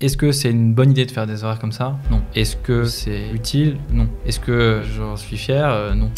Est-ce que c'est une bonne idée de faire des horaires comme ça Non. Est-ce que c'est utile Non. Est-ce que j'en suis fier euh, Non.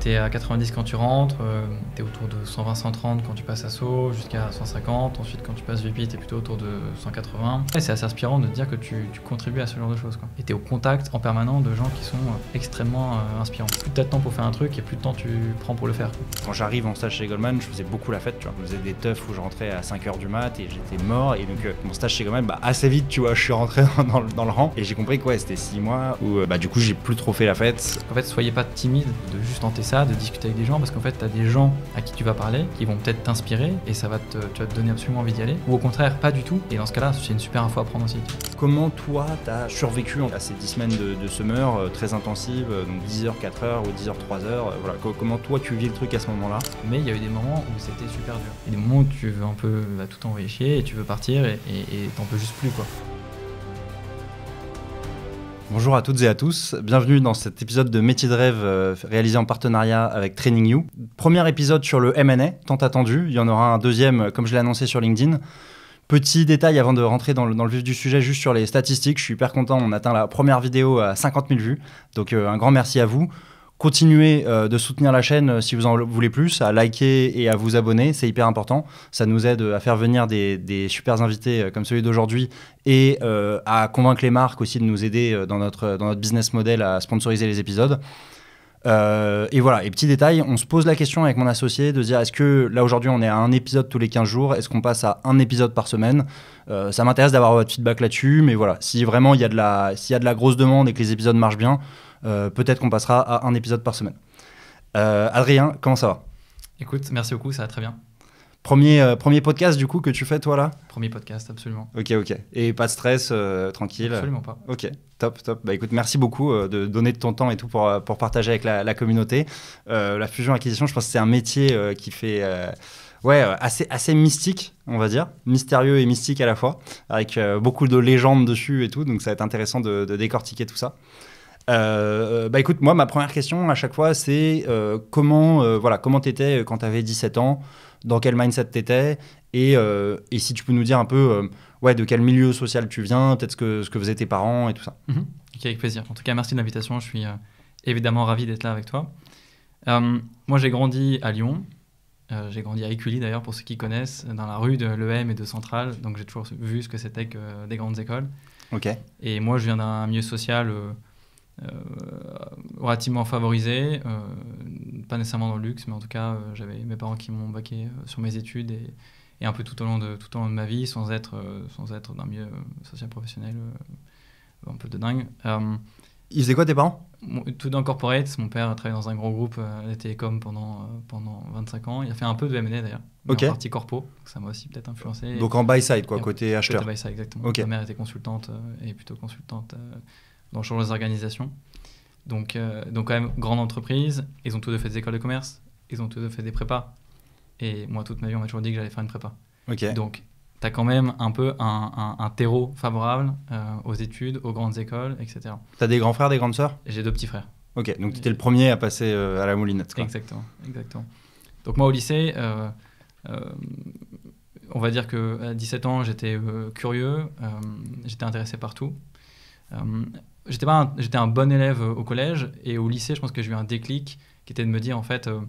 Tu es à 90 quand tu rentres, euh, tu es autour de 120-130 quand tu passes à Sceaux, jusqu'à 150. Ensuite, quand tu passes vip tu es plutôt autour de 180. Et c'est assez inspirant de te dire que tu, contribues à ce genre de choses. Quoi. Et tu es au contact en permanent de gens qui sont euh, extrêmement euh, inspirants. Plus tu as de temps pour faire un truc et plus de temps tu prends pour le faire. Quand j'arrive en stage chez Goldman, je faisais beaucoup la fête. Tu vois. Je faisais des teufs où je rentrais à 5h du mat et j'étais mort. Et donc, mon stage chez Goldman, bah, assez vite, tu vois, je suis rentré dans, le, rang. Et j'ai compris que c'était 6 mois où bah, du coup, j'ai plus trop fait la fête. En fait, soyez pas timide de juste ça, de discuter avec des gens, parce qu'en fait, tu as des gens à qui tu vas parler, qui vont peut-être t'inspirer, et ça va te, donner absolument envie d'y aller, ou au contraire, pas du tout, et dans ce cas-là, c'est une super info à prendre aussi. Comment toi, tu as survécu à ces dix semaines de, de summer euh, très intensive euh, donc 10h, 4h ou 10h, euh, 3h, voilà, comment toi tu vis le truc à ce moment-là Mais il y a eu des moments où c'était super dur, et des moments où tu veux un peu bah, tout envoyer chier, et tu veux partir, et t'en peux juste plus, quoi. Bonjour à toutes et à tous, bienvenue dans cet épisode de Métier de rêve euh, réalisé en partenariat avec Training You. Premier épisode sur le MNA, tant attendu, il y en aura un deuxième euh, comme je l'ai annoncé sur LinkedIn. Petit détail avant de rentrer dans le, vif du sujet, juste sur les statistiques, je suis hyper content, on atteint la première vidéo à 50 000 vues, donc euh, un grand merci à vous continuez euh, de soutenir la chaîne euh, si vous en voulez plus, à liker et à vous abonner, c'est hyper important. Ça nous aide euh, à faire venir des, supers invités comme celui d'aujourd'hui et à convaincre les marques aussi de nous aider dans notre, dans notre business model à sponsoriser les épisodes. et voilà, et petit détail, on se pose la question avec mon associé de dire est-ce que là aujourd'hui on est à un épisode tous les 15 jours, est-ce qu'on passe à un épisode par semaine Ça m'intéresse d'avoir votre feedback là-dessus, mais voilà, si vraiment il y, a de la, s'il y a de la grosse demande et que les épisodes marchent bien, euh, peut-être qu'on passera à un épisode par semaine. Euh, Adrien, comment ça va Écoute, merci beaucoup, ça va très bien. Premier, euh, premier podcast du coup que tu fais toi là Premier podcast, absolument. Ok, ok. Et pas de stress, tranquille Absolument pas. Ok, top, top. Bah écoute, merci beaucoup de donner de ton temps et tout pour, pour partager avec la, communauté. la fusion-acquisition, je pense que c'est un métier qui fait ouais, assez, assez mystique, on va dire, mystérieux et mystique à la fois, avec beaucoup de légendes dessus et tout, donc ça va être intéressant de décortiquer tout ça. Euh, bah écoute, moi, ma première question à chaque fois, c'est euh, comment euh, voilà comment t'étais quand t'avais 17 ans, dans quel mindset t'étais, et, et si tu peux nous dire un peu ouais de quel milieu social tu viens, peut-être ce que, ce que faisaient tes parents et tout ça. Mm-hmm. avec plaisir. En tout cas, merci de l'invitation. Je suis évidemment ravi d'être là avec toi. moi, j'ai grandi à Lyon. j'ai grandi à Écully d'ailleurs, pour ceux qui connaissent, dans la rue de l'EM et de Centrale. Donc j'ai toujours vu ce que c'était que des grandes écoles. Ok. Et moi, je viens d'un milieu social euh, relativement favorisé, euh, pas nécessairement dans le luxe, mais en tout cas, euh, j'avais mes parents qui m'ont baqué sur mes études et, un peu tout au long de, tout de ma vie, sans être, sans être d'un milieu social professionnel un peu de dingue. Ils faisaient quoi tes parents Tout dans corporate. Mon père a travaillé dans un gros groupe, euh, était télécom pendant, pendant 25 ans. Il a fait un peu de M&A d'ailleurs. Ok. En partie corpo. ça m'a aussi peut-être influencé. Donc en buy-side, quoi, côté acheteur. exactement. Ma mère était consultante et plutôt consultante dans les organisations. Donc, euh, donc quand même, grande entreprise, ils ont tous deux fait des écoles de commerce, ils ont tous deux fait des prépas. Et moi, toute ma vie, on m'a toujours dit que j'allais faire une prépa. Ok. Donc, tu as quand même un peu un, terreau favorable euh, aux études, aux grandes écoles, etc. Tu as des grands frères, des grandes sœurs J'ai deux petits frères. Ok, donc tu étais le premier à passer euh, à la moulinette. Quoi. Exactement, exactement. Donc moi, au lycée, on va dire qu'à 17 ans, j'étais curieux, j'étais intéressé par tout j'étais pas j'étais un bon élève au collège et au lycée je pense que j'ai eu un déclic qui était de me dire en fait euh,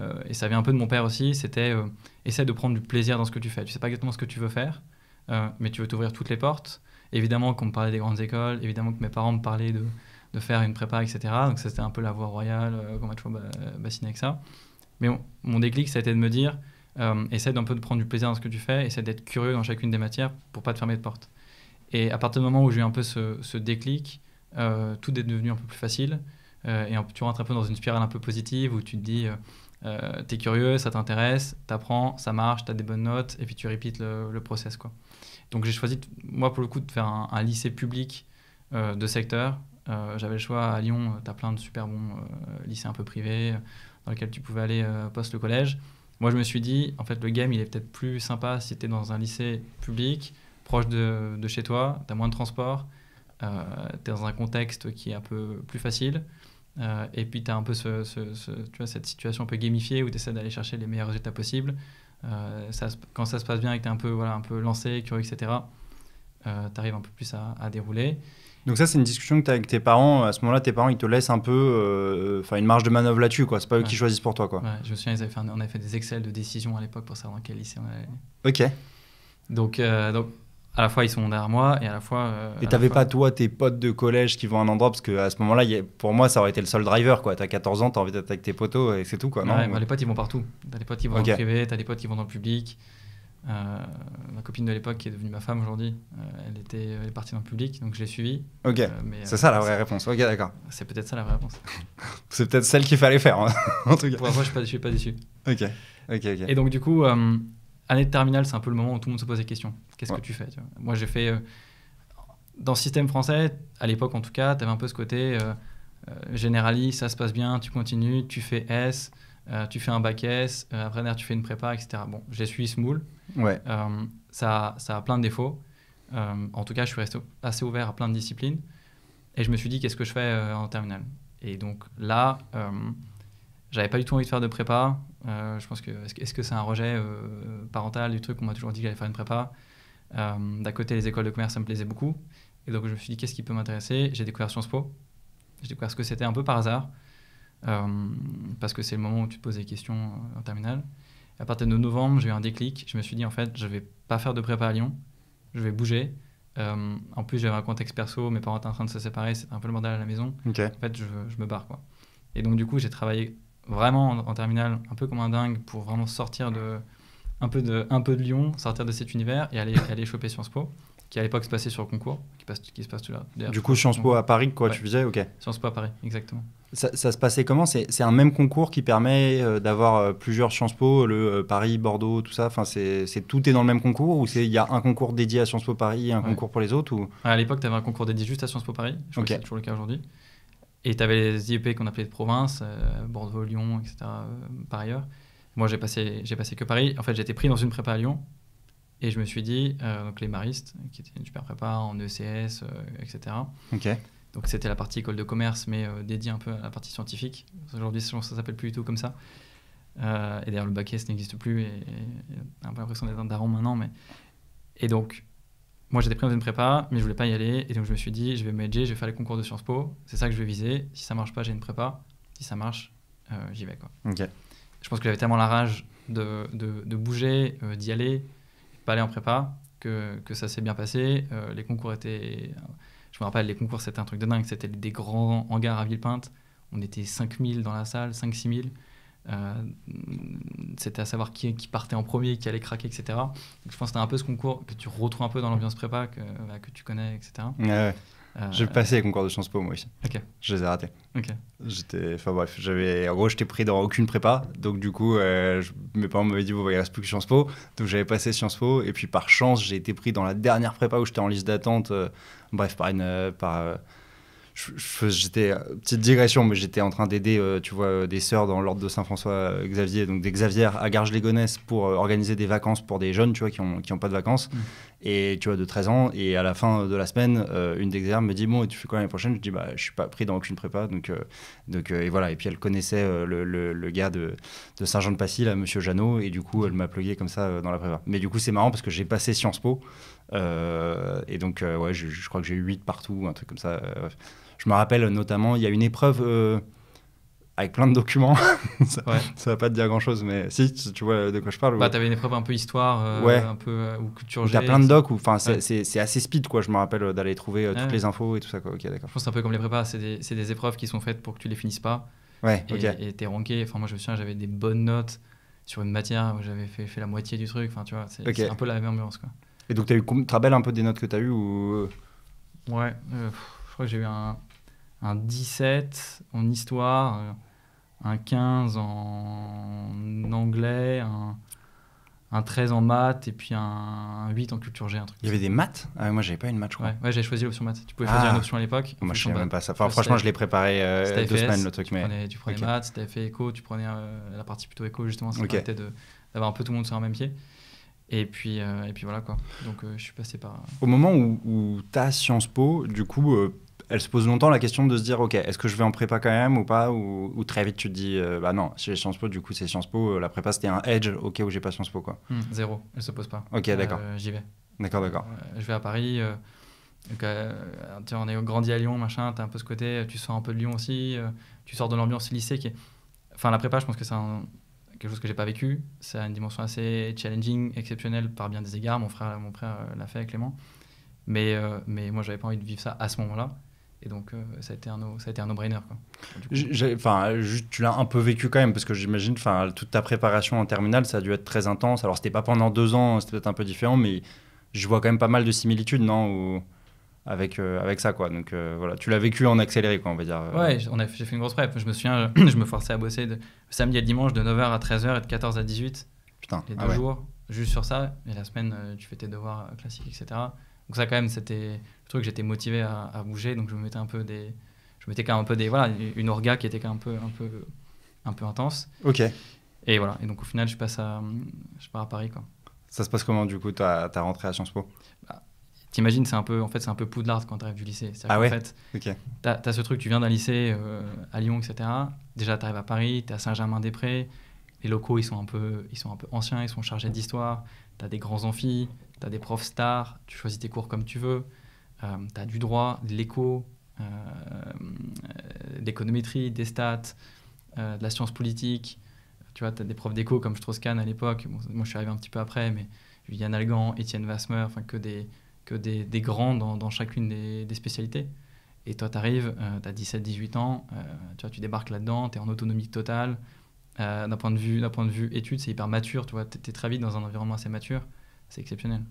euh, et ça vient un peu de mon père aussi c'était euh, essaie de prendre du plaisir dans ce que tu fais tu sais pas exactement ce que tu veux faire mais tu veux t'ouvrir toutes les portes évidemment qu'on me parlait des grandes écoles évidemment que mes parents me parlaient de, de faire une prépa etc donc c'était un peu la voie royale qu'on m'a toujours avec ça mais mon déclic ça a été de me dire essaie d'un peu de prendre du plaisir dans ce que tu fais essaie d'être curieux dans chacune des matières pour pas te fermer de porte et à partir du moment où j'ai eu un peu ce, ce déclic, euh, tout est devenu un peu plus facile. Euh, et tu rentres un peu dans une spirale un peu positive où tu te dis, euh, t'es curieux, ça t'intéresse, t'apprends, ça marche, t'as des bonnes notes, et puis tu répites le, process. Donc j'ai choisi, moi pour le coup, de faire un, lycée public de secteur. J'avais le choix à Lyon, t'as plein de super bons lycées un peu privés dans lesquels tu pouvais aller post le collège. Moi, je me suis dit, en fait, le game, il est peut-être plus sympa si t'es dans un lycée public, proche de, chez toi, t'as moins de transport, euh, tu dans un contexte qui est un peu plus facile. Euh, et puis, tu as un peu ce, tu cette situation un peu gamifiée où tu essaies d'aller chercher les meilleurs résultats possibles. Euh, ça, quand ça se passe bien et que tu es un peu, voilà, un peu lancé, curieux, etc., tu arrives un peu plus à, dérouler. Donc ça, c'est une discussion que tu as avec tes parents. À ce moment-là, tes parents, ils te laissent un peu, enfin, une marge de manœuvre là-dessus, quoi. C'est pas eux qui choisissent pour toi, quoi. je me souviens, avaient fait on avait fait des excels de décision à l'époque pour savoir dans quel lycée on allait. Ok. Donc, euh, donc à la fois ils sont derrière moi et à la fois. Euh, et t'avais pas toi tes potes de collège qui vont à un endroit parce que à ce moment-là, pour moi, ça aurait été le seul driver quoi. T'as 14 ans, t'as envie d'attaquer tes potos et c'est tout quoi. Non ouais, bah, les potes ils vont partout. T'as des potes qui vont en privé, t'as des potes qui vont dans le public. Euh, ma copine de l'époque qui est devenue ma femme aujourd'hui, euh, elle était est partie dans le public, donc je l'ai suivie. Ok. c'est ça la vraie réponse. Ok, d'accord. C'est peut-être ça la vraie réponse. c'est peut-être celle qu'il fallait faire hein, en tout cas. Pour moi, je suis pas déçu. Ok. Ok. Ok. Et donc du coup année de terminale, c'est un peu le moment où tout le monde se pose des questions. Qu'est-ce que tu fais Moi, j'ai fait. Euh, dans le système français, à l'époque en tout cas, tu avais un peu ce côté euh, euh, généraliste, ça se passe bien, tu continues, tu fais S, tu fais un bac S, après tu fais une prépa, etc. Bon, j'ai suivi ce moule. Ouais. ça, ça a plein de défauts. en tout cas, je suis resté assez ouvert à plein de disciplines. Et je me suis dit, qu'est-ce que je fais en terminale Et donc là, j'avais pas du tout envie de faire de prépa. Euh, je pense que est-ce que c'est un rejet euh, parental du truc On m'a toujours dit que j'allais faire une prépa. Euh, d'à côté, les écoles de commerce, ça me plaisait beaucoup. Et donc, je me suis dit, qu'est-ce qui peut m'intéresser J'ai découvert Sciences Po. J'ai découvert ce que c'était un peu par hasard. parce que c'est le moment où tu te poses des questions en terminale. À partir de novembre, j'ai eu un déclic. Je me suis dit, en fait, je vais pas faire de prépa à Lyon. Je vais bouger. en plus, j'avais un contexte perso. Mes parents étaient en train de se séparer. C'était un peu le bordel à la maison. En fait, je, je me barre. Quoi. Et donc, du coup, j'ai travaillé vraiment en, terminal terminale un peu comme un dingue pour vraiment sortir de un peu de, un peu de Lyon, sortir de cet univers et aller, aller choper Sciences Po, qui à l'époque se passait sur le concours, qui, passe, qui se passe tout là. Du coup, Sciences Po à Paris, quoi, tu disais, ok. Sciences Po à Paris, exactement. Ça, se passait comment C'est un même concours qui permet euh, d'avoir euh, plusieurs Sciences Po, le euh, Paris, Bordeaux, tout ça. Enfin, c'est tout est dans le même concours ou il y a un concours dédié à Sciences Po Paris et un concours pour les autres ou... À l'époque, tu avais un concours dédié juste à Sciences Po Paris. Je crois que c'est toujours le cas aujourd'hui. Et tu avais les IEP qu'on appelait de province, euh, Bordeaux, Lyon, etc. Euh, par ailleurs. Moi, j'ai passé, j'ai passé que Paris. En fait, j'étais pris dans une prépa à Lyon. Et je me suis dit, euh, donc les maristes, qui étaient une super prépa en ECS, etc. Ok. Donc c'était la partie école de commerce, mais dédiée un peu à la partie scientifique. Aujourd'hui, ça ne s'appelle plus du tout comme ça. et d'ailleurs, le bac S n'existe plus. Et, et, on a l'impression d'être un daron maintenant. Mais... Et donc, moi, j'étais pris dans une prépa, mais je voulais pas y aller. Et donc, je me suis dit, je vais me je vais faire les concours de Sciences Po. C'est ça que je vais viser. Si ça marche pas, j'ai une prépa. Si ça marche, euh, j'y vais. Quoi. Je pense que j'avais tellement la rage de, bouger, euh, d'y aller, de pas aller en prépa, que, ça s'est bien passé. Euh, les concours étaient. Je me rappelle, les concours, c'était un truc de dingue. C'était des grands hangars à Villepinte. On était 5000 dans la salle, 5-6 euh, c'était à savoir qui, qui, partait en premier, qui allait craquer, etc. Donc, je pense que c'était un peu ce concours que tu retrouves un peu dans l'ambiance prépa que, bah, tu connais, etc. Euh, j'ai passé les concours de Sciences Po, moi aussi. Je les ai ratés. J'étais, enfin bref, j'avais, en gros, j'étais pris dans aucune prépa, donc du coup, euh, mes parents m'avaient dit, vous voyez, bah, il reste plus que Sciences Po, donc j'avais passé Sciences Po, et puis par chance, j'ai été pris dans la dernière prépa où j'étais en liste d'attente, bref, par une, par j'étais euh, petite digression, mais j'étais en train d'aider, euh, tu vois, euh, des sœurs dans l'ordre de Saint-François-Xavier, donc des Xavier à garges les gonesse pour organiser des vacances pour des jeunes, tu vois, qui n'ont qui ont pas de vacances, mm. et tu vois, de 13 ans. Et à la fin de la semaine, une des Xavières me dit bon, et tu fais quoi l'année prochaine Je dis bah, je suis pas pris dans aucune prépa, donc donc et voilà. Et puis elle connaissait le, le, gars de, Saint-Jean-de-Passy, là, Monsieur Jeannot, et du coup elle m'a plugué comme ça dans la prépa. Mais du coup c'est marrant parce que j'ai passé Sciences Po. et donc, ouais, je, crois que j'ai eu 8 partout, un truc comme ça. Je me rappelle notamment, il y a une épreuve euh, avec plein de documents. ça, ouais. va pas te dire grand chose, mais si tu, vois de quoi je parle. Bah, t'avais une épreuve un peu histoire, euh, ouais. un peu euh, ou culture. plein de docs, enfin c'est assez speed quoi. Je me rappelle d'aller trouver toutes les infos et tout ça Je pense c'est un peu comme les prépas, c'est des, épreuves qui sont faites pour que tu les finisses pas. Ouais. Et tu es ranké. Enfin moi je me souviens j'avais des bonnes notes sur une matière où j'avais fait, fait, la moitié du truc. Enfin tu vois c'est un peu la même ambiance quoi. Et donc tu te rappelles un peu des notes que tu as eues ou Ouais. je crois que j'ai eu un un 17 en histoire, un 15 en anglais, un, un 13 en maths et puis un, 8 en culture G. Il y avait des maths ah Moi, j'avais pas une maths, je Ouais, j'ai choisi l'option maths. Tu pouvais choisir ah. une option à l'époque. Oh, moi, je ne sais même pas ça. franchement, je l'ai préparé euh, deux semaines, le truc. Tu prenais, maths, tu avais fait éco, tu prenais euh, la partie plutôt éco, justement. Ça permettait d'avoir un peu tout le monde sur un même pied. Et puis, euh, et puis voilà quoi. Donc je suis passé par. Au moment où, où tu as Sciences Po, du coup, elle se pose longtemps la question de se dire ok est-ce que je vais en prépa quand même ou pas ou, très vite tu te dis euh, bah non j'ai Sciences Po du coup c'est Sciences Po euh, la prépa c'était un edge ok où j'ai pas Sciences Po quoi hmm, zéro elle se pose pas ok d'accord euh, j'y vais d'accord d'accord je vais à Paris on est grandi à Lyon machin t'as un peu ce côté tu sors un peu de Lyon aussi tu sors de l'ambiance lycée qui enfin la prépa je pense que c'est quelque chose que j'ai pas vécu c'est une dimension assez challenging exceptionnelle par bien des égards mon frère mon frère l'a fait avec Clément mais mais moi j'avais pas envie de vivre ça à ce moment-là et donc, euh, ça a été un, ça a été un no-brainer. Enfin, tu l'as un peu vécu quand même, parce que j'imagine, enfin, toute ta préparation en terminale, ça a dû être très intense. Alors, c'était pas pendant deux ans, c'était peut-être un peu différent, mais je vois quand même pas mal de similitudes, non ou avec, euh, avec ça, quoi. Donc, euh, voilà, tu l'as vécu en accéléré, quoi, on va dire. Ouais, j'ai fait une grosse prep. Je me souviens, je me forçais à bosser de samedi à dimanche, de 9h à 13h et de 14h à 18h. Putain, les ah deux jours, juste sur ça. Et la semaine, tu fais tes devoirs classiques, etc. Donc, ça, quand même, c'était que j'étais motivé à, bouger, donc je me mettais un peu des, je mettais quand même un peu des, voilà, une orga qui était quand même un peu, un peu, un peu intense. Ok. Et voilà. Et donc au final, je passe à, je pars à Paris, quoi. Ça se passe comment du coup ta rentré à Sciences Po bah, T'imagines, c'est un peu, en fait, c'est un peu poudlard quand t'arrives du lycée. Ah ouais. Ok. t'as as ce truc, tu viens d'un lycée euh, à Lyon, etc. Déjà, t'arrives à Paris, t'es à Saint-Germain-des-Prés. Les locaux, ils sont un peu, ils sont un peu anciens, ils sont chargés d'histoire. T'as des grands amphis, t'as des profs stars. Tu choisis tes cours comme tu veux. Euh, tu as du droit, de l'écho, euh, euh, d'économétrie, des stats, de la science politique. Tu vois, tu as des profs d'éco, comme Strauss-Kahn à l'époque. moi, je suis arrivé un petit peu après, mais Yann Algan, Étienne Vasmer, enfin, que des, que des, grands dans, dans chacune des, spécialités. Et toi, tu arrives, tu as 17-18 ans, tu, vois, tu débarques là-dedans, tu es en autonomie totale. d'un point de vue d'un point de vue études c'est hyper mature tu vois très vite dans un environnement assez mature c'est exceptionnel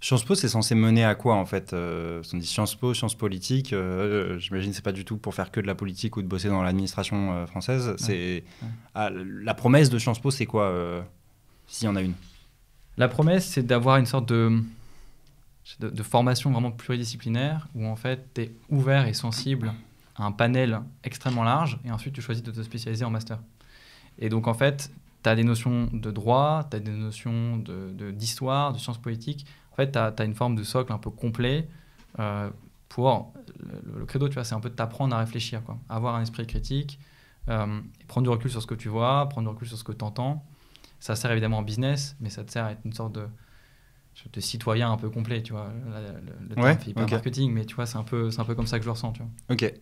Sciences Po, c'est censé mener à quoi en fait euh, On dit Sciences Po, sciences politiques. Euh, que J'imagine c'est pas du tout pour faire que de la politique ou de bosser dans l'administration euh, française. C'est ah, la promesse de Sciences Po, c'est quoi euh, s'il y en a une La promesse, c'est d'avoir une sorte de, de, formation vraiment pluridisciplinaire où en fait tu es ouvert et sensible à un panel extrêmement large et ensuite tu choisis de te spécialiser en master. Et donc en fait, tu as des notions de droit, tu as des notions d'histoire, de, d'histoire, de sciences politiques, fait, tu as, une forme de socle un peu complet euh, pour. Le, credo, tu vois, c'est un peu de t'apprendre à réfléchir, quoi. Avoir un esprit critique, euh, prendre du recul sur ce que tu vois, prendre du recul sur ce que tu entends. Ça sert évidemment en business, mais ça te sert à être une sorte de, citoyen un peu complet, tu vois. Le, marketing, mais tu vois, c'est un, peu, un peu comme ça que je le ressens, tu vois. Ok.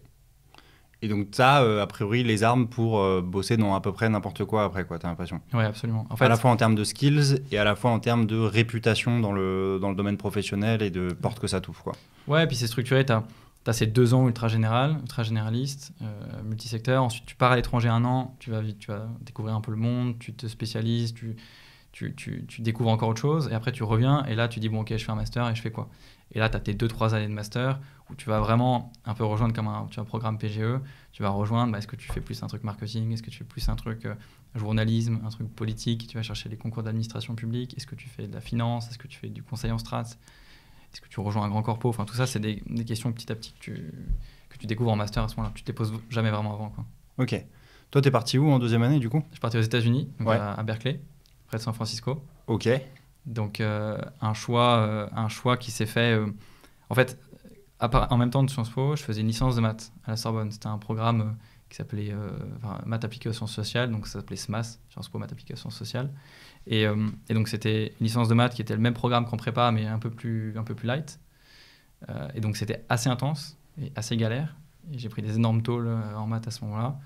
Et donc, ça, euh, a priori, les armes pour euh, bosser dans à peu près n'importe quoi après, quoi, t'as l'impression. Oui, absolument. En à la fois en termes de skills et à la fois en termes de réputation dans le, dans le domaine professionnel et de porte que ça touffe, quoi. Ouais, et puis c'est structuré, t'as as ces deux ans ultra général, ultra généraliste, euh, multisecteur. Ensuite, tu pars à l'étranger un an, tu vas tu vas découvrir un peu le monde, tu te spécialises, tu, tu, tu, tu découvres encore autre chose. Et après, tu reviens et là, tu dis, bon, ok, je fais un master et je fais quoi et là, tu as tes 2-3 années de master où tu vas vraiment un peu rejoindre comme un, tu programme PGE. Tu vas rejoindre, bah, est-ce que tu fais plus un truc marketing Est-ce que tu fais plus un truc euh, journalisme Un truc politique Tu vas chercher les concours d'administration publique Est-ce que tu fais de la finance Est-ce que tu fais du conseil en strat Est-ce que tu rejoins un grand corpo Enfin, tout ça, c'est des, questions petit à petit que tu, découvres en master à ce moment-là. Tu ne poses jamais vraiment avant. Quoi. Ok. Toi, tu es parti où en deuxième année, du coup Je suis parti aux États-Unis, à, à Berkeley, près de San Francisco. Ok. Donc euh, un, choix, euh, un choix qui s'est fait... Euh, en fait, en même temps de Sciences Po, je faisais une licence de maths à la Sorbonne. C'était un programme qui s'appelait enfin, maths appliquées sciences sociales, donc ça s'appelait SMAS, Sciences Po maths appliquées aux sciences sociales. Et, et donc c'était une licence de maths qui était le même programme qu'en prépa, mais un peu plus, un peu plus light. et donc c'était assez intense et assez galère. Et j'ai pris des énormes tôles en maths à ce moment-là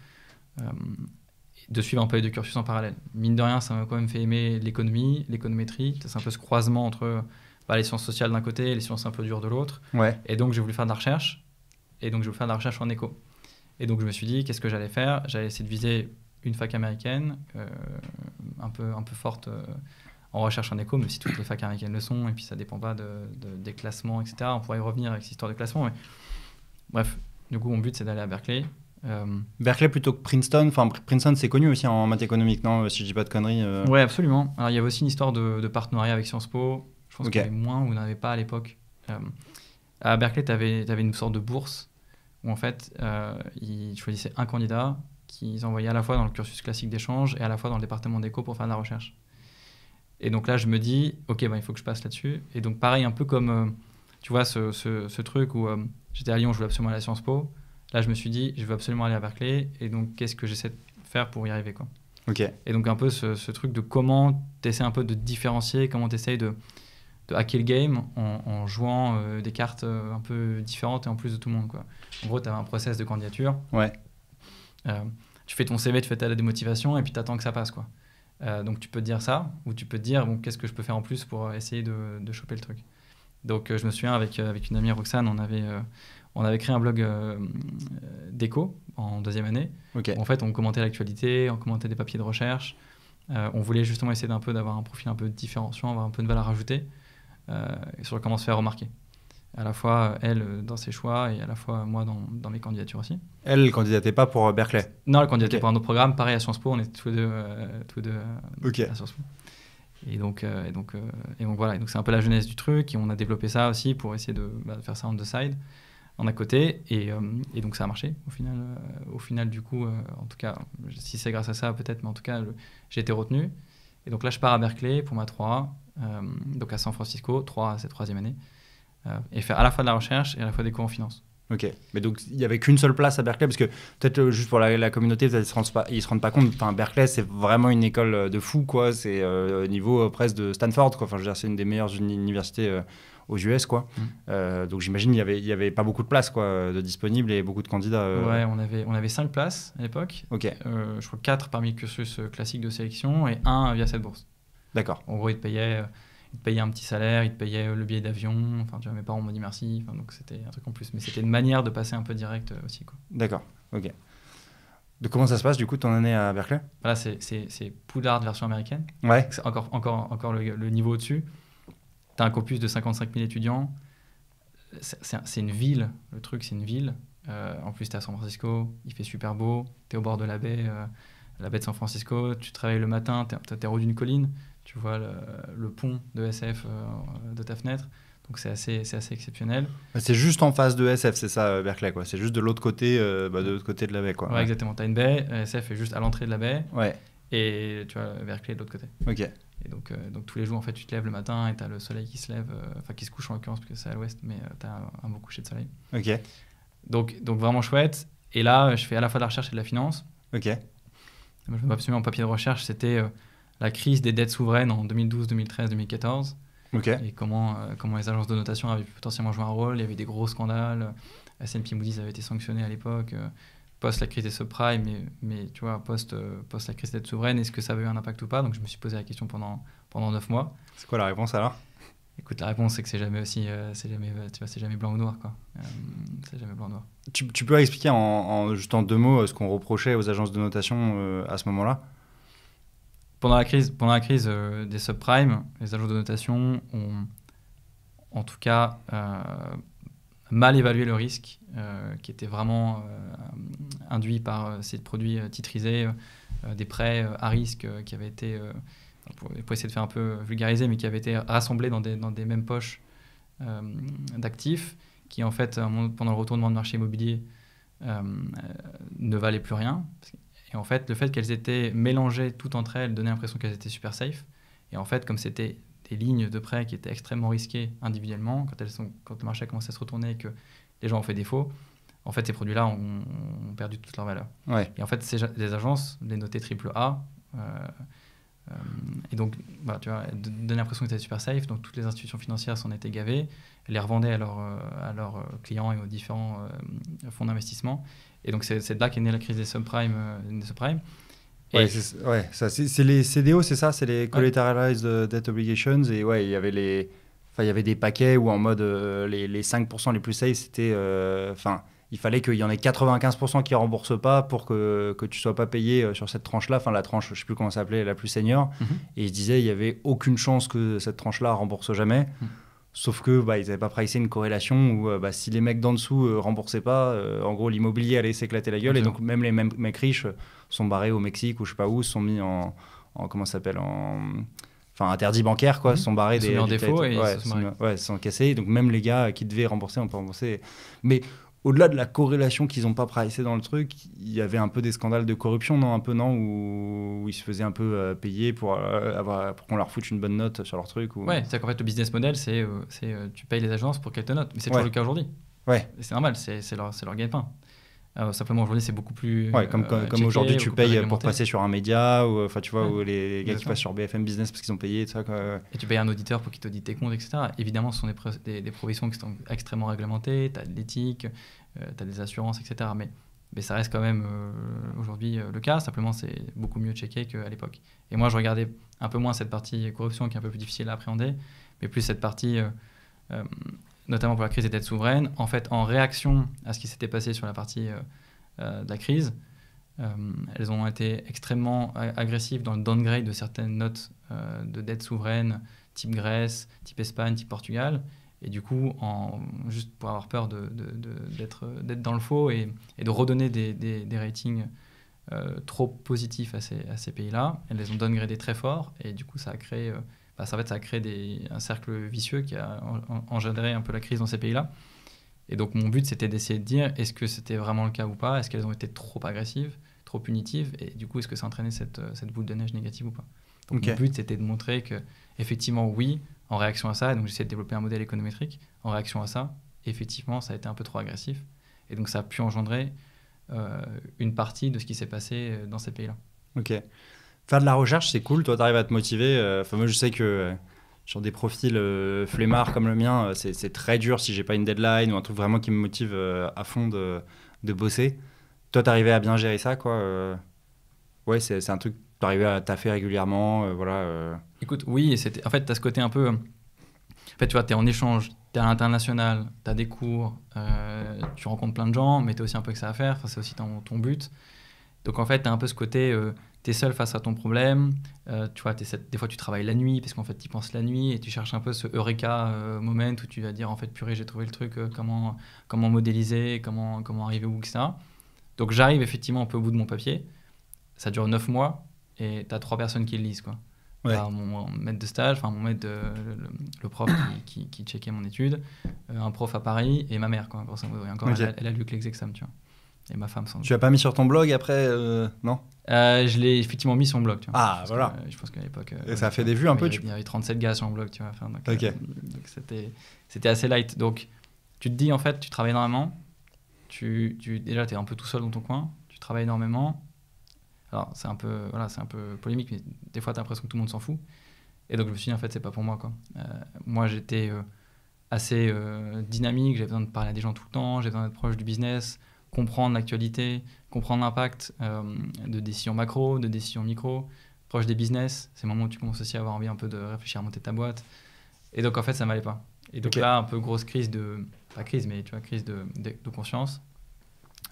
de suivre un peu les deux cursus en parallèle. Mine de rien, ça m'a quand même fait aimer l'économie, l'économétrie. C'est un peu ce croisement entre bah, les sciences sociales d'un côté et les sciences un peu dures de l'autre. Et donc, j'ai voulu faire de la recherche. Et donc, je voulais faire de la recherche en éco. Et donc, je me suis dit, qu'est-ce que j'allais faire J'allais essayer de viser une fac américaine, euh, un, peu, un peu forte euh, en recherche en éco, même si toutes les facs américaines le sont. Et puis, ça dépend pas de, des classements, etc. On pourrait y revenir avec cette histoire de classement. Mais... Bref, du coup, mon but, c'est d'aller à Berkeley euh, Berkeley plutôt que Princeton. Enfin, Princeton, c'est connu aussi en maths économique, non Si je dis pas de conneries. Euh. Oui, absolument. Alors, il y avait aussi une histoire de, partenariat avec Sciences Po. Je pense que qu'il avait moins ou n'avait pas à l'époque. Euh, à Berkeley, tu avais, une sorte de bourse où, en fait, ils choisissaient un candidat qu'ils envoyaient à la fois dans le cursus classique d'échange et à la fois dans le département d'éco pour faire de la recherche. Et donc là, je me dis, OK, ben, il faut que je passe là-dessus. Et donc, pareil, un peu comme, tu vois, ce, ce truc où j'étais à Lyon, je voulais absolument aller à Sciences Po Là, je me suis dit, je veux absolument aller à Berkeley. Et donc, qu'est-ce que j'essaie de faire pour y arriver quoi. Ok. Et donc, un peu ce, truc de comment t'essaies un peu de différencier, comment t'essaies de, de hacker le game en, jouant euh, des cartes euh, un peu différentes et en plus de tout le monde. Quoi. En gros, t'as un process de candidature. Ouais. Euh, tu fais ton CV, tu fais ta démotivation et puis t'attends que ça passe. quoi. donc, tu peux te dire ça ou tu peux te dire, bon, qu'est-ce que je peux faire en plus pour essayer de, de choper le truc. Donc, je me souviens avec, avec une amie, Roxane, on avait on avait créé un blog euh, d'éco en deuxième année. en fait, on commentait l'actualité, on commentait des papiers de recherche. Euh, on voulait justement essayer d'un peu d'avoir un profil un peu différenciant, avoir un peu de valeur ajoutée euh, sur comment se faire remarquer. À la fois euh, elle dans ses choix et à la fois moi dans, mes candidatures aussi. Elle ne candidatait pas pour Berkeley Non, elle candidatait pour un autre programme. Pareil à Sciences Po, on est tous les deux, à Sciences Po. Et donc, voilà. donc c'est un peu la jeunesse du truc. Et on a développé ça aussi pour essayer de bah, faire ça on the side à côté. Euh, et, donc ça a marché au final. Euh, au final, du coup, euh, en tout cas, si c'est grâce à ça, peut-être, mais en tout cas, j'ai été retenu. Et donc là, je pars à Berkeley pour ma 3 donc à San Francisco, 3A, c'est troisième année, et faire à la fois de la recherche et à la fois des cours en finance. Ok, mais donc il n'y avait qu'une seule place à Berkeley, parce que peut-être euh, juste pour la, communauté, ils ne se, rendent pas, se rendent pas compte, enfin Berkeley c'est vraiment une école euh, de fou, quoi, c'est euh, au niveau presse presque de Stanford, quoi, enfin je veux dire c'est une des meilleures universités aux US, quoi. Mm. donc j'imagine il n'y avait, y avait pas beaucoup de places, quoi, de disponibles et beaucoup de candidats. Ouais, on avait, on avait cinq places à l'époque, Ok. je crois quatre parmi le cursus classique de sélection et un via cette bourse. D'accord. En gros ils payaient ils te payaient un petit salaire, ils te payaient euh, le billet d'avion. Enfin, tu mes parents m'ont dit merci. donc c'était un truc en plus. Mais c'était une manière de passer un peu direct euh, aussi. D'accord, ok. De comment ça se passe du coup ton année à Berkeley Voilà, bah c'est Poudlard version américaine. Ouais. C'est encore, encore, encore le, niveau au-dessus. Tu as un campus de 55 000 étudiants. C'est une ville, le truc c'est une ville. Euh, en plus, tu es à San Francisco, il fait super beau, tu es au bord de la baie, la baie de San Francisco, tu travailles le matin, tu es, au haut d'une colline tu vois le, pont de SF euh, de ta fenêtre. Donc c'est assez, c'est assez exceptionnel. Ah, c'est juste en face de SF, c'est ça, euh, Berkeley, quoi. C'est juste de l'autre côté, euh, bah, de côté de la baie, quoi. Ouais, Tu as une baie, SF est juste à l'entrée de la baie. Ouais. Et tu vois, Berkeley de l'autre côté. Ok. Et donc, donc tous les jours, en fait, tu te lèves le matin et tu as le soleil qui se lève, enfin qui se couche en l'occurrence parce que c'est à l'ouest, mais tu as un, beau coucher de soleil. Ok. Donc, donc vraiment chouette. Et là, je fais à la fois de la recherche et de la finance. Ok. je me absolument en papier de recherche, c'était la crise des dettes souveraines en 2012, 2013, 2014. Et comment, euh, comment les agences de notation avaient potentiellement joué un rôle. Il y avait des gros scandales. S&P Moody's avait été sanctionné à l'époque, Poste euh, post la crise des subprimes, mais, mais tu vois, euh, post, la crise des dettes souveraines, est-ce que ça avait eu un impact ou pas Donc je me suis posé la question pendant, pendant 9 mois. C'est quoi la réponse alors Écoute, la réponse, c'est que c'est jamais aussi, c'est jamais, tu vois, c'est jamais blanc ou noir, quoi. c'est jamais blanc ou noir. Tu, peux expliquer en, juste en deux mots ce qu'on reprochait aux agences de notation à ce moment-là pendant la crise, pendant la crise euh, des subprimes, les agences de notation ont en tout cas euh, mal évalué le risque euh, qui était vraiment induit par ces produits titrisés, des prêts à risque qui avaient été, pour, essayer de faire un peu vulgariser, mais qui avaient été rassemblés dans des, dans des mêmes poches d'actifs, qui en fait, pendant le retournement de marché immobilier, ne valaient plus rien. Et en fait, le fait qu'elles étaient mélangées toutes entre elles donnait l'impression qu'elles étaient super safe. Et en fait, comme c'était des lignes de prêt qui étaient extrêmement risquées individuellement, quand, elles sont, quand le marché a commencé à se retourner et que les gens ont fait défaut, en fait, ces produits-là ont, perdu toute leur valeur. Et en fait, ces, les agences les notaient triple A. Euh, euh, et donc, bah, tu vois, donnaient l'impression qu'elles étaient super safe. Donc, toutes les institutions financières s'en étaient gavées. les revendaient à, leurs euh, clients et aux différents fonds d'investissement. Et donc, c'est de là qu'est née la crise des subprimes. Euh, des Ouais, c'est les CDO, c'est ça, c'est les Collateralized euh, Debt Obligations. Et ouais, il y avait les, il y avait des paquets où en mode euh, les, 5% les plus sales, c'était, enfin, il fallait qu'il y en ait 95% qui remboursent pas pour que que tu sois pas payé sur cette tranche-là, enfin la tranche, je sais plus comment ça s'appelait, la plus senior. Mm-hmm. Et je disais, il y avait aucune chance que cette tranche-là rembourse jamais. Mm. Sauf que bah, ils n'avaient pas pricé une corrélation où euh, bah, si les mecs d'en dessous euh, remboursaient pas, euh, en gros l'immobilier allait s'éclater la gueule et donc même les mecs riches sont barrés au Mexique ou je sais pas où, sont mis en, comment s'appelle en enfin interdit bancaire quoi, mhm. sont barrés ils des sont en défaut ils sont, cassés donc même les gars qui devaient rembourser ont pas remboursé. Mais au-delà de la corrélation qu'ils n'ont pas pricée dans le truc, il y avait un peu des scandales de corruption, non Un peu, non où, ils se faisaient un peu euh, payer pour, euh, avoir, pour qu'on leur foute une bonne note sur leur truc ou... Ouais, c'est-à-dire qu'en fait, le business model, c'est euh, c'est tu payes les agences pour qu'elles te notent. Mais c'est toujours le cas aujourd'hui. Ouais. C'est normal, c'est leur, leur de pain euh, simplement aujourd'hui c'est beaucoup plus comme, euh, aujourd'hui tu payes pour passer sur un média ou euh, enfin tu vois où les, gars qui passent sur BFM Business parce qu'ils ont payé tout ça, et tu payes un auditeur pour qu'il t'audite tes comptes etc évidemment ce sont des, des, provisions qui sont extrêmement réglementées tu as de l'éthique tu as des assurances etc mais mais ça reste quand même aujourd'hui le cas simplement c'est beaucoup mieux checké qu'à l'époque et moi je regardais un peu moins cette partie corruption qui est un peu plus difficile à appréhender mais plus cette partie notamment pour la crise des dettes souveraines, en fait, en réaction à ce qui s'était passé sur la partie euh, euh, de la crise, euh, elles ont été extrêmement agressives dans le downgrade de certaines notes de dettes souveraines, type Grèce, type Espagne, type Portugal, et du coup, en, juste pour avoir peur d'être dans le faux et, de redonner des, ratings trop positifs à ces, pays-là, elles les ont downgradés très fort. Et du coup, ça a créé ça, fait, ça a créé des, un cercle vicieux qui a engendré un peu la crise dans ces pays-là. Et donc mon but, c'était d'essayer de dire est-ce que c'était vraiment le cas ou pas Est-ce qu'elles ont été trop agressives, trop punitives Et du coup, est-ce que ça entraînait entraîné cette, euh, cette boule de neige négative ou pas Donc mon but, c'était de montrer que effectivement, oui, en réaction à ça, et donc essayé de développer un modèle économétrique, en réaction à ça, effectivement, ça a été un peu trop agressif. Et donc ça a pu engendrer euh, une partie de ce qui s'est passé euh, dans ces pays-là. Ok faire de la recherche, c'est cool. Toi, tu arrives à te motiver. Euh, enfin, moi, je sais que euh, sur des profils euh, flemmards comme le mien, euh, c'est très dur si j'ai pas une deadline ou un truc vraiment qui me motive à fond de, de bosser. Toi, t'arrivais à bien gérer ça, quoi. Ouais, c'est un truc t'arrivais à taffer régulièrement, voilà. Écoute, oui, c'était. En fait, t'as ce côté un peu. En fait, tu vois, t'es en échange, t'es à l'international, t'as des cours, tu rencontres plein de gens, mais t'es aussi un peu que ça à faire. c'est aussi ton, ton, but. Donc, en fait, t'as un peu ce côté tu es seul face à ton problème. Euh, tu vois, des fois, tu travailles la nuit parce qu'en fait, tu penses la nuit et tu cherches un peu ce eureka euh, moment où tu vas dire en fait, purée, j'ai trouvé le truc, euh, comment, comment modéliser, comment, comment arriver au bout que ça. Donc, j'arrive effectivement un peu au bout de mon papier. Ça dure 9 mois et tu as trois personnes qui le lisent. Quoi. mon, maître de stage, enfin, mon maître de, le, prof qui, qui, checkait mon étude, un prof à Paris et ma mère, quoi, ça, elle, a lu que tu vois et ma femme sans Tu l'as pas mis sur ton blog après, euh, non euh, Je l'ai effectivement mis sur mon blog. Tu vois, ah, voilà. Euh, je pense qu'à l'époque. et ça a fait des vues un peu, tu Il y avait 37 gars sur mon blog, tu vois. Enfin, donc, c'était, c'était assez light. Donc, tu te dis, en fait, tu travailles énormément. Tu, tu, déjà, tu es un peu tout seul dans ton coin. Tu travailles énormément. Alors, c'est un peu, voilà, c'est un peu polémique, mais des fois, tu as l'impression que tout le monde s'en fout. Et donc, je me suis dit, en fait, c'est pas pour moi, quoi. moi, j'étais assez dynamique. J'avais besoin de parler à des gens tout le temps. J'avais besoin d'être proche du business comprendre l'actualité, comprendre l'impact euh, de décisions macro, de décisions micro, proche des business. C'est le moment où tu commences aussi à avoir envie un peu de réfléchir à monter ta boîte. Et donc, en fait, ça ne m'allait pas. Et donc là, un peu grosse crise de. Pas crise, mais tu vois, crise de, conscience.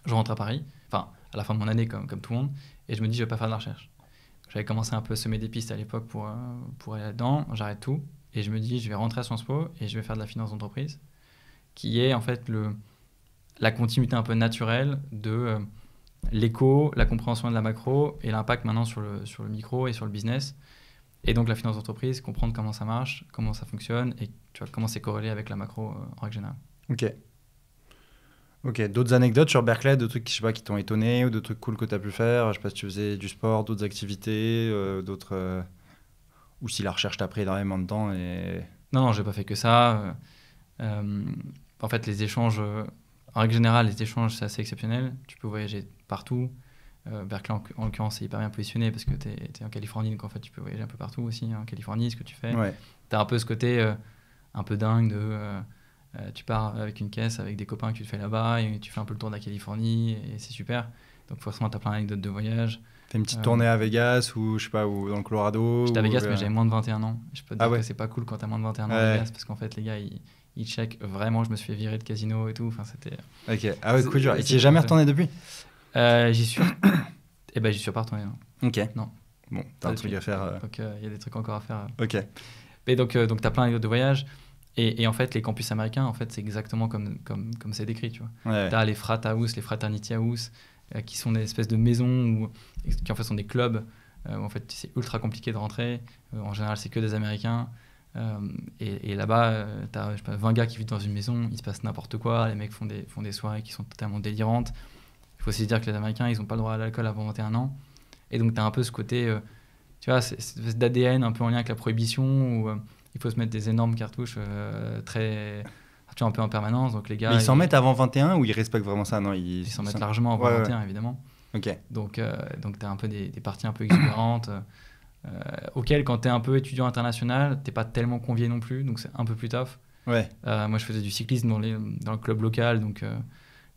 Je rentre à Paris, enfin, à la fin de mon année, comme, comme tout le monde, et je me dis, je ne vais pas faire de la recherche. J'avais commencé un peu à semer des pistes à l'époque pour, euh, pour aller là-dedans. J'arrête tout. Et je me dis, je vais rentrer à Sciences Po et je vais faire de la finance d'entreprise, qui est en fait le, la continuité un peu naturelle de euh, l'écho, la compréhension de la macro et l'impact maintenant sur le, sur le micro et sur le business. Et donc la finance d'entreprise, comprendre comment ça marche, comment ça fonctionne et tu vois, comment c'est corrélé avec la macro euh, en règle Ok. Ok, d'autres anecdotes sur Berkeley, de trucs je sais pas, qui t'ont étonné ou de trucs cool que tu as pu faire Je sais pas si tu faisais du sport, d'autres activités, euh, d'autres. Ou si la recherche t'a pris énormément de temps et. Non, non, j'ai pas fait que ça. en fait, les échanges en règle générale, les échanges, c'est assez exceptionnel. Tu peux voyager partout. Euh, Berkeley, en, l'occurrence, c'est hyper bien positionné parce que tu es, en Californie, donc en fait, tu peux voyager un peu partout aussi. En Californie, ce que tu fais. Tu as un peu ce côté euh, un peu dingue de. Euh, tu pars avec une caisse, avec des copains que tu te fais là-bas, et tu fais un peu le tour de la Californie, et c'est super. Donc forcément, tu as plein d'anecdotes de voyage. T'as une petite tournée à Vegas ou je sais pas, ou dans le Colorado J'étais à Vegas, mais j'avais moins de 21 ans. Je peux te ah dire que c'est pas cool quand t'as moins de 21 ans à Vegas parce qu'en fait, les gars, ils, il check vraiment, je me suis viré de casino et tout. Enfin, c'était. Ok, ah ouais, coup dur. Et tu es jamais retourné depuis euh, J'y suis. eh ben, j'y suis pas retourné. Non. Ok. Non. Bon, t'as un truc à faire. Euh. Donc, euh, il y a des trucs encore à faire. Ok. Mais donc, donc t'as plein de voyages. Et, en fait, les campus américains, en fait, c'est exactement comme comme c'est décrit, tu vois. T'as les frat house, les fraternity house, qui sont des espèces de maisons où, qui en fait sont des clubs. Où, en fait, c'est ultra compliqué de rentrer. en général, c'est que des Américains. Euh, et, là-bas, tu as 20 gars qui vivent dans une maison, il se passe n'importe quoi, les mecs font des, font des soirées qui sont totalement délirantes. Il faut aussi dire que les Américains, ils n'ont pas le droit à l'alcool avant 21 ans. Et donc, tu as un peu ce côté, euh, tu vois, c'est d'ADN un peu en lien avec la prohibition, où euh, il faut se mettre des énormes cartouches très un peu en permanence. Donc les gars, ils s'en mettent avant 21 ou ils respectent vraiment ça Non, ils s'en mettent largement avant 21 évidemment. Ok. Donc tu as un peu des, des parties un peu exubérantes. Euh, auquel, quand t'es un peu étudiant international, t'es pas tellement convié non plus, donc c'est un peu plus tough. Ouais. Euh, moi, je faisais du cyclisme dans, les, dans le club local, donc, euh,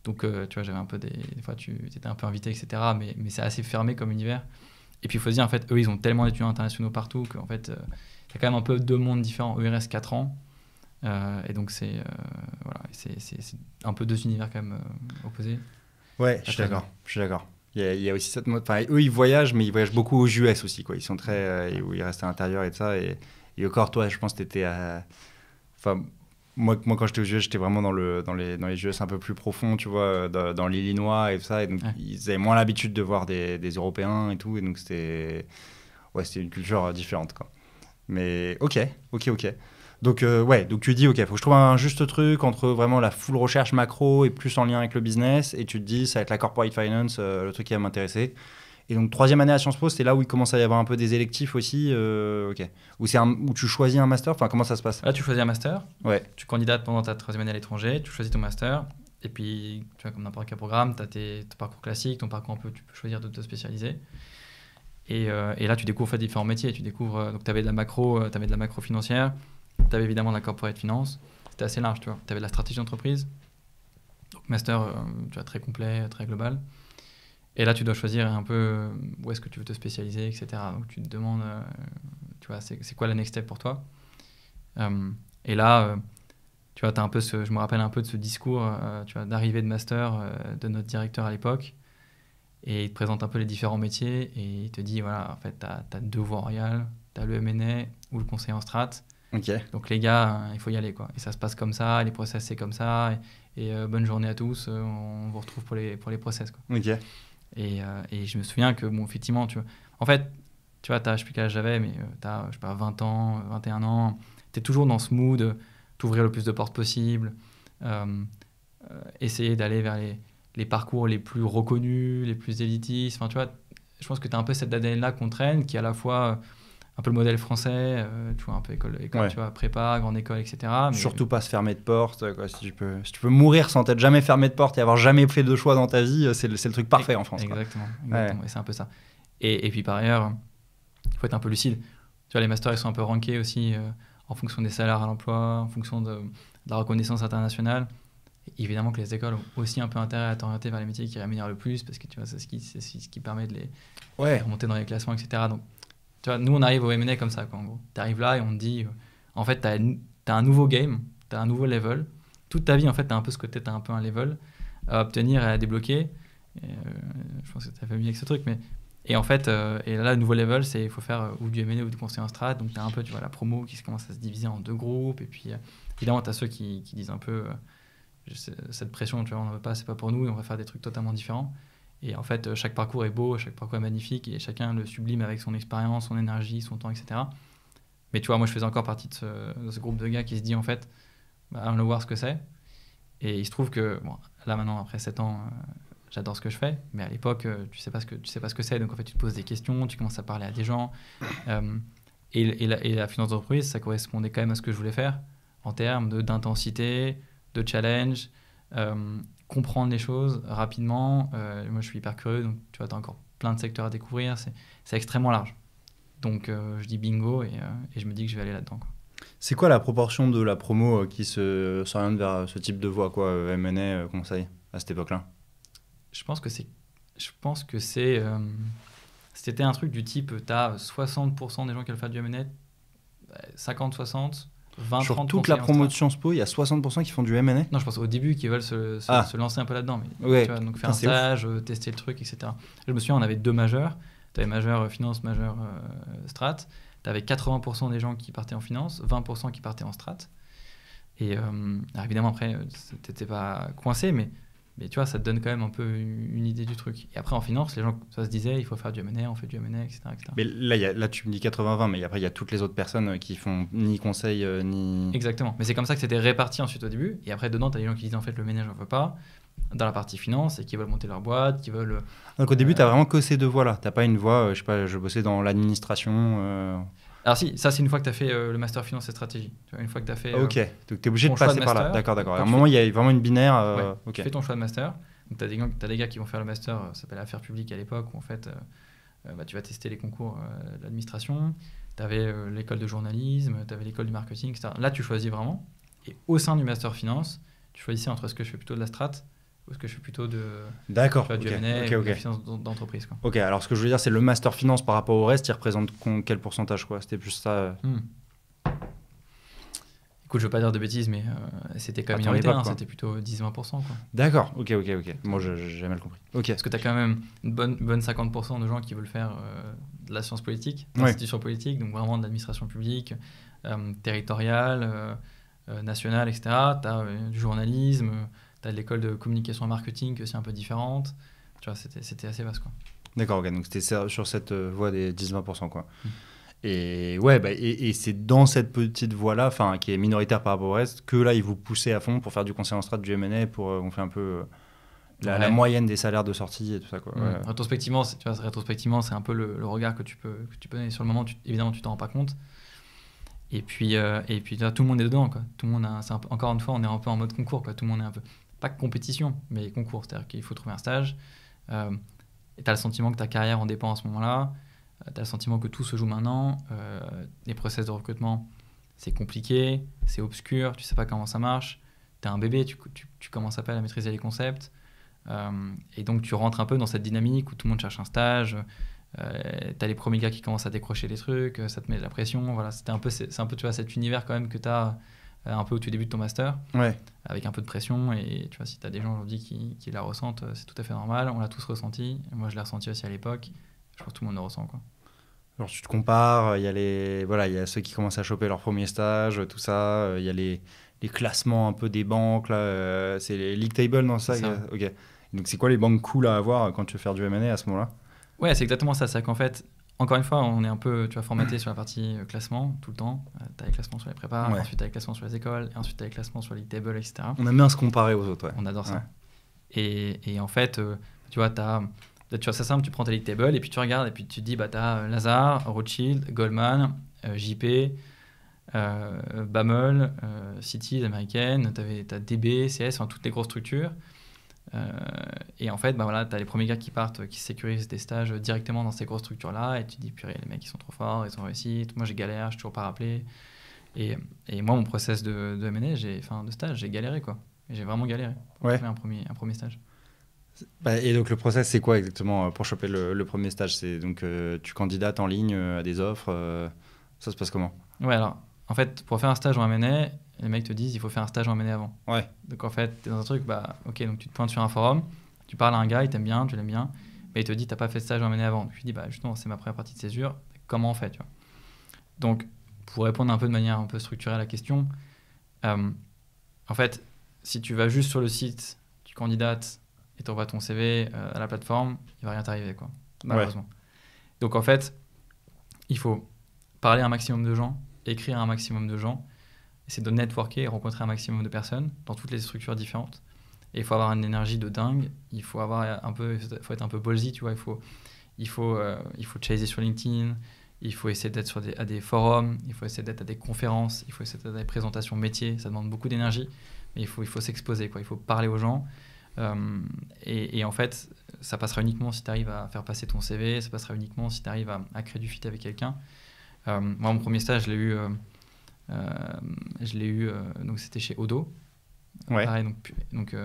donc tu vois, j'avais un peu des. fois, tu étais un peu invité, etc. Mais, mais c'est assez fermé comme univers. Et puis, il faut se dire, en fait, eux, ils ont tellement d'étudiants internationaux partout qu'en fait, il y a quand même un peu deux mondes différents. Eux, ils restent 4 ans. et donc, c'est voilà, c'est un peu deux univers quand même opposés. Ouais, je suis d'accord. Je suis d'accord. Il y, a, aussi cette mode. Enfin, eux, ils voyagent, mais ils voyagent beaucoup aux US aussi. Quoi. Ils sont très. Euh, où ils restent à l'intérieur et tout ça. Et, et encore, toi, je pense que tu étais à. Enfin, moi, quand j'étais aux US, j'étais vraiment dans, le, dans, les, dans les US un peu plus profond tu vois, euh, dans, l'Illinois et tout ça. Et donc, ils avaient moins l'habitude de voir des, des, Européens et tout. Et donc, c'était. Ouais, c'était une culture euh, différente, quoi. Mais ok, ok, ok. Donc, euh, ouais, donc tu dis, OK, il faut que je trouve un juste truc entre vraiment la full recherche macro et plus en lien avec le business. Et tu te dis, ça va être la corporate finance, euh, le truc qui va m'intéresser. Et donc, troisième année à Sciences Po, c'est là où il commence à y avoir un peu des électifs aussi. Euh, ok. Où, où tu choisis un master Enfin, comment ça se passe Là, tu choisis un master. Ouais. Tu candidates pendant ta troisième année à l'étranger, tu choisis ton master. Et puis, tu vois, comme n'importe quel programme, tu as tes, ton parcours classique, ton parcours un peu, tu peux choisir de te spécialiser. Et, et là, tu découvres différents métiers. Tu découvres, donc, tu avais de la macro, tu avais de la macro financière, tu avais évidemment la corporate finance, c'était assez large, tu vois. Tu avais la stratégie d'entreprise, donc master, euh, tu vois, très complet, très global. Et là, tu dois choisir un peu euh, où est-ce que tu veux te spécialiser, etc. Donc tu te demandes, euh, tu vois, c'est quoi la next step pour toi Et là, tu vois, as un peu ce, je me rappelle un peu de ce discours, tu vois, d'arrivée de master de notre directeur à l'époque. Et il te présente un peu les différents métiers et il te dit, voilà, en fait, tu as, as, deux voies royales, tu as le MNE ou le conseil en strat. Donc les gars, euh, il faut y aller quoi. Et ça se passe comme ça, les process c'est comme ça. Et, euh, bonne journée à tous, euh, on vous retrouve pour les, pour les process quoi. Et, et, je me souviens que, bon, effectivement, tu vois, en fait, tu vois, as, je sais plus quel j'avais, mais tu as, je sais pas, 20 ans, 21 ans, tu es toujours dans ce mood, t'ouvrir le plus de portes possible, essayer d'aller vers les, les, parcours les plus reconnus, les plus élitistes. Enfin, tu vois, je pense que tu as un peu cette ADN-là qu'on traîne, qui à la fois un peu le modèle français, euh, tu vois, un peu école, école tu vois, prépa, grande école, etc. Surtout pas se fermer de porte, quoi. Si tu peux, si tu peux mourir sans t'être jamais fermé de porte et avoir jamais fait de choix dans ta vie, euh, c'est le, le, truc parfait en France. Exactement, et c'est un peu ça. Et, et puis par ailleurs, il faut être un peu lucide. Tu vois, les masters, ils sont un peu rankés aussi euh, en fonction des salaires à l'emploi, en fonction de, la reconnaissance internationale. évidemment que les écoles ont aussi un peu intérêt à t'orienter vers les métiers qui rémunèrent le plus, parce que tu vois, c'est ce qui, ce qui permet de les, ouais. remonter dans les classements, etc. Donc, nous, on arrive au MNA comme ça, quoi, en gros. Tu arrives là et on te dit, euh, en fait, tu as, un nouveau game, tu as un nouveau level. Toute ta vie, en fait, tu as un peu ce côté, tu as un peu un level à obtenir et à débloquer. Euh, je pense que tu as fait mieux avec ce truc, mais. Et en fait, euh, et là, le nouveau level, c'est il faut faire ou du MNA ou du conseil en strat. Donc, tu as un peu tu vois, la promo qui commence à se diviser en deux groupes. Et puis, évidemment, tu as ceux qui, qui, disent un peu cette pression, tu vois, on ne veut pas, c'est pas pour nous, on va faire des trucs totalement différents. Et en fait, euh, chaque parcours est beau, chaque parcours est magnifique, et chacun le sublime avec son expérience, son énergie, son temps, etc. Mais tu vois, moi, je faisais encore partie de ce, groupe de gars qui se dit, en fait, bah, allons voir ce que c'est. Et il se trouve que, là maintenant, après 7 ans, euh, j'adore ce que je fais, mais à l'époque, euh, tu sais pas ce que tu sais pas ce que c'est, donc en fait, tu te poses des questions, tu commences à parler à des gens. et, la, finance d'entreprise, ça correspondait quand même à ce que je voulais faire en termes d'intensité, de, de, challenge, comprendre les choses rapidement. Euh, moi, je suis hyper curieux, donc tu vois, tu as encore plein de secteurs à découvrir. C'est extrêmement large. Donc, euh, je dis bingo euh, et, je me dis que je vais aller là-dedans. C'est quoi la proportion de la promo qui se s'oriente vers ce type de voie, quoi, M&A, conseil, à cette époque-là Je pense que c'est. Je pense que c'est. C'était un truc du type, tu as 60% des gens qui veulent faire du M&A, 50-60, bah, sur toute la promotion SPO, il y a 60% qui font du MNE Non, je pense au début qui veulent ah. se, lancer un peu là-dedans. Mais, donc faire un stage, euh, tester le truc, etc. Je me souviens, on avait deux majeurs. Tu avais majeur euh, finance, majeur euh, strat. Tu avais 80% des gens qui partaient en finance, 20% qui partaient en strat. Et évidemment, après, t'étais pas coincé, mais mais tu vois, ça te donne quand même un peu une idée du truc. Et après, en finance, les gens, ça se disait, il faut faire du M&A, on fait du M&A, etc., Mais là, là, tu me dis 80-20, mais après, il y a toutes les autres personnes euh, qui font ni conseil, euh, ni... Exactement. Mais c'est comme ça que c'était réparti ensuite au début. Et après, dedans, tu as les gens qui disent, en fait, le ménage, on veut pas dans la partie finance et qui veulent monter leur boîte, qui veulent... Donc au début, euh, tu n'as vraiment que ces deux voies-là. Tu n'as pas une voie, je sais pas, je bossais dans l'administration. Alors si, ça c'est une fois que tu as fait euh, le master finance et stratégie. Une fois que tu as fait... Euh, ok, donc tu es obligé de passer par là. D'accord, d'accord. À un moment, il y a vraiment une binaire... Euh, tu fais ton choix de master. Donc tu as, des gars qui vont faire le master, ça s'appelle affaires publiques à l'époque, où en fait, bah, tu vas tester les concours de l'administration. Tu avais l'école de journalisme, tu avais l'école du marketing, etc. Là, tu choisis vraiment. Et au sein du master finance, tu choisissais entre ce que je fais plutôt de la strat parce que je suis plutôt de d'accord okay. de okay. finance d'entreprise ok alors ce que je veux dire c'est le master finance par rapport au reste il représente quel pourcentage quoi c'était plus ça euh. hmm. écoute je veux pas dire de bêtises mais euh, c'était quand même hein, c'était plutôt 10-20% d'accord ok ok ok moi j'ai mal compris ok parce que tu as quand même une bonne, bonne 50% de gens qui veulent faire euh, de la science politique d'institution politique donc vraiment de l'administration publique territoriale nationale etc tu as du journalisme T'as l'école de communication et marketing c'est un peu différente. Tu vois, c'était assez vaste. Quoi. D'accord, ok. donc c'était sur cette euh, voie des 10-20%. Quoi. Mm. Et ouais, bah, et, c'est dans cette petite voie-là, enfin, qui est minoritaire par rapport au reste, que là, ils vous poussaient à fond pour faire du conseil en strat, du M&A, pour euh, on fait un peu euh, la, moyenne des salaires de sortie et tout ça, quoi. Mm. Rétrospectivement, c'est, tu vois, rétrospectivement, c'est un peu le, regard que tu peux, que tu peux donner sur le moment. Tu, évidemment, tu t'en rends pas compte. Et puis, et puis tout le monde est dedans, quoi. Tout le monde, a, encore une fois, on est un peu en mode concours, quoi. Tout le monde est un peu pas compétition, mais concours. C'est-à-dire qu'il faut trouver un stage. Euh, et tu as le sentiment que ta carrière en dépend à ce moment-là. Euh, tu as le sentiment que tout se joue maintenant. Euh, les process de recrutement, c'est compliqué, c'est obscur, tu sais pas comment ça marche. Tu as un bébé, tu, commences à peine à maîtriser les concepts. et donc, tu rentres un peu dans cette dynamique où tout le monde cherche un stage. tu as les premiers gars qui commencent à décrocher les trucs, ça te met de la pression. Voilà, c'était un peu, c'est un peu tu vois, cet univers quand même que tu as, euh, un peu au tout début de ton master, ouais. avec un peu de pression. Et tu vois, si tu as des gens aujourd'hui qui, qui, la ressentent, euh, c'est tout à fait normal. On l'a tous ressenti. Moi, je l'ai ressenti aussi à l'époque. Je pense que tout le monde le ressent. Quoi. Genre, tu te compares, il y, a les, voilà, il y a ceux qui commencent à choper leur premier stage, tout ça. Euh, il y a les, les classements un peu des banques. c'est les league table dans ça. ok. Donc, c'est quoi les banques cool à avoir quand tu veux faire du M&A à ce moment-là Ouais, c'est exactement ça. C'est qu'en fait, encore une fois, on est un peu tu vois, formaté sur la partie euh, classement tout le temps. Euh, tu as les classements sur les prépas, ensuite tu as les classements sur les écoles, et ensuite tu as les classements sur les tables, etc. On aime bien se comparer aux autres. Ouais. On adore ça. Et, et, en fait, euh, tu vois, c'est tu vois, simple, tu prends ta league table et puis tu regardes et puis tu te dis, bah, tu as Lazare, Rothschild, Goldman, JP, Bammel, Cities américaines, tu as DB, CS, toutes les grosses structures. Euh, et en fait, bah voilà, tu as les premiers gars qui partent, euh, qui sécurisent des stages directement dans ces grosses structures-là, et tu te dis, purée, les mecs, ils sont trop forts, ils ont réussi, moi j'ai galère, je suis toujours pas rappelé. Et, et, moi, mon process de, de j'ai, enfin, de stage, j'ai galéré, quoi. J'ai vraiment galéré pour un premier, un premier stage. Bah, et donc, le process, c'est quoi exactement euh, pour choper le, premier stage C'est donc, tu candidates en ligne à des offres, ça se passe comment Ouais, alors, en fait, pour faire un stage en MNA, les mecs te disent il faut faire un stage en MNA avant. Ouais. Donc en fait, t'es dans un truc, bah ok, donc tu te pointes sur un forum, tu parles à un gars, il t'aime bien, tu l'aimes bien, mais il te dit t'as pas fait de stage en MNA avant. Donc, tu dis bah justement, c'est ma première partie de césure, comment on fait, tu vois. Donc, pour répondre un peu de manière un peu structurée à la question, euh, en fait, si tu vas juste sur le site, tu candidates et t'envoies ton CV euh, à la plateforme, il va rien t'arriver, quoi, malheureusement. Donc en fait, il faut parler à un maximum de gens, écrire un maximum de gens, c'est de networker et rencontrer un maximum de personnes dans toutes les structures différentes. Et il faut avoir une énergie de dingue, il faut, avoir un peu, faut être un peu ballsy, tu vois, il faut, il faut, euh, il faut chaser sur LinkedIn, il faut essayer d'être sur des, à des forums, il faut essayer d'être à des conférences, il faut essayer d'être à des présentations métiers, ça demande beaucoup d'énergie, mais il faut, il faut s'exposer, quoi. il faut parler aux gens. Euh, et, en fait, ça passera uniquement si tu arrives à faire passer ton CV, ça passera uniquement si tu arrives à, à, créer du fit avec quelqu'un. Euh, moi, mon premier stage, je l'ai eu, euh, euh, je l'ai eu donc c'était chez Odo. Ouais. Pareil, donc, donc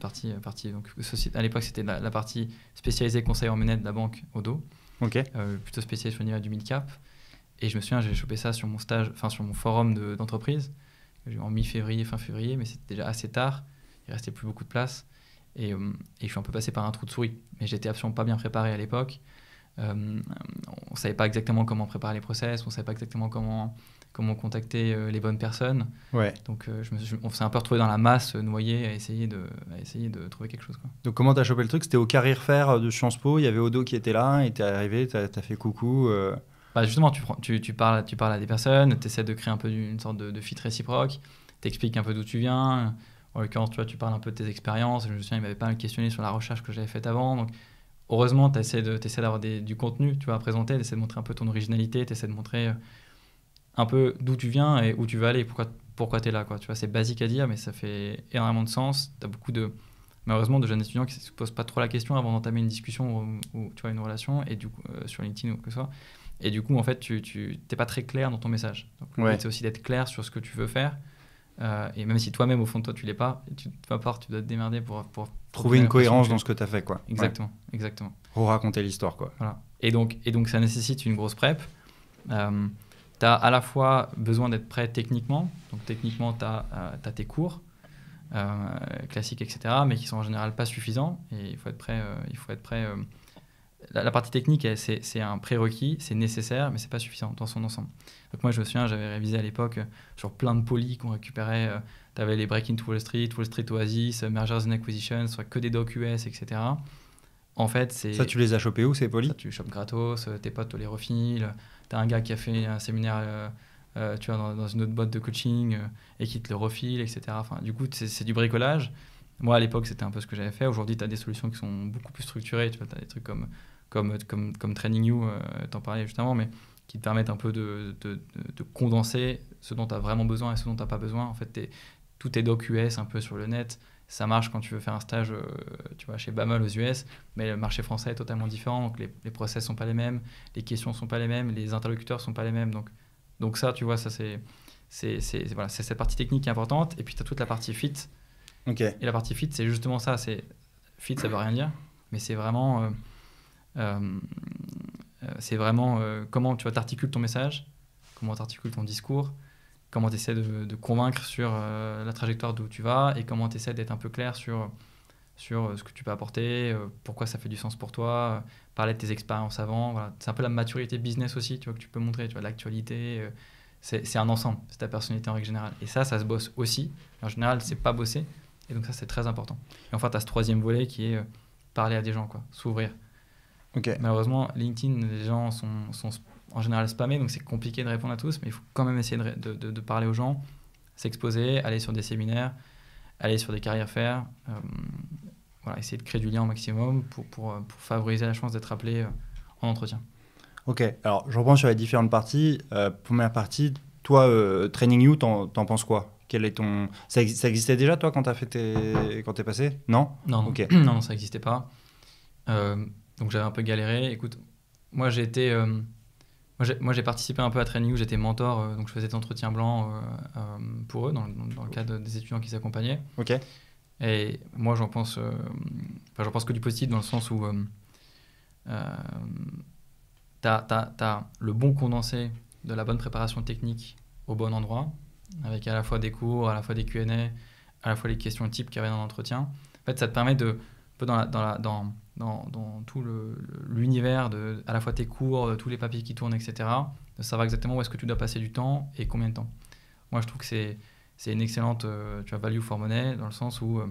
partie, partie, donc, à l'époque, c'était la, partie spécialisée conseil en monnaie de la banque Odo. plutôt spécialisée sur le niveau du mid-cap. Et je me souviens, j'ai chopé ça sur mon stage, enfin sur mon forum d'entreprise, en mi-février, fin février, mais c'était déjà assez tard. Il restait plus beaucoup de place. Et, et, je suis un peu passé par un trou de souris. Mais j'étais absolument pas bien préparé à l'époque. Euh, on ne savait pas exactement comment préparer les process, on ne savait pas exactement comment, comment contacter euh, les bonnes personnes. Donc euh, je me on s'est un peu retrouvé dans la masse, noyé, à essayer de, essayer de trouver quelque chose. Donc comment tu as chopé le truc C'était au carrière faire de Sciences Po, il y avait Odo qui était là, et tu arrivé, tu as, fait coucou. Bah justement, tu, parles, tu parles à des personnes, tu essaies de créer un peu une sorte de, de fit réciproque, tu un peu d'où tu viens. En l'occurrence, tu, tu parles un peu de tes expériences. Je me souviens, il m'avait pas mal questionné sur la recherche que j'avais faite avant. Donc, heureusement, tu essaies d'avoir du contenu tu vois, à présenter, tu de montrer un peu ton originalité, tu essaies de montrer euh, un peu d'où tu viens et où tu vas aller, pourquoi, pourquoi tu es là. Quoi. Tu vois, c'est basique à dire, mais ça fait énormément de sens. Tu as beaucoup de, malheureusement, de jeunes étudiants qui ne se posent pas trop la question avant d'entamer une discussion ou, tu vois, une relation et du coup, euh, sur LinkedIn ou que ce soit. Et du coup, en fait, tu n'es pas très clair dans ton message. Donc, c'est aussi d'être clair sur ce que tu veux faire euh, et même si toi-même, au fond de toi, tu l'es pas, tu, peu tu dois te démerder pour, trouver une cohérence dans ce que tu as fait. Quoi. Exactement. exactement. Pour raconter l'histoire. Quoi. Et, donc, et donc, ça nécessite une grosse prep. Euh, tu as à la fois besoin d'être prêt techniquement. Donc, techniquement, tu as, euh, tes cours euh, classiques, etc., mais qui sont en général pas suffisants. Et il faut être prêt, il faut être prêt la, partie technique, c'est un prérequis, c'est nécessaire, mais c'est pas suffisant dans son ensemble. Donc moi, je me souviens, j'avais révisé à l'époque euh, sur plein de polis qu'on récupérait. Euh, tu avais les Break into Wall Street, Wall Street Oasis, euh, Mergers and Acquisitions, soit que des docs US, etc. En fait, c'est. Ça, tu les as chopés où, ces polis tu les chopes gratos, tes potes te les refilent. T'as un gars qui a fait un séminaire. tu vois, dans, une autre boîte de coaching et qui te le refile, etc. Enfin, du coup, c'est du bricolage. Moi, à l'époque, c'était un peu ce que j'avais fait. Aujourd'hui, tu as des solutions qui sont beaucoup plus structurées. Tu as des trucs comme comme, comme, comme Training You, euh, t'en parlais justement, mais qui te permettent un peu de, de, de condenser ce dont tu as vraiment besoin et ce dont tu n'as pas besoin. En fait, tout est doc US un peu sur le net. Ça marche quand tu veux faire un stage euh, tu vois, chez BAML aux US, mais le marché français est totalement différent. Donc les, les process sont pas les mêmes, les questions sont pas les mêmes, les interlocuteurs sont pas les mêmes. Donc, donc ça, tu vois, ça c'est voilà, cette partie technique qui est importante. Et puis tu as toute la partie fit. Et la partie fit, c'est justement ça. Fit, ça veut rien dire, mais c'est vraiment... Euh, euh, euh, c'est vraiment euh, comment tu articules ton message, comment tu articules ton discours, comment tu essaies de, convaincre sur la trajectoire d'où tu vas et comment tu essaies d'être un peu clair sur sur ce que tu peux apporter, pourquoi ça fait du sens pour toi, parler de tes expériences avant. Voilà. C'est un peu la maturité business aussi tu vois, que tu peux montrer, tu vois, l'actualité. c'est un ensemble, c'est ta personnalité en règle générale. Et ça, ça se bosse aussi. En général, c'est pas bosser. Et donc ça, c'est très important. Et enfin, tu as ce troisième volet qui est parler à des gens, quoi, s'ouvrir. Malheureusement, LinkedIn, les gens sont, sont en général spammés, donc c'est compliqué de répondre à tous, mais il faut quand même essayer de, de, parler aux gens, s'exposer, aller sur des séminaires, aller sur des carrières faire, euh, voilà, essayer de créer du lien au maximum pour, pour, euh, pour favoriser la chance d'être appelé euh, en entretien. Ok, alors je reprends sur les différentes parties. première partie, toi, Training You, t'en penses quoi quel est ton... ça, existait déjà toi quand fait tes... quand passé non, non, non. non, ça n'existait pas. Donc j'avais un peu galéré. Écoute, moi euh, j'ai été. moi j'ai participé un peu à Training, j'étais mentor, euh, donc je faisais des entretiens blancs euh, pour eux dans, le cadre des étudiants qui s'accompagnaient. Ok. Et moi j'en pense, enfin, pense que du positif dans le sens où tu as, le bon condensé de la bonne préparation technique au bon endroit, avec à la fois des cours, à la fois des Q&A, à la fois les questions types qui arrivent dans l'entretien. En fait, ça te permet de dans, la, dans, tout l'univers de à la fois tes cours, tous les papiers qui tournent, etc. De savoir exactement où est-ce que tu dois passer du temps et combien de temps. Moi, je trouve que c'est, une excellente euh, value for money dans le sens où euh,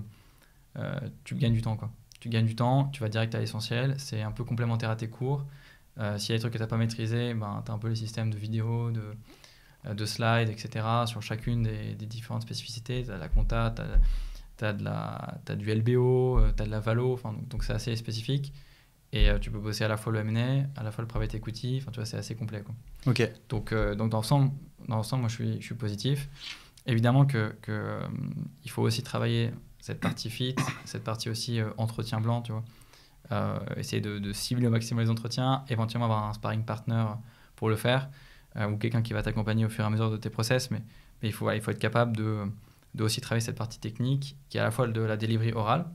euh, tu gagnes du temps. Quoi. Tu gagnes du temps, tu vas direct à l'essentiel, c'est un peu complémentaire à tes cours. S'il y a des trucs que tu n'as pas maîtrisé, ben, tu as un peu les systèmes de vidéos, de, slides, etc. sur chacune des, des différentes spécificités. Tu as la compta, tu as tu as, du LBO, euh, tu as de la Valo, donc c'est assez spécifique. Et euh, tu peux bosser à la fois le M&A, à la fois le private equity. Enfin, tu vois, c'est assez complet. Ok. Donc, euh, donc dans l'ensemble, moi, je suis, je suis positif. Évidemment que, que il faut aussi travailler cette partie fit, cette partie aussi entretien blanc, tu vois. essayer de, cibler au maximum les entretiens, éventuellement avoir un sparring partner pour le faire, ou quelqu'un qui va t'accompagner au fur et à mesure de tes process. Mais, mais il, faut, il faut être capable de de aussi travailler cette partie technique qui est à la fois de la délivrée orale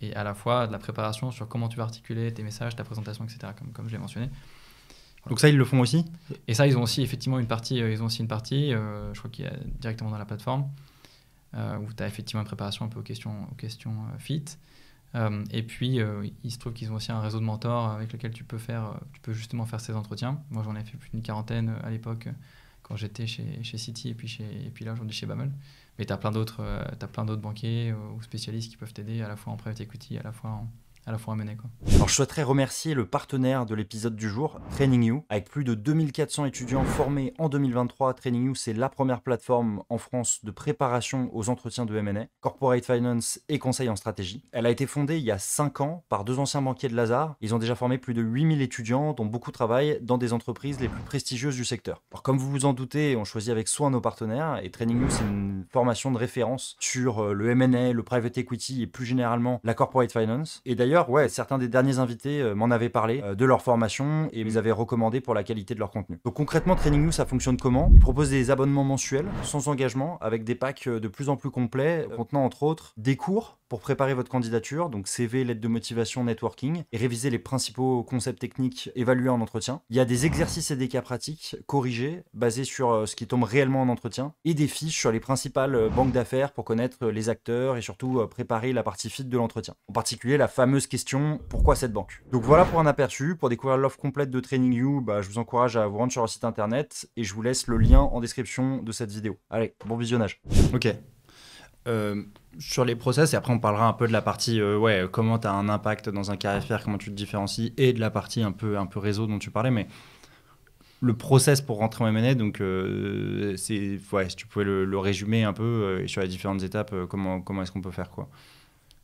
et à la fois de la préparation sur comment tu vas articuler tes messages, ta présentation, etc., comme, comme je l'ai mentionné. Donc ça, ils le font aussi Et ça, ils ont aussi effectivement une partie, euh, ils ont aussi une partie euh, je crois qu'il y a directement dans la plateforme, euh, où tu as effectivement une préparation un peu aux questions, aux questions fit. et puis, il se trouve qu'ils ont aussi un réseau de mentors avec lequel tu peux, faire, tu peux justement faire ces entretiens. Moi, j'en ai fait plus d'une quarantaine à l'époque quand j'étais chez, chez City et puis, chez, et puis là, aujourd'hui chez Bamel. Mais tu as euh, plein d'autres banquiers ou spécialistes qui peuvent t'aider à la fois en private equity, à la fois en, la Alors je souhaiterais remercier le partenaire de l'épisode du jour, Training You, avec plus de 2400 étudiants formés en 2023. Training You, c'est la première plateforme en France de préparation aux entretiens de M&A, corporate finance et conseil en stratégie. Elle a été fondée il y a 5 ans par deux anciens banquiers de Lazare. Ils ont déjà formé plus de 8000 étudiants dont beaucoup travaillent dans des entreprises les plus prestigieuses du secteur. Alors comme vous vous en doutez, on choisit avec soin nos partenaires et Training You, c'est une formation de référence sur euh, le M&A, le private equity et plus généralement la corporate finance. Et d'ailleurs d'ailleurs, ouais, certains des derniers invités euh, m'en avaient parlé euh, de leur formation et mm. les avaient recommandés pour la qualité de leur contenu. Donc concrètement, Training nous ça fonctionne comment Ils proposent des abonnements mensuels, sans engagement, avec des packs euh, de plus en plus complets, contenant entre autres des cours pour préparer votre candidature, donc CV, lettre de motivation, networking, et réviser les principaux concepts techniques évalués en entretien. Il y a des exercices et des cas pratiques corrigés, basés sur ce qui tombe réellement en entretien, et des fiches sur les principales banques d'affaires pour connaître les acteurs et surtout préparer la partie fit de l'entretien. En particulier, la fameuse question pourquoi cette banque Donc voilà pour un aperçu. Pour découvrir l'offre complète de Training You, bah, je vous encourage à vous rendre sur leur site internet et je vous laisse le lien en description de cette vidéo. Allez, bon visionnage. Ok. Euh, sur les process, et après on parlera un peu de la partie euh, ouais, comment tu as un impact dans un carrière, comment tu te différencies, et de la partie un peu, un peu réseau dont tu parlais, mais le process pour rentrer en M&A, donc euh, c'est ouais, si tu pouvais le, résumer un peu et sur les différentes étapes, comment comment est-ce qu'on peut faire quoi.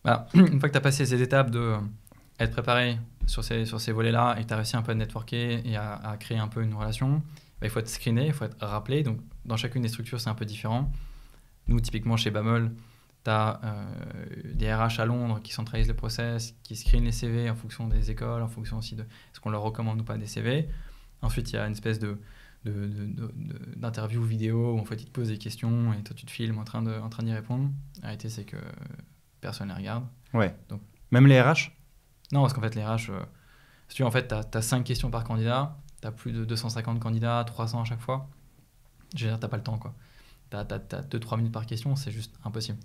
Bah, une fois que tu as passé ces étapes de euh, être préparé sur ces, sur ces volets-là et que tu as réussi un peu à networker et à, créer un peu une relation, bah, il faut être screené, il faut être rappelé. Donc, dans chacune des structures, c'est un peu différent. Nous, typiquement, chez Bamel, tu as euh, des RH à Londres qui centralisent le process, qui screenent les CV en fonction des écoles, en fonction aussi de ce qu'on leur recommande ou pas des CV. Ensuite, il y a une espèce de d'interview vidéo où en fait ils te posent des questions et toi tu te filmes en train en train d'y répondre. La réalité c'est que personne ne les regarde. Ouais. Donc, Même les RH Non, parce qu'en fait, les RH, euh, si tu en fait, tu as, 5 questions par candidat, tu as plus de 250 candidats, 300 à chaque fois. Je veux dire, pas le temps, quoi. Tu as, 2-3 minutes par question, c'est juste impossible.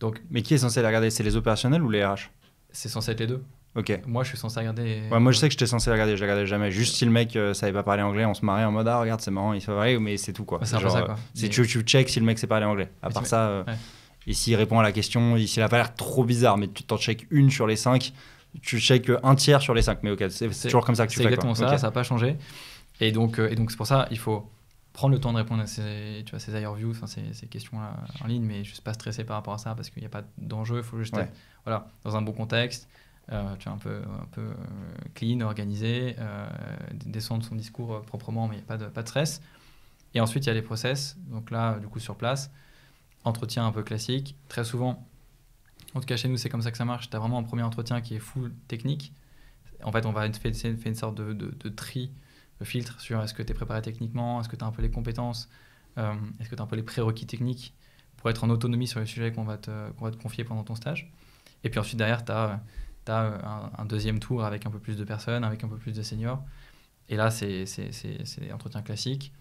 Donc, Mais qui est censé les regarder C'est les opérationnels ou les RH C'est censé être les deux. Ok. Moi, je suis censé regarder. moi, je sais que j'étais censé regarder, je regardais jamais. Juste si le mec euh, savait pas parler anglais, on se marrait en mode Ah, regarde, c'est marrant, il savait, mais c'est tout quoi. c'est ça euh, quoi. tu, tu check si le mec sait parler anglais. À part ça. Et s'il répond à la question, il n'a pas l'air trop bizarre, mais tu t'en check une sur les cinq, tu check un tiers sur les cinq. Mais ok, c'est toujours comme ça que tu fais. C'est exactement ça, ça n'a pas changé. Et donc, euh, donc c'est pour ça, il faut prendre le temps de répondre à ces, tu vois, ces ailleurs views, ces, questions-là en ligne, mais je suis pas stressé par rapport à ça parce qu'il n'y a pas d'enjeu. Il faut juste être voilà, dans un bon contexte, euh, tu un peu, un peu euh, clean, organisé, descendre son discours proprement, mais il n'y a pas de, pas de stress. Et ensuite, il y a les process. Donc là, du coup, sur place, entretien un peu classique. Très souvent, en tout cas chez nous, c'est comme ça que ça marche. Tu as vraiment un premier entretien qui est full technique. En fait, on va faire, une sorte de, tri, de filtre sur est-ce que tu es préparé techniquement, est-ce que tu as un peu les compétences, euh, est-ce que tu as un peu les prérequis techniques pour être en autonomie sur les sujets qu'on va, te confier pendant ton stage. Et puis ensuite, derrière, tu as, un, deuxième tour avec un peu plus de personnes, avec un peu plus de seniors. Et là, c'est entretien classique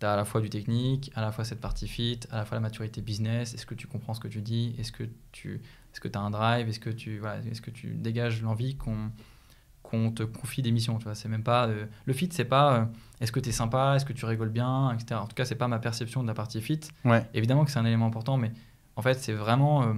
tu à la fois du technique, à la fois cette partie fit, à la fois la maturité business, est-ce que tu comprends ce que tu dis, est-ce que tu est-ce que as un drive, est-ce que tu est-ce que tu dégages l'envie qu'on te confie des missions, tu vois, c'est même pas euh, le fit c'est pas euh, est-ce que tu es sympa, est-ce que tu rigoles bien, etc. En tout cas, c'est pas ma perception de la partie fit. Ouais. Évidemment que c'est un élément important mais en fait, c'est vraiment euh,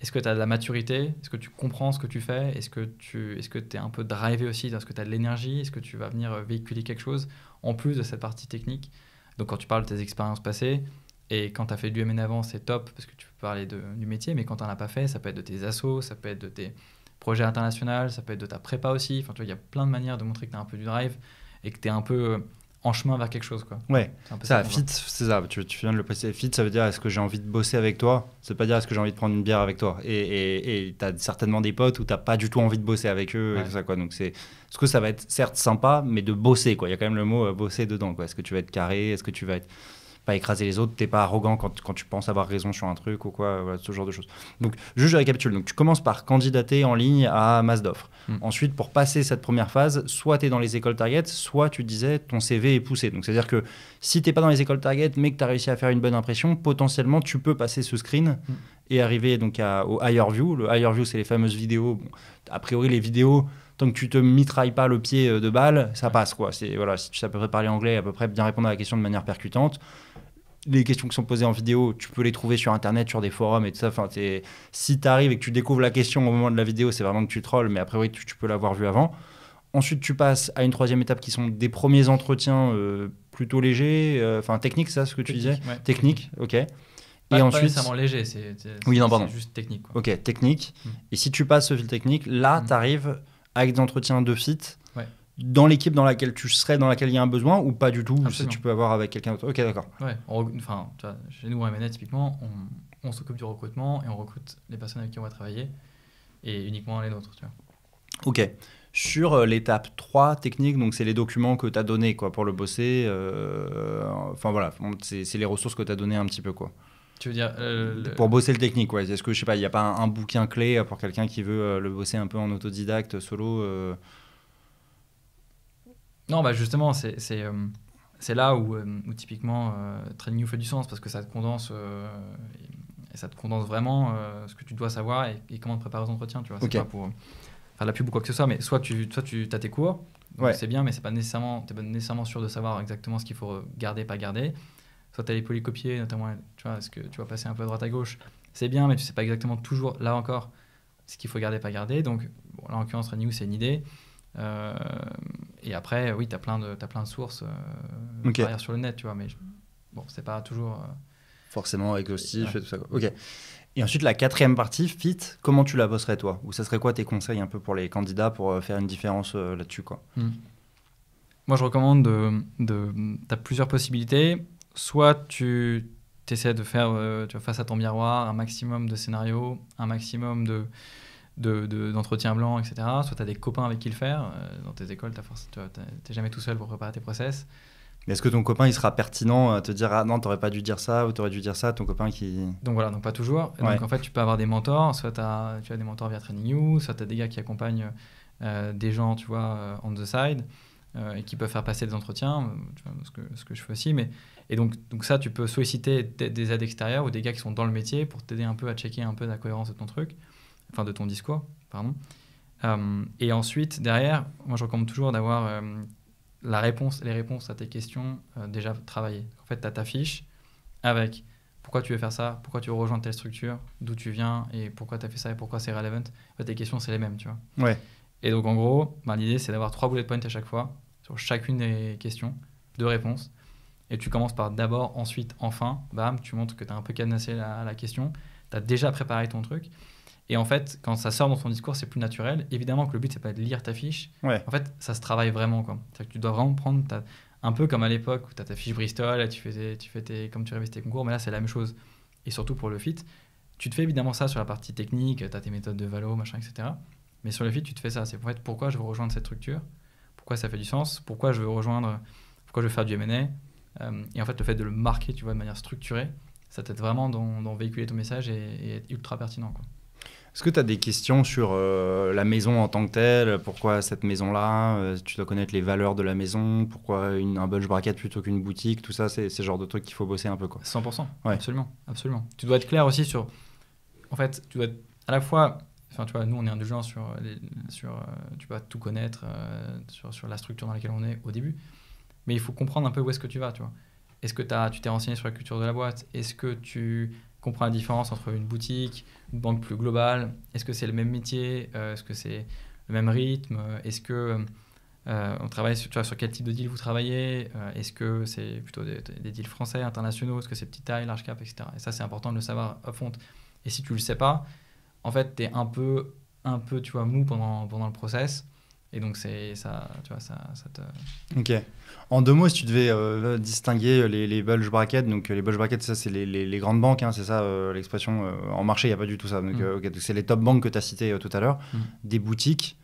est-ce que tu as de la maturité Est-ce que tu comprends ce que tu fais Est-ce que tu est-ce que es un peu drivé aussi Est-ce que tu as de l'énergie Est-ce que tu vas venir véhiculer quelque chose en plus de cette partie technique donc quand tu parles de tes expériences passées, et quand tu as fait du MN avant, c'est top, parce que tu peux parler de, du métier, mais quand tu n'en as pas fait, ça peut être de tes assos, ça peut être de tes projets internationaux, ça peut être de ta prépa aussi. Enfin, tu vois, il y a plein de manières de montrer que tu as un peu du drive et que tu es un peu euh, en chemin vers quelque chose. Quoi. Ouais, ça, fit, c'est ça, tu, viens de le préciser. Fit, ça veut dire est-ce que j'ai envie de bosser avec toi C'est pas dire est-ce que j'ai envie de prendre une bière avec toi. Et tu as certainement des potes où tu pas du tout envie de bosser avec eux. Et ça, quoi. Donc c'est ce que ça va être certes sympa, mais de bosser. Quoi. Il y a quand même le mot euh, bosser dedans. Quoi. Est-ce que tu vas être carré Est-ce que tu vas être pas écraser les autres, t'es pas arrogant quand, tu penses avoir raison sur un truc ou quoi, ce genre de choses. Donc, juste je récapitule. Donc, tu commences par candidater en ligne à masse d'offres. Hmm. Ensuite, pour passer cette première phase, soit tu es dans les écoles target, soit tu disais ton CV est poussé. Donc, c'est-à-dire que si t'es pas dans les écoles target, mais que tu as réussi à faire une bonne impression, potentiellement, tu peux passer ce screen hmm. et arriver donc au higher view. Le higher view, c'est les fameuses vidéos. a priori, les vidéos donc, tu tu te mitrailles pas le pied euh, de balle, ça passe quoi. C'est voilà, si tu sais à peu près parler anglais, à peu près bien répondre à la question de manière percutante. Les questions qui sont posées en vidéo, tu peux les trouver sur internet, sur des forums et tout ça. Enfin, es, si tu arrives et que tu découvres la question au moment de la vidéo, c'est vraiment que tu trolls, mais a priori tu, peux l'avoir vu avant. Ensuite, tu passes à une troisième étape qui sont des premiers entretiens euh, plutôt légers, euh, enfin techniques, ça, ce que tu disais Techniques, Technique, ok. Pas, et pas ensuite, nécessairement léger, c'est oui, juste technique. Ok, technique. Mm. Et si tu passes ce fil technique, là, mm. tu arrives avec des de fit dans l'équipe dans laquelle tu serais, dans laquelle il y a un besoin ou pas du tout si tu peux avoir avec quelqu'un d'autre. Ok, d'accord. enfin, chez nous, en MNA, typiquement, on, on s'occupe du recrutement et on recrute les personnes avec qui on va travailler et uniquement les nôtres. Tu vois. Ok. Sur euh, l'étape 3 technique, donc c'est les documents que tu as donnés quoi, pour le bosser. Euh, enfin voilà, c'est les ressources que tu as données un petit peu. quoi veux dire euh, Pour bosser le technique, ouais. Est-ce que, je sais pas, il n'y a pas un, bouquin clé euh, pour quelqu'un qui veut euh, le bosser un peu en autodidacte, solo Non, bah justement, c'est c'est là où, où typiquement Training You fait du sens parce que ça te condense et, ça te condense vraiment ce que tu dois savoir et, comment te préparer aux entretiens. Tu vois, okay. pas pour faire la pub ou quoi que ce soit, mais soit tu, soit tu as tes cours, c'est bien, mais c'est pas nécessairement, es pas nécessairement sûr de savoir exactement ce qu'il faut garder, pas garder soit tu as les polycopiés, notamment, tu vois, est-ce que tu vas passer un peu de droite à gauche C'est bien, mais tu sais pas exactement toujours, là encore, ce qu'il faut garder, pas garder. Donc, là, en l'occurrence, Renew, c'est une idée. Euh, et après, oui, tu as, plein de sources euh, derrière sur le net, tu vois, mais bon, c'est pas toujours. Euh, Forcément exhaustif et tout ça. Ok. Et ensuite, la quatrième partie, fit, comment tu la bosserais toi Ou ça serait quoi tes conseils un peu pour les candidats pour faire une différence là-dessus quoi hmm. Moi, je recommande de. de tu as plusieurs possibilités soit tu essaies de faire euh, face à ton miroir un maximum de scénarios, un maximum de d'entretiens blancs, etc. Soit tu as des copains avec qui le faire. Euh, dans tes écoles, tu n'es jamais tout seul pour préparer tes process. Mais Est-ce que ton copain, il sera pertinent à te dire Ah non, t'aurais pas dû dire ça ou t'aurais dû dire ça, ton copain qui. Donc voilà, donc pas toujours. Donc en fait, tu peux avoir des mentors, soit tu as des mentors via Training You, soit tu as des gars qui accompagnent euh, des gens, tu vois, on the side. Euh, et qui peuvent faire passer des entretiens, euh, ce, que, je fais aussi. Mais, et donc, donc ça, tu peux solliciter des aides extérieures ou des gars qui sont dans le métier pour t'aider un peu à checker un peu la cohérence de ton truc, enfin de ton discours, pardon. Euh, et ensuite, derrière, moi je recommande toujours d'avoir la réponse, les réponses à tes questions déjà travaillées. En fait, tu as ta fiche avec pourquoi tu veux faire ça, pourquoi tu veux rejoindre telle structure, d'où tu viens et pourquoi tu as fait ça et pourquoi c'est relevant. En tes questions, c'est les mêmes, tu vois. Ouais. Et donc, en gros, ben, l'idée, c'est d'avoir trois bullet points à chaque fois pour chacune des questions, deux réponses. Et tu commences par d'abord, ensuite, enfin, bam, tu montres que tu as un peu cadenassé la, la question, tu as déjà préparé ton truc. Et en fait, quand ça sort dans ton discours, c'est plus naturel. Évidemment que le but, c'est pas de lire ta fiche. En fait, ça se travaille vraiment. Quoi. Que tu dois vraiment prendre un peu comme à l'époque où tu as ta fiche Bristol, et tu faisais, tu fais comme tu révisais tes concours, mais là, c'est la même chose. Et surtout pour le fit, tu te fais évidemment ça sur la partie technique, tu as tes méthodes de valo, machin, etc. Mais sur le fit, tu te fais ça. C'est pour être pourquoi je veux rejoindre cette structure pourquoi ça fait du sens, pourquoi je veux rejoindre, pourquoi je veux faire du M&A. Euh, et en fait, le fait de le marquer, tu vois, de manière structurée, ça t'aide vraiment dans véhiculer ton message et, être ultra pertinent. Est-ce que tu as des questions sur euh, la maison en tant que telle Pourquoi cette maison-là euh, Tu dois connaître les valeurs de la maison. Pourquoi un bulge bracket plutôt qu'une boutique Tout ça, c'est ce genre de trucs qu'il faut bosser un peu. Quoi. 100%. Absolument, absolument. Tu dois être clair aussi sur... En fait, tu dois être à la fois Enfin, tu vois, nous, on est indulgents sur, sur euh, tu vas tout connaître, euh, sur, sur, la structure dans laquelle on est au début. Mais il faut comprendre un peu où est-ce que tu vas, tu vois. Est-ce que as, tu t'es renseigné sur la culture de la boîte Est-ce que tu comprends la différence entre une boutique, une banque plus globale Est-ce que c'est le même métier euh, Est-ce que c'est le même rythme Est-ce que on travaille sur, tu vois, sur quel type de deal vous travaillez Est-ce que c'est plutôt des, des, deals français, internationaux Est-ce que c'est petite taille, large cap, etc. Et ça, c'est important de le savoir à fond. Et si tu ne le sais pas, en fait, tu es un peu, un peu, tu vois, mou pendant, pendant le process. Et donc, c'est ça, te. Ok. En deux mots, si tu devais euh, distinguer euh, les, les bulge brackets, donc euh, les bulge brackets, ça, c'est les, grandes banques, hein, c'est ça l'expression. en marché, il n'y a pas du tout ça. Donc, mm. c'est les top banques que tu as citées tout à l'heure, mm. des boutiques.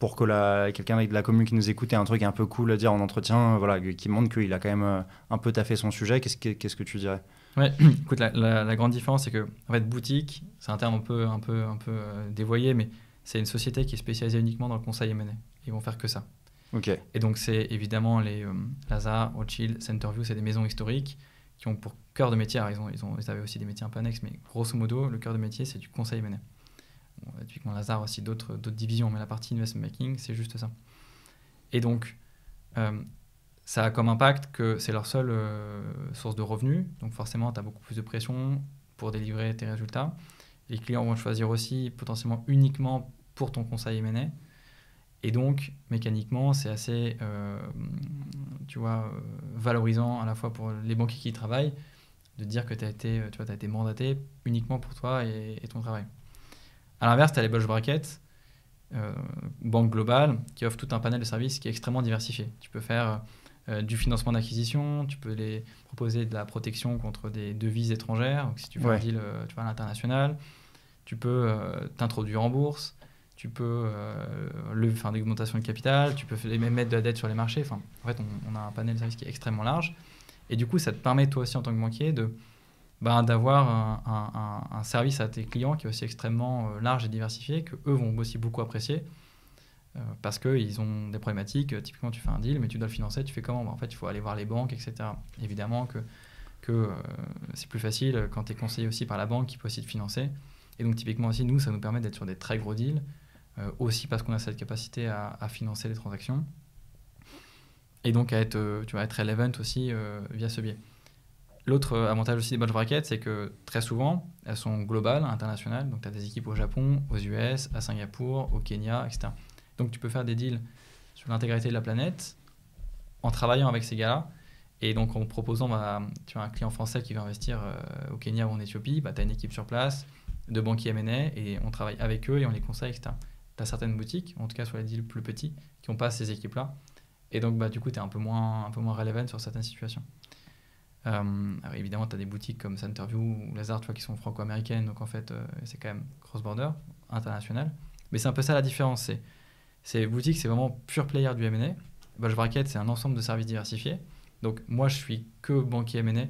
Pour que quelqu'un avec de la commune qui nous écoute ait un truc un peu cool à dire en entretien, voilà, qui montre qu'il a quand même un peu taffé son sujet, qu'est-ce que, qu'est-ce que tu dirais Ouais, écoute, la, grande différence, c'est que en fait, boutique, c'est un terme un peu, un peu, un peu euh, dévoyé, mais c'est une société qui est spécialisée uniquement dans le conseil M&A. Ils vont faire que ça. ok Et donc, c'est évidemment les euh, Lazare, Rothschild, Centerview, c'est des maisons historiques qui ont pour cœur de métier, ils, ont, ils, ont, avaient aussi des métiers un peu annexes, mais grosso modo, le cœur de métier, c'est du conseil M&A. Bon, bah, typiquement, Lazare aussi d'autres divisions, mais la partie investment making, c'est juste ça. Et donc, euh, ça a comme impact que c'est leur seule euh, source de revenus. Donc forcément, tu as beaucoup plus de pression pour délivrer tes résultats. Les clients vont choisir aussi potentiellement uniquement pour ton conseil M&A. Et donc, mécaniquement, c'est assez, euh, tu vois, euh, valorisant à la fois pour les banquiers qui y travaillent, de dire que tu as, été, tu vois, as été mandaté uniquement pour toi et, ton travail. À l'inverse, tu as les bulge brackets, banque globale, qui offre tout un panel de services qui est extrêmement diversifié. Tu peux faire euh, du financement d'acquisition, tu peux les proposer de la protection contre des devises étrangères, donc si tu fais un deal euh, tu vois, à l'international, tu peux euh, t'introduire en bourse, tu peux le faire augmentation de capital, tu peux même mettre de la dette sur les marchés. Enfin, en fait, on, a un panel de services qui est extrêmement large. Et du coup, ça te permet toi aussi en tant que banquier de bah, d'avoir un, un, service à tes clients qui est aussi extrêmement large et diversifié, que eux vont aussi beaucoup apprécier. Euh, parce qu'ils ont des problématiques. Euh, typiquement, tu fais un deal, mais tu dois le financer, tu fais comment En fait, il faut aller voir les banques, etc. Évidemment que, euh, c'est plus facile quand tu es conseillé aussi par la banque qui peut aussi te financer. Et donc, typiquement aussi, nous, ça nous permet d'être sur des très gros deals, aussi parce qu'on a cette capacité à, financer les transactions. Et donc, à être, tu vois, être relevant aussi via ce biais. L'autre avantage aussi des bulge brackets, c'est que très souvent, elles sont globales, internationales. Donc, tu as des équipes au Japon, aux US, à Singapour, au Kenya, etc. Donc tu peux faire des deals sur l'intégralité de la planète en travaillant avec ces gars-là. Et donc en proposant, bah, tu as un client français qui veut investir euh, au Kenya ou en Éthiopie, bah, tu as une équipe sur place de banquiers M&A et on travaille avec eux et on les conseille, etc. Tu as certaines boutiques, en tout cas sur les deals plus petits, qui n'ont pas ces équipes-là. Et donc bah, du coup, tu es un peu, moins, moins relevant sur certaines situations. Euh, évidemment, tu as des boutiques comme Centerview ou Lazard qui sont franco-américaines, donc en fait, euh, c'est quand même cross-border, international. Mais c'est un peu ça la différence. C'est c'est boutique, c'est vraiment pure player du M&A. Bulge Bracket, c'est un ensemble de services diversifiés. Donc moi, je suis que banquier M&A,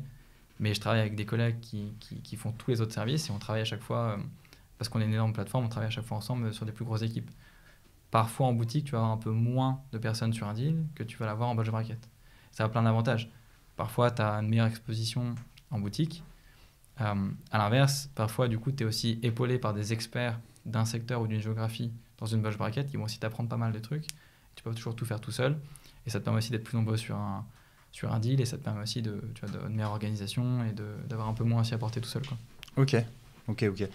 mais je travaille avec des collègues qui, qui, qui, font tous les autres services et on travaille à chaque fois, euh, parce qu'on est une énorme plateforme, on travaille à chaque fois ensemble sur des plus grosses équipes. Parfois en boutique, tu vas avoir un peu moins de personnes sur un deal que tu vas l'avoir en Bulge Bracket. Ça a plein d'avantages. Parfois, tu as une meilleure exposition en boutique. Euh, à l'inverse, parfois, du coup, tu es aussi épaulé par des experts d'un secteur ou d'une géographie dans une bulge bracket qui vont aussi t'apprendre pas mal de trucs. Tu peux toujours tout faire tout seul. Et ça te permet aussi d'être plus nombreux sur un, sur un deal et ça te permet aussi de, tu de, meilleure organisation et d'avoir un peu moins à s'y apporter tout seul. Quoi. Ok, ok, ok.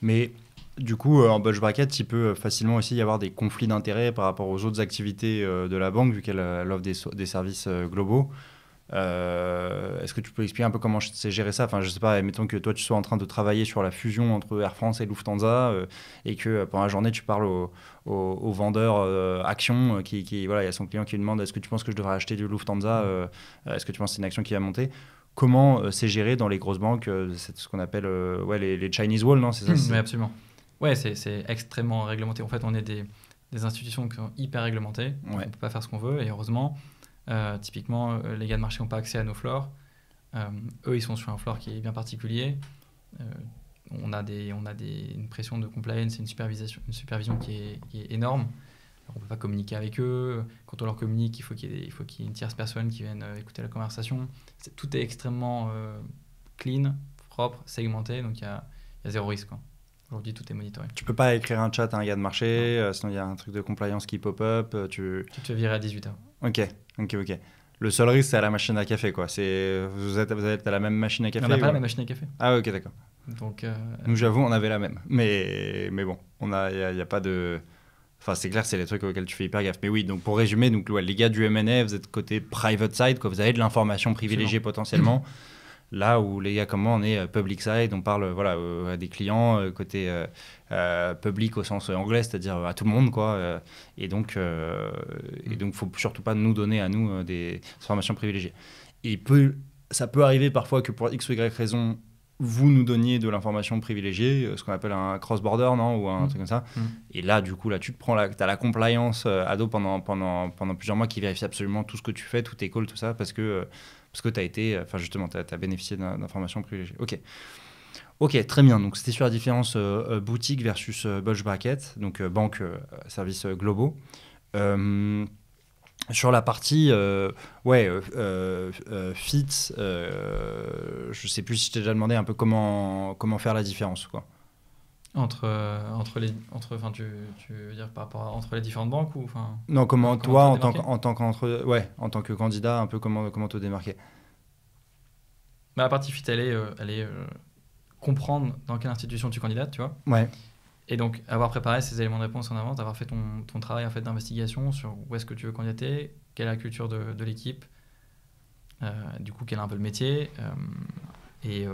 Mais du coup, euh, en bulge bracket, il peut facilement aussi y avoir des conflits d'intérêts par rapport aux autres activités euh, de la banque, vu qu'elle euh, offre des, des services globaux. Euh, est-ce que tu peux expliquer un peu comment c'est géré ça Enfin, je sais pas, mettons que toi tu sois en train de travailler sur la fusion entre Air France et Lufthansa euh, et que euh, pendant la journée tu parles au, au, vendeur Action qui, voilà, il y a son client qui lui demande Est-ce que tu penses que je devrais acheter du Lufthansa mm. Est-ce que tu penses que c'est une action qui va monter Comment c'est géré dans les grosses banques C'est ce qu'on appelle ouais, les, Chinese Wall, non C'est ça mm, Oui, absolument. Ouais, c'est extrêmement réglementé. En fait, on est des, institutions qui sont hyper réglementées. On peut pas faire ce qu'on veut et heureusement. Euh, typiquement, euh, les gars de marché n'ont pas accès à nos floors. Euh, eux, ils sont sur un floor qui est bien particulier. on a, des, on a des, une pression de compliance et une supervision, une supervision qui, est, énorme. on ne peut pas communiquer avec eux. Quand on leur communique, il faut qu'il y, ait une tierce personne qui vienne écouter la conversation. tout est extrêmement clean, propre, segmenté. Donc, il y a, y a zéro risque. Aujourd'hui, tout est monitoré. Tu peux pas écrire un chat à un gars de marché, euh, sinon il y a un truc de compliance qui pop-up. Euh, tu... tu te fais virer à 18h. Ok, ok, ok. Le seul risque, c'est à la machine à café, quoi. C'est... Vous, êtes, vous êtes à la même machine à café On n'a pas la même machine à café. Ah, ok, d'accord. Donc, euh, Nous, j'avoue, on avait la même. Mais, mais bon, il n'y a, a, pas de. Enfin, c'est clair, c'est les trucs auxquels tu fais hyper gaffe. Mais oui, donc pour résumer, donc, les gars du MNF, vous êtes côté private side, quoi. Vous avez de l'information privilégiée potentiellement. Là où les gars comme moi, on est euh, public side, on parle voilà, euh, à des clients euh, côté public au sens anglais, c'est-à-dire à tout le monde. Quoi, et donc, il et mm. donc, faut surtout pas nous donner à nous des informations privilégiées. Et peut, ça peut arriver parfois que pour X ou Y raison, vous nous donniez de l'information privilégiée, ce qu'on appelle un cross-border, non Ou un mm. truc comme ça. Mm. Et là, du coup, là, tu te prends la, as la compliance ado pendant, pendant, pendant plusieurs mois qui vérifie absolument tout ce que tu fais, tous tes calls, tout ça, parce que parce que tu as été, enfin justement, tu as, as, bénéficié d'informations privilégiées. Ok. Ok, très bien. Donc c'était sur la différence euh, euh, boutique versus euh, bulge bracket, donc banque, services globaux. sur la partie, ouais, fit, je sais plus si je t'ai déjà demandé un peu comment, comment faire la différence, quoi entre, euh, entre les entre enfin tu, tu, veux dire par rapport entre les différentes banques ou enfin non comment, toi en tant en tant qu'entre ouais en tant que candidat un peu comment comment te démarquer bah, la partie fit elle est, euh, elle est euh, comprendre dans quelle institution tu candidates tu vois ouais et donc avoir préparé ces éléments de réponse en avance avoir fait ton, ton travail en fait d'investigation sur où est-ce que tu veux candidater quelle est la culture de, de l'équipe du coup quel est un peu le métier et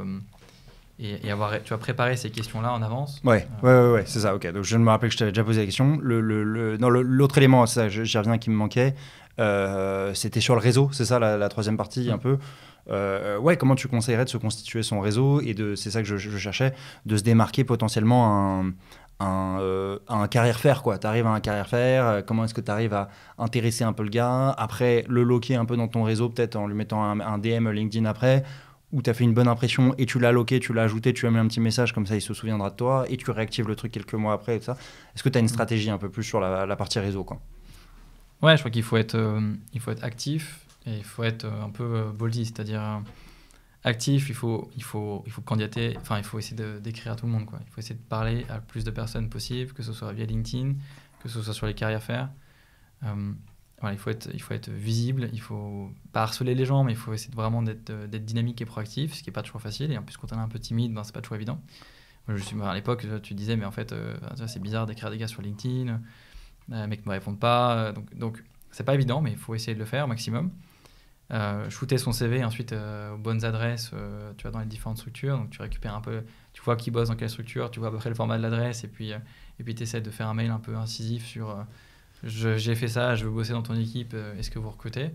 et, avoir tu as préparé ces questions-là en avance Ouais, ouais, c'est ça. Ok, donc je me rappelle que je t'avais déjà posé la question. Le, le, non, l'autre élément, ça, j'y reviens, qui me manquait, euh, c'était sur le réseau, c'est ça la, troisième partie un mm. peu. Euh, ouais, comment tu conseillerais de se constituer son réseau et de, c'est ça que je, cherchais, de se démarquer potentiellement un, un, euh, carrière faire quoi. Tu arrives à un carrière faire, comment est-ce que tu arrives à intéresser un peu le gars, après le loquer un peu dans ton réseau, peut-être en lui mettant un DM LinkedIn après, où tu as fait une bonne impression et tu l'as loqué, tu l'as ajouté, tu as mis un petit message, comme ça il se souviendra de toi, et tu réactives le truc quelques mois après, et tout ça. Est-ce que tu as une mm. stratégie un peu plus sur la, partie réseau quoi Ouais, je crois qu'il faut, être, euh, il faut être actif et il faut être euh, un peu euh, boldy, c'est-à-dire actif, il faut, il, faut, il faut candidater, enfin il faut essayer d'écrire à tout le monde. Quoi. Il faut essayer de parler à le plus de personnes possible, que ce soit via LinkedIn, que ce soit sur les carrières faire il, faut être, il faut être visible, il faut pas harceler les gens, mais il faut essayer de vraiment d'être euh, dynamique et proactif, ce qui n'est pas toujours facile. Et en plus, quand on est un peu timide, ben, c'est pas toujours évident. je suis, ben, à l'époque, tu disais, mais en fait, euh, c'est bizarre d'écrire des gars sur LinkedIn, les mais ne me répondent pas. Euh, donc, donc c'est pas évident, mais il faut essayer de le faire au maximum. shooter son CV ensuite aux bonnes adresses, tu vois, dans les différentes structures. Donc, tu récupères un peu, tu vois qui bosse dans quelle structure, tu vois à peu près le format de l'adresse, et puis et tu essaies de faire un mail un peu incisif sur j'ai fait ça, je veux bosser dans ton équipe, euh, est-ce que vous recrutez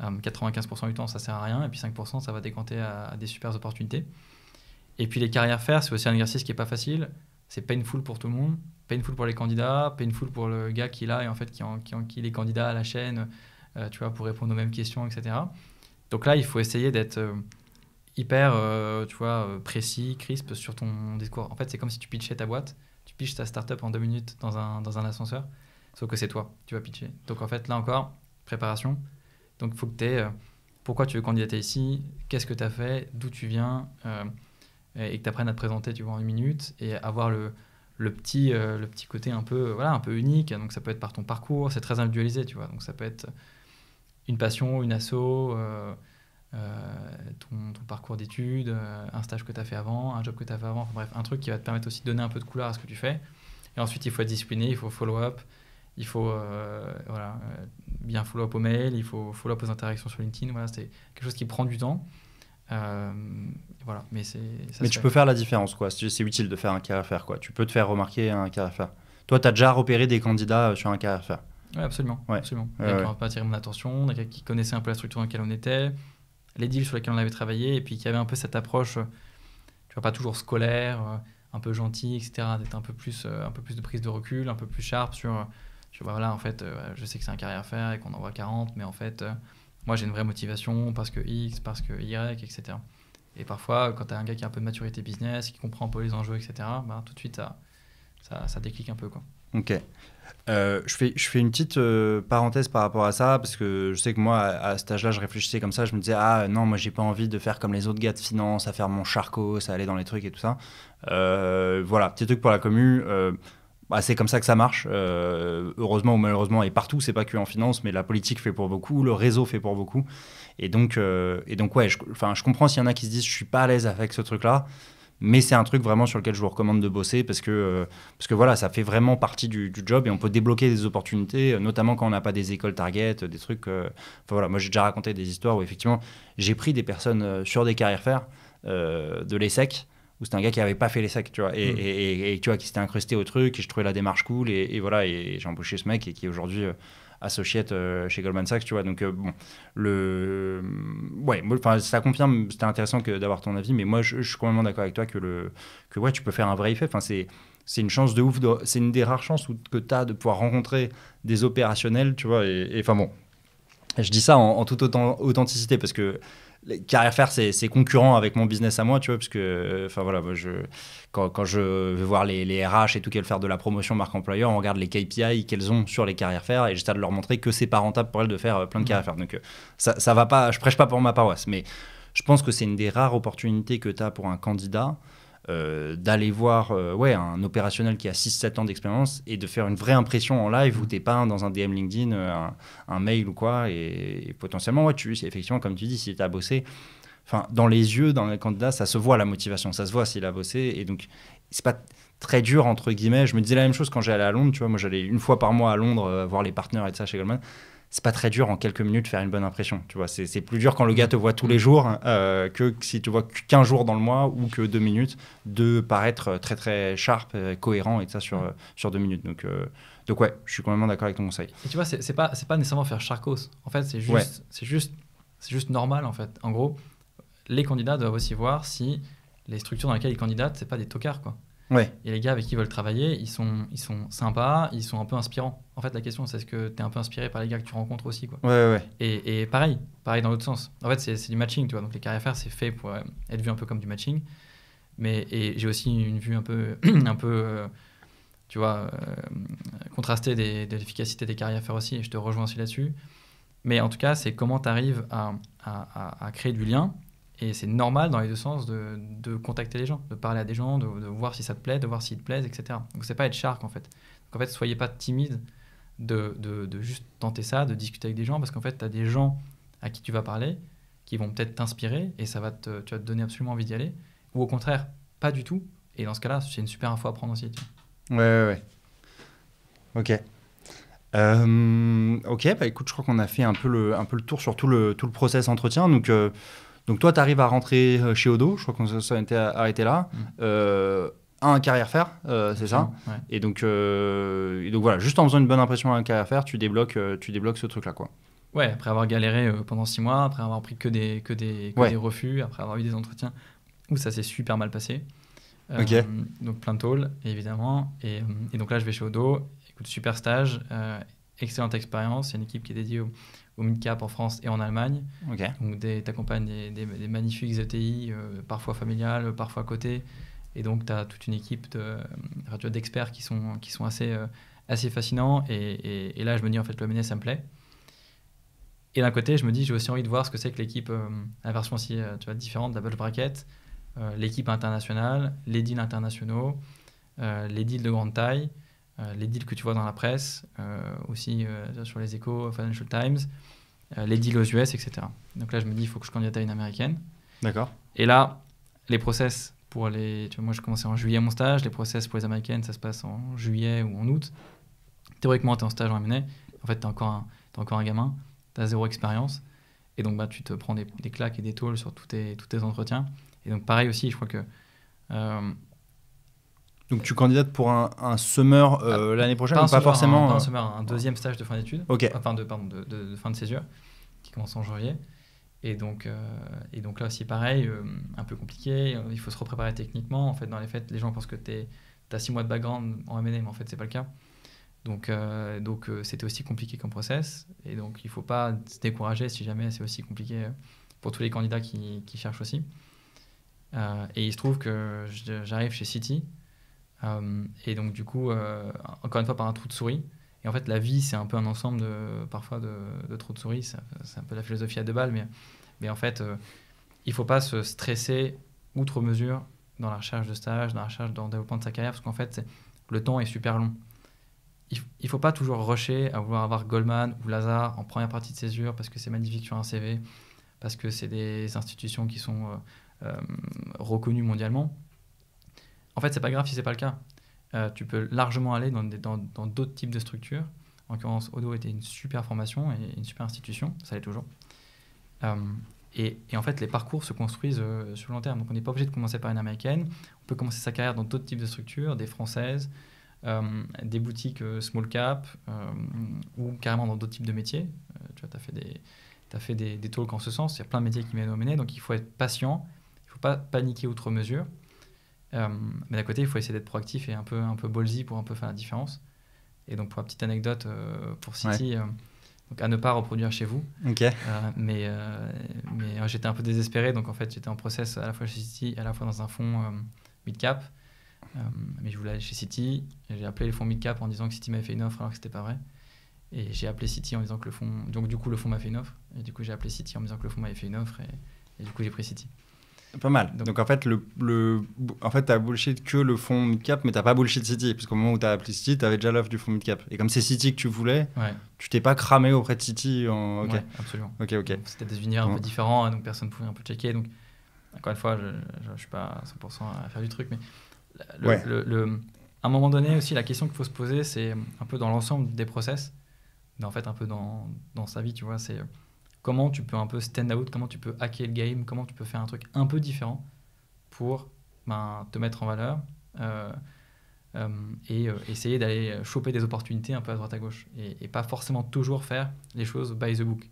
95% euh, du temps, ça sert à rien, et puis 5%, ça va décanter à, des super opportunités. Et puis les carrières faire, c'est aussi un exercice qui n'est pas facile. C'est painful pour tout le monde, painful pour les candidats, painful pour le gars qui est là et en fait qui, en, est candidat à la chaîne, euh, tu vois, pour répondre aux mêmes questions, etc. Donc là, il faut essayer d'être hyper, tu vois, précis, crisp sur ton discours. En fait, c'est comme si tu pitchais ta boîte, tu pitches ta startup en deux minutes dans un ascenseur. Sauf que c'est toi, tu vas pitcher. Donc en fait, là encore, préparation. Donc il faut que tu aies euh, pourquoi tu veux candidater ici, qu'est-ce que tu as fait, d'où tu viens, euh, et, que tu apprennes à te présenter tu vois, en une minute et avoir le, le petit, euh, le petit côté un peu, voilà, un peu unique. Donc ça peut être par ton parcours, c'est très individualisé, tu vois. Donc ça peut être une passion, une asso, ton, ton, parcours d'études, un stage que tu as fait avant, un job que tu as fait avant, bref, un truc qui va te permettre aussi de donner un peu de couleur à ce que tu fais. Et ensuite, il faut être discipliné, il faut follow-up, il faut euh, voilà, euh, bien follow-up au mail, il faut follow-up aux interactions sur LinkedIn. Voilà, c'est quelque chose qui prend du temps. Euh, voilà, mais c'est. tu peux faire la différence, quoi. C'est utile de faire un carrière quoi. Tu peux te faire remarquer un faire, Toi, tu as déjà repéré des candidats sur un carrière Oui, absolument. Ouais. absolument. Ouais, ouais. qui n'ont pas attiré mon attention, qui connaissaient un peu la structure dans laquelle on était, les deals sur lesquels on avait travaillé, et puis qui avait un peu cette approche, tu pas toujours scolaire, un peu gentil, etc. D'être un, peu plus, un peu plus de prise de recul, un peu plus sharp sur en fait, euh, je sais que c'est un carrière faire et qu'on envoie 40, mais en fait, euh, moi, j'ai une vraie motivation parce que X, parce que Y, etc. Et parfois, quand tu as un gars qui a un peu de maturité business, qui comprend un peu les enjeux, etc., ben, tout de suite, ça, ça, ça déclic un peu. Quoi. Ok. Euh, je, fais, je fais une petite parenthèse par rapport à ça, parce que je sais que moi, à, ce cet âge-là, je réfléchissais comme ça, je me disais, ah non, moi, j'ai pas envie de faire comme les autres gars de finance, à faire mon charcot, à aller dans les trucs et tout ça. voilà, petit truc pour la commu bah, c'est comme ça que ça marche. Euh, heureusement ou malheureusement, et partout, c'est pas que en finance, mais la politique fait pour beaucoup, le réseau fait pour beaucoup. Et donc, euh, et donc ouais, je, comprends s'il y en a qui se disent je suis pas à l'aise avec ce truc-là, mais c'est un truc vraiment sur lequel je vous recommande de bosser parce que, euh, parce voilà, ça fait vraiment partie du, job et on peut débloquer des opportunités, notamment quand on n'a pas des écoles target, des trucs. enfin voilà, moi j'ai déjà raconté des histoires où effectivement j'ai pris des personnes sur des carrières faire de l'ESSEC où c'était un gars qui avait pas fait les sacs, tu vois, mm. et, tu vois, qui s'était incrusté au truc, et je trouvais la démarche cool, et, voilà, et j'ai embauché ce mec, et qui est aujourd'hui euh, euh chez Goldman Sachs, tu vois, donc euh, bon, le... Mm, ouais, enfin, ça confirme, c'était intéressant d'avoir ton avis, mais moi, je, suis complètement d'accord avec toi que, le, que, ouais, tu peux faire un vrai effet, enfin, c'est... C'est une chance de ouf, c'est une des rares chances que tu as de pouvoir rencontrer des opérationnels, tu vois. Et enfin bon, je dis ça en, en toute authenticité parce que carrière faire c'est concurrent avec mon business à moi, tu vois, parce que, enfin voilà, je, quand, je vais voir les, RH et tout qu'elles font faire de la promotion marque employeur, on regarde les KPI qu'elles ont sur les carrières faire et j'essaie de leur montrer que c'est pas rentable pour elles de faire euh, plein de carrières faire. Donc euh, ça, ça va pas, je prêche pas pour ma paroisse, mais je pense que c'est une des rares opportunités que tu as pour un candidat euh, d'aller voir euh, ouais, un opérationnel qui a 6-7 ans d'expérience et de faire une vraie impression en live où tu n'es pas dans un DM LinkedIn, euh, un, mail ou quoi. Et, potentiellement, ouais, tu, effectivement, comme tu dis, si tu as bossé, dans les yeux d'un candidat, ça se voit la motivation, ça se voit s'il a bossé. Et donc, c'est pas très dur, entre guillemets. Je me disais la même chose quand j'allais à Londres, tu vois. Moi, j'allais une fois par mois à Londres voir les partenaires et tout ça chez Goldman c'est pas très dur en quelques minutes de faire une bonne impression. Tu vois, c'est plus dur quand le gars te voit tous les jours hein, euh, que si tu vois qu'un jour dans le mois ou que deux minutes de paraître très très sharp, euh, cohérent et ça sur, euh, sur deux minutes. Donc, euh, donc ouais, je suis complètement d'accord avec ton conseil. Et tu vois, c'est pas, pas nécessairement faire charcos. En fait, c'est juste, c'est juste, juste normal en fait. En gros, les candidats doivent aussi voir si les structures dans lesquelles ils candidatent, c'est pas des tocards quoi. Ouais. Et les gars avec qui ils veulent travailler, ils sont, ils sont sympas, ils sont un peu inspirants. En fait, la question, c'est est-ce que tu es un peu inspiré par les gars que tu rencontres aussi quoi. Ouais, ouais. Et, et, pareil, pareil dans l'autre sens. En fait, c'est du matching, tu vois. Donc, les carrières faire, c'est fait pour euh, être vu un peu comme du matching. Mais j'ai aussi une vue un peu, un peu euh, tu vois, euh, contrastée de l'efficacité des carrières faire aussi. Et je te rejoins aussi là-dessus. Mais en tout cas, c'est comment tu arrives à, à, à créer du lien et c'est normal dans les deux sens de, de, contacter les gens, de parler à des gens, de, de voir si ça te plaît, de voir s'ils te plaisent, etc. Donc c'est pas être shark en fait. Donc en fait, soyez pas timide de, de juste tenter ça, de discuter avec des gens, parce qu'en fait, tu as des gens à qui tu vas parler qui vont peut-être t'inspirer et ça va te, tu te donner absolument envie d'y aller. Ou au contraire, pas du tout. Et dans ce cas-là, c'est une super info à prendre aussi. Ouais, ouais, ouais. Ok. Euh, ok, bah écoute, je crois qu'on a fait un peu le, un peu le tour sur tout le, tout le process entretien. Donc. Euh, donc toi, tu arrives à rentrer euh, chez Odo, je crois qu'on s'est arrêté là. à mm. euh, un carrière faire, euh, c'est ça. Mm, et, donc, voilà, juste en faisant une bonne impression à un carrière faire, tu débloques, tu débloques ce truc-là. quoi. Ouais, après avoir galéré pendant six mois, après avoir pris que des, refus, après avoir eu des entretiens où ça s'est super mal passé. Donc plein de tôles, évidemment. Et, donc là, je vais chez Odo, écoute, super stage, excellente expérience, c'est une équipe qui est dédiée au, au mid-cap en France et en Allemagne. Donc, tu accompagnes des, magnifiques ETI, euh, parfois familiales, parfois cotées. Et donc, tu as toute une équipe d'experts qui sont, euh, assez, fascinants. Et, là, je me dis, en fait, le MNE, ça me plaît. Et d'un côté, je me dis, j'ai aussi envie de voir ce que c'est que l'équipe, euh, la version aussi différente de la Bulge Bracket, l'équipe internationale, les deals internationaux, les deals de grande taille. Euh, les deals que tu vois dans la presse, euh, aussi euh, sur les échos, Financial Times, les deals aux US, etc. Donc là, je me dis, il faut que je candidate à une américaine. D'accord. Et là, les process pour les. moi, je commençais en juillet mon stage. Les process pour les américaines, ça se passe en juillet ou en août. Théoriquement, tu es en stage en MNE. En fait, tu es, encore un gamin. Tu as zéro expérience. Et donc, bah, tu te prends des, des claques et des tôles sur tous tes, tous tes entretiens. Et donc, pareil aussi, je crois que donc tu candidates pour un, un summer euh, ah, l'année prochaine pas, pas forcément un, un euh summer, un deuxième stage de fin d'études. Enfin de pardon de, de fin de césure qui commence en janvier. Et donc, euh, et donc là aussi pareil, un peu compliqué. Il faut se repréparer techniquement. En fait, dans les faits, les gens pensent que tu as six mois de background en M&A, mais en fait c'est pas le cas. Donc, donc c'était aussi compliqué comme process. Et donc il faut pas se décourager si jamais c'est aussi compliqué pour tous les candidats qui, qui cherchent aussi. et il se trouve que j'arrive chez City euh, et donc, du coup, euh, encore une fois, par un trou de souris. Et en fait, la vie, c'est un peu un ensemble de, parfois de, trous de souris. C'est un peu la philosophie à deux balles, mais, en fait, euh, il ne faut pas se stresser outre mesure dans la recherche de stage, dans la recherche, dans le développement de sa carrière, parce qu'en fait, le temps est super long. Il ne faut pas toujours rusher à vouloir avoir Goldman ou Lazare en première partie de césure parce que c'est magnifique sur un CV, parce que c'est des institutions qui sont reconnues mondialement en fait, c'est pas grave si c'est pas le cas. Euh, tu peux largement aller dans d'autres types de structures. En l'occurrence, Odo était une super formation et une super institution, ça l'est toujours. Euh, et, en fait, les parcours se construisent euh, sur le long terme. Donc, on n'est pas obligé de commencer par une américaine. On peut commencer sa carrière dans d'autres types de structures, des françaises, des boutiques small cap, ou carrément dans d'autres types de métiers. tu as fait, des, as talks en ce sens. Il y a plein de métiers qui m'ont au donc il faut être patient, il ne faut pas paniquer outre mesure. Euh, mais d'un côté, il faut essayer d'être proactif et un peu, un peu ballsy pour un peu faire la différence. Et donc, pour la petite anecdote, euh, pour City, euh, donc à ne pas reproduire chez vous. Ok. mais mais j'étais un peu désespéré, donc en fait, j'étais en process à la fois chez City, à la fois dans un fonds mid-cap. mais je voulais aller chez City. J'ai appelé le fonds mid-cap en disant que City m'avait fait une offre alors que c'était pas vrai. Et j'ai appelé City en disant que le fonds. Donc, du coup, le fonds m'a fait une offre. Et du coup, j'ai appelé City en disant que le fonds m'avait fait une offre. et du coup, j'ai pris City. Pas mal. Donc, en fait, le, le, en fait, t'as bullshit que le fonds cap mais t'as pas bullshit City, parce qu'au moment où as appelé City, avais déjà l'offre du fond midcap. Et comme c'est City que tu voulais, tu t'es pas cramé auprès de City en. absolument. Ok, ok. C'était des univers un peu différents, hein, donc personne pouvait un peu checker. Donc encore une fois, je, ne suis pas à 100% à faire du truc, mais le, le, à un moment donné aussi, la question qu'il faut se poser, c'est un peu dans l'ensemble des process, mais en fait un peu dans, dans sa vie, tu vois, c'est comment tu peux un peu stand out, comment tu peux hacker le game, comment tu peux faire un truc un peu différent pour ben, te mettre en valeur euh, euh, et euh, essayer d'aller choper des opportunités un peu à droite à gauche et, pas forcément toujours faire les choses by the book.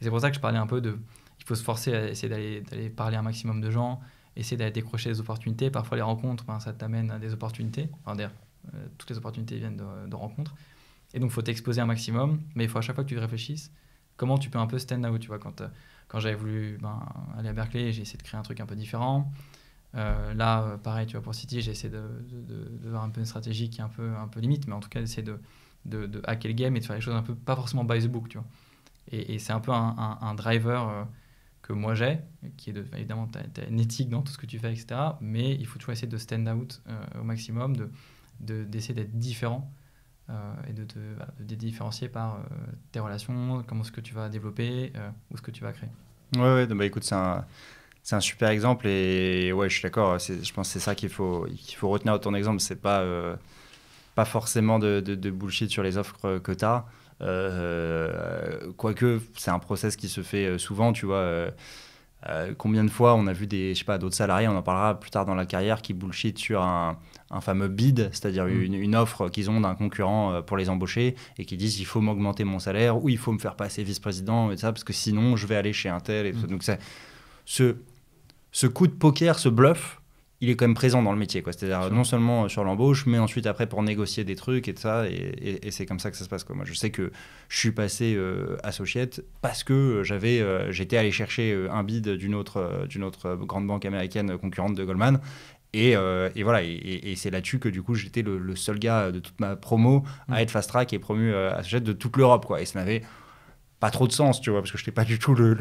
c'est pour ça que je parlais un peu de. Il faut se forcer à essayer d'aller parler un maximum de gens, essayer d'aller décrocher des opportunités. Parfois, les rencontres, ben, ça t'amène à des opportunités. Enfin, d'ailleurs, toutes les opportunités viennent de, de rencontres. Et donc, il faut t'exposer un maximum, mais il faut à chaque fois que tu réfléchisses comment tu peux un peu stand out, tu vois, quand, euh, quand j'avais voulu ben, aller à Berkeley, j'ai essayé de créer un truc un peu différent. Euh, là, euh, pareil, tu vois, pour City, j'ai essayé de, de, un peu une stratégie qui est un peu, un peu limite, mais en tout cas, d'essayer de, de, de, hacker le game et de faire les choses un peu, pas forcément by the book, tu vois. Et, c'est un peu un, driver que moi j'ai, qui est évidemment, tu as, une éthique dans tout ce que tu fais, etc. Mais il faut toujours essayer de stand out au maximum, de, d'essayer d'être différent euh, et de te, différencier par euh, tes relations, comment ce que tu vas développer euh, ou ce que tu vas créer. Ouais, bah, écoute, c'est un c'est un super exemple et ouais, je suis d'accord. Je pense que c'est ça qu'il faut, qu'il faut retenir de ton exemple. C'est pas, pas forcément de, bullshit sur les offres que tu as. Quoique, c'est un process qui se fait souvent, tu vois. combien de fois on a vu des, je sais pas, d'autres salariés, on en parlera plus tard dans la carrière, qui bullshit sur un, un fameux bid, c'est-à-dire mm. une, offre qu'ils ont d'un concurrent euh, pour les embaucher et qui disent il faut m'augmenter mon salaire ou il faut me faire passer vice-président et ça parce que sinon je vais aller chez un tel. Et mm. Donc ça, ce, coup de poker, ce bluff, il est quand même présent dans le métier. C'est-à-dire non seulement euh, sur l'embauche, mais ensuite après pour négocier des trucs et tout ça. Et, c'est comme ça que ça se passe. Quoi. Moi, je sais que je suis passé à euh, parce que j'avais, j'étais allé chercher un bid d'une autre, d'une autre grande banque américaine concurrente de Goldman. Euh, et, voilà, et, c'est là-dessus que du coup j'étais le, seul gars de toute ma promo mm. à être fast track et promu euh, à ce de toute l'Europe, quoi. Et ça n'avait pas trop de sens, tu vois, parce que je n'étais pas du tout le,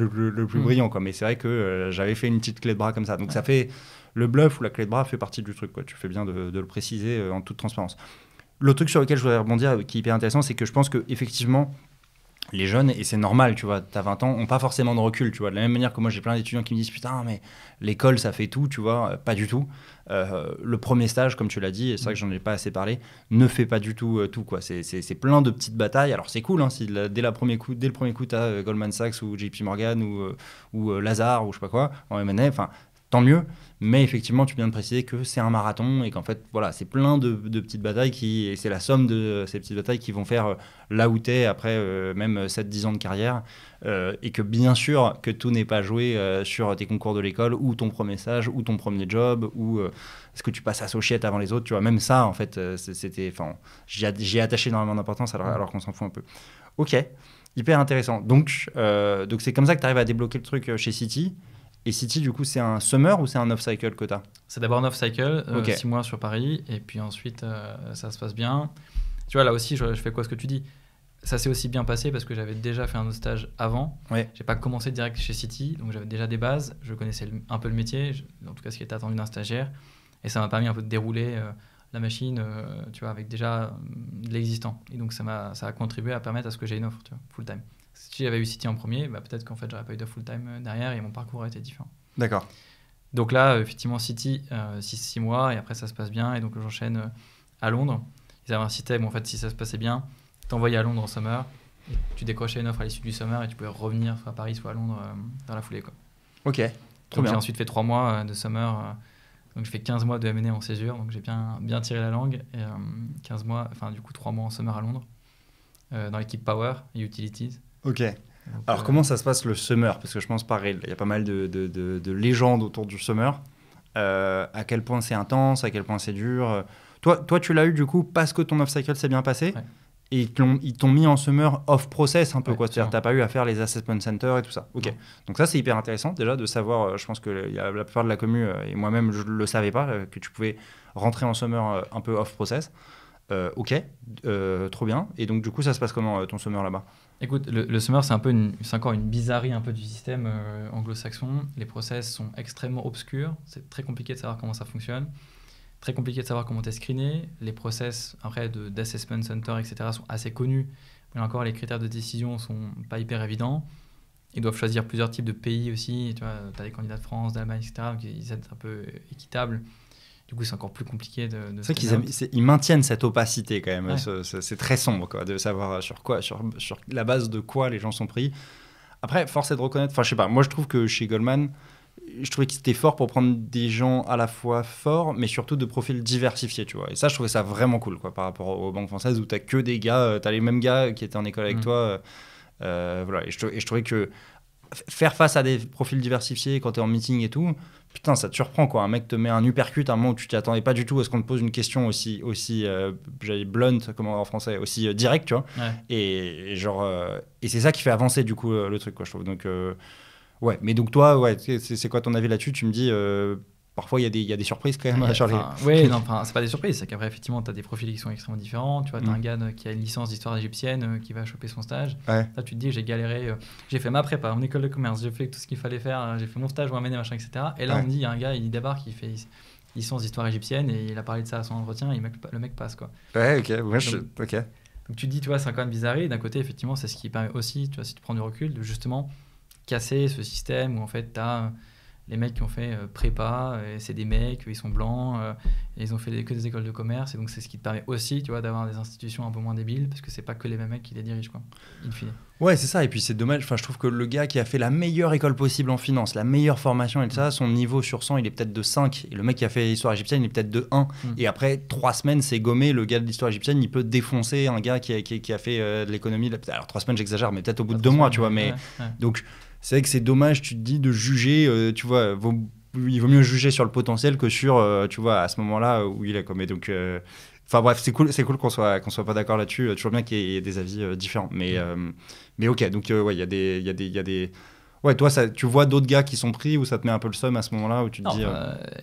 plus mm. brillant, quoi. Mais c'est vrai que euh, j'avais fait une petite clé de bras comme ça. Donc ça fait le bluff ou la clé de bras fait partie du truc, quoi. Tu fais bien de, le préciser en toute transparence. Le truc sur lequel je voudrais rebondir, qui est hyper intéressant, c'est que je pense que effectivement les jeunes, et c'est normal, tu vois, t'as 20 ans, ont pas forcément de recul, tu vois. De la même manière que moi, j'ai plein d'étudiants qui me disent Putain, mais l'école, ça fait tout, tu vois. Euh, pas du tout. Euh, le premier stage, comme tu l'as dit, et c'est vrai que j'en ai pas assez parlé, ne fait pas du tout euh, tout, quoi. C'est plein de petites batailles. Alors, c'est cool, hein, si dès, la premier coup, dès le premier coup, tu as Goldman Sachs ou JP Morgan ou, ou Lazare ou je sais pas quoi, en M&A, enfin, tant mieux. Mais effectivement, tu viens de préciser que c'est un marathon et qu'en fait, voilà, c'est plein de, petites batailles qui, et c'est la somme de ces petites batailles qui vont faire euh, là où t'es après euh, même 7-10 euh, ans de carrière. et que bien sûr que tout n'est pas joué sur tes concours de l'école ou ton premier stage ou ton premier job ou est-ce que tu passes à Sochiette avant les autres, tu vois. Même ça, en fait, c'était, enfin, j'y ai attaché énormément d'importance alors, alors qu'on s'en fout un peu. Ok, hyper intéressant. Donc, donc c'est comme ça que tu arrives à débloquer le truc chez City. Et City, du coup, c'est un summer ou c'est un off-cycle que tu C'est d'abord un off-cycle, 6 euh, mois sur Paris, et puis ensuite, euh, ça se passe bien. Tu vois, là aussi, je, fais quoi ce que tu dis ça s'est aussi bien passé parce que j'avais déjà fait un autre stage avant. Je J'ai pas commencé direct chez City, donc j'avais déjà des bases. Je connaissais un peu le métier, en tout cas ce qui était attendu d'un stagiaire, et ça m'a permis un peu de dérouler euh, la machine, tu vois, avec déjà de l'existant. Et donc ça m'a ça a contribué à permettre à ce que j'ai une offre, tu vois, full time. Si j'avais eu City en premier, bah, peut-être qu'en fait, j'aurais pas eu de full-time euh, derrière et mon parcours aurait été différent. D'accord. Donc là, euh, effectivement, City, 6 euh, mois, et après, ça se passe bien. Et donc, j'enchaîne à Londres. Ils avaient un système où, en fait, si ça se passait bien, t'envoyais à Londres en summer, tu décrochais une offre à l'issue du summer, et tu pouvais revenir soit à Paris, soit à Londres dans la foulée. Quoi. Ok. Donc, j'ai ensuite fait 3 mois de summer. donc, j'ai fait 15 mois de MNE en césure. Donc, j'ai bien, bien tiré la langue. Et 15 mois, enfin, du coup, 3 mois en summer à Londres, dans l'équipe Power et Utilities. Ok. Alors, euh, comment ça se passe le summer Parce que je pense, pareil, il y a pas mal de, légendes autour du summer. Euh, à quel point c'est intense, à quel point c'est dur. Toi, toi tu l'as eu du coup parce que ton off-cycle s'est bien passé et ils t'ont mis en summer off-process un peu. quoi. C'est-à-dire que tu n'as pas eu à faire les assessment centers et tout ça. Ok. Donc, ça, c'est hyper intéressant déjà de savoir. Euh, je pense que la, la plupart de la commu, et moi-même, je ne le savais pas, que tu pouvais rentrer en summer un peu off-process. Euh, ok, euh, trop bien. Et donc, du coup, ça se passe comment euh, ton summer là-bas Écoute, le, summer, c'est, un peu encore une bizarrerie un peu du système anglo-saxon. Les process sont extrêmement obscurs. C'est très compliqué de savoir comment ça fonctionne. Très compliqué de savoir comment t'es screené. Les process, après, de, d'assessment center, etc., sont assez connus. Mais encore, les critères de décision sont pas hyper évidents. Ils doivent choisir plusieurs types de pays aussi. Tu vois, as des candidats de France, d'Allemagne, etc. Donc, ils être un peu équitables. Du coup, c'est encore plus compliqué de. de qu'ils ils maintiennent cette opacité quand même. C'est très sombre quoi, de savoir sur quoi, sur, sur, la base de quoi les gens sont pris. Après, force est de reconnaître. Enfin, je sais pas. Moi, je trouve que chez Goldman, je trouvais qu'ils étaient forts pour prendre des gens à la fois forts, mais surtout de profils diversifiés, tu vois. Et ça, je trouvais ça vraiment cool, quoi, par rapport aux banques françaises où tu as que des gars, euh, tu as les mêmes gars qui étaient en école avec mm. toi. Euh, euh, voilà. Et je, trouvais que faire face à des profils diversifiés quand tu es en meeting et tout, putain, ça te surprend quoi. Un mec te met un uppercut à un moment où tu t'y attendais pas du tout. à ce qu'on te pose une question aussi, aussi euh, on blunt, comment en français, aussi euh, direct, tu vois et, genre, euh, et c'est ça qui fait avancer du coup euh, le truc, quoi, je trouve. Donc, ouais. Mais donc, toi, ouais, c'est quoi ton avis là-dessus Tu me dis, parfois il y, y, a des surprises quand même à charger. oui, non, enfin, c'est pas des surprises, c'est qu'après, effectivement, tu as des profils qui sont extrêmement différents. Tu vois, tu as mm. un gars euh, qui a une licence d'histoire égyptienne euh, qui va choper son stage. Là, tu te dis, j'ai galéré, euh, j'ai fait ma prépa en école de commerce, j'ai fait tout ce qu'il fallait faire, j'ai fait mon stage, ou un machin, etc. Et là, on dit, il y a un gars, il débarque, il fait. une licence d'histoire égyptienne et il a parlé de ça à son entretien et le mec passe quoi. Ouais, ok, moi donc, je... ok. Donc tu te dis, tu vois, c'est quand même bizarre. D'un côté, effectivement, c'est ce qui permet aussi, tu vois, si tu prends du recul, de justement casser ce système où en fait tu as les mecs qui ont fait euh, prépa, euh, c'est des mecs, ils sont blancs, euh, ils ont fait que des écoles de commerce, et donc c'est ce qui te permet aussi, tu vois, d'avoir des institutions un peu moins débiles, parce que c'est pas que les mêmes mecs qui les dirigent, quoi, in fine. Ouais, c'est ça, et puis c'est dommage, enfin je trouve que le gars qui a fait la meilleure école possible en finance, la meilleure formation et tout ça, son niveau sur 100, il est peut-être de 5, et le mec qui a fait l'histoire égyptienne, il est peut-être de 1, mm. et après 3 semaines, c'est gommé, le gars de l'histoire égyptienne, il peut défoncer un gars qui a, fait de l'économie, alors 3 semaines j'exagère, mais peut-être au bout de 2 mois, tu vois, mais donc c'est vrai que c'est dommage, tu te dis, de juger, euh, tu vois, il vaut mieux juger sur le potentiel que sur, euh, tu vois, à ce moment-là où il a commis. Donc, euh, enfin bref, c'est cool, c'est cool qu'on soit, qu'on soit pas d'accord là-dessus. Toujours bien qu'il y ait des avis différents. Mais, mm. mais ok, donc ouais, il y a des, il y a des, il y a des Ouais, toi, ça, tu vois d'autres gars qui sont pris ou ça te met un peu le seum à ce moment-là où tu te dis.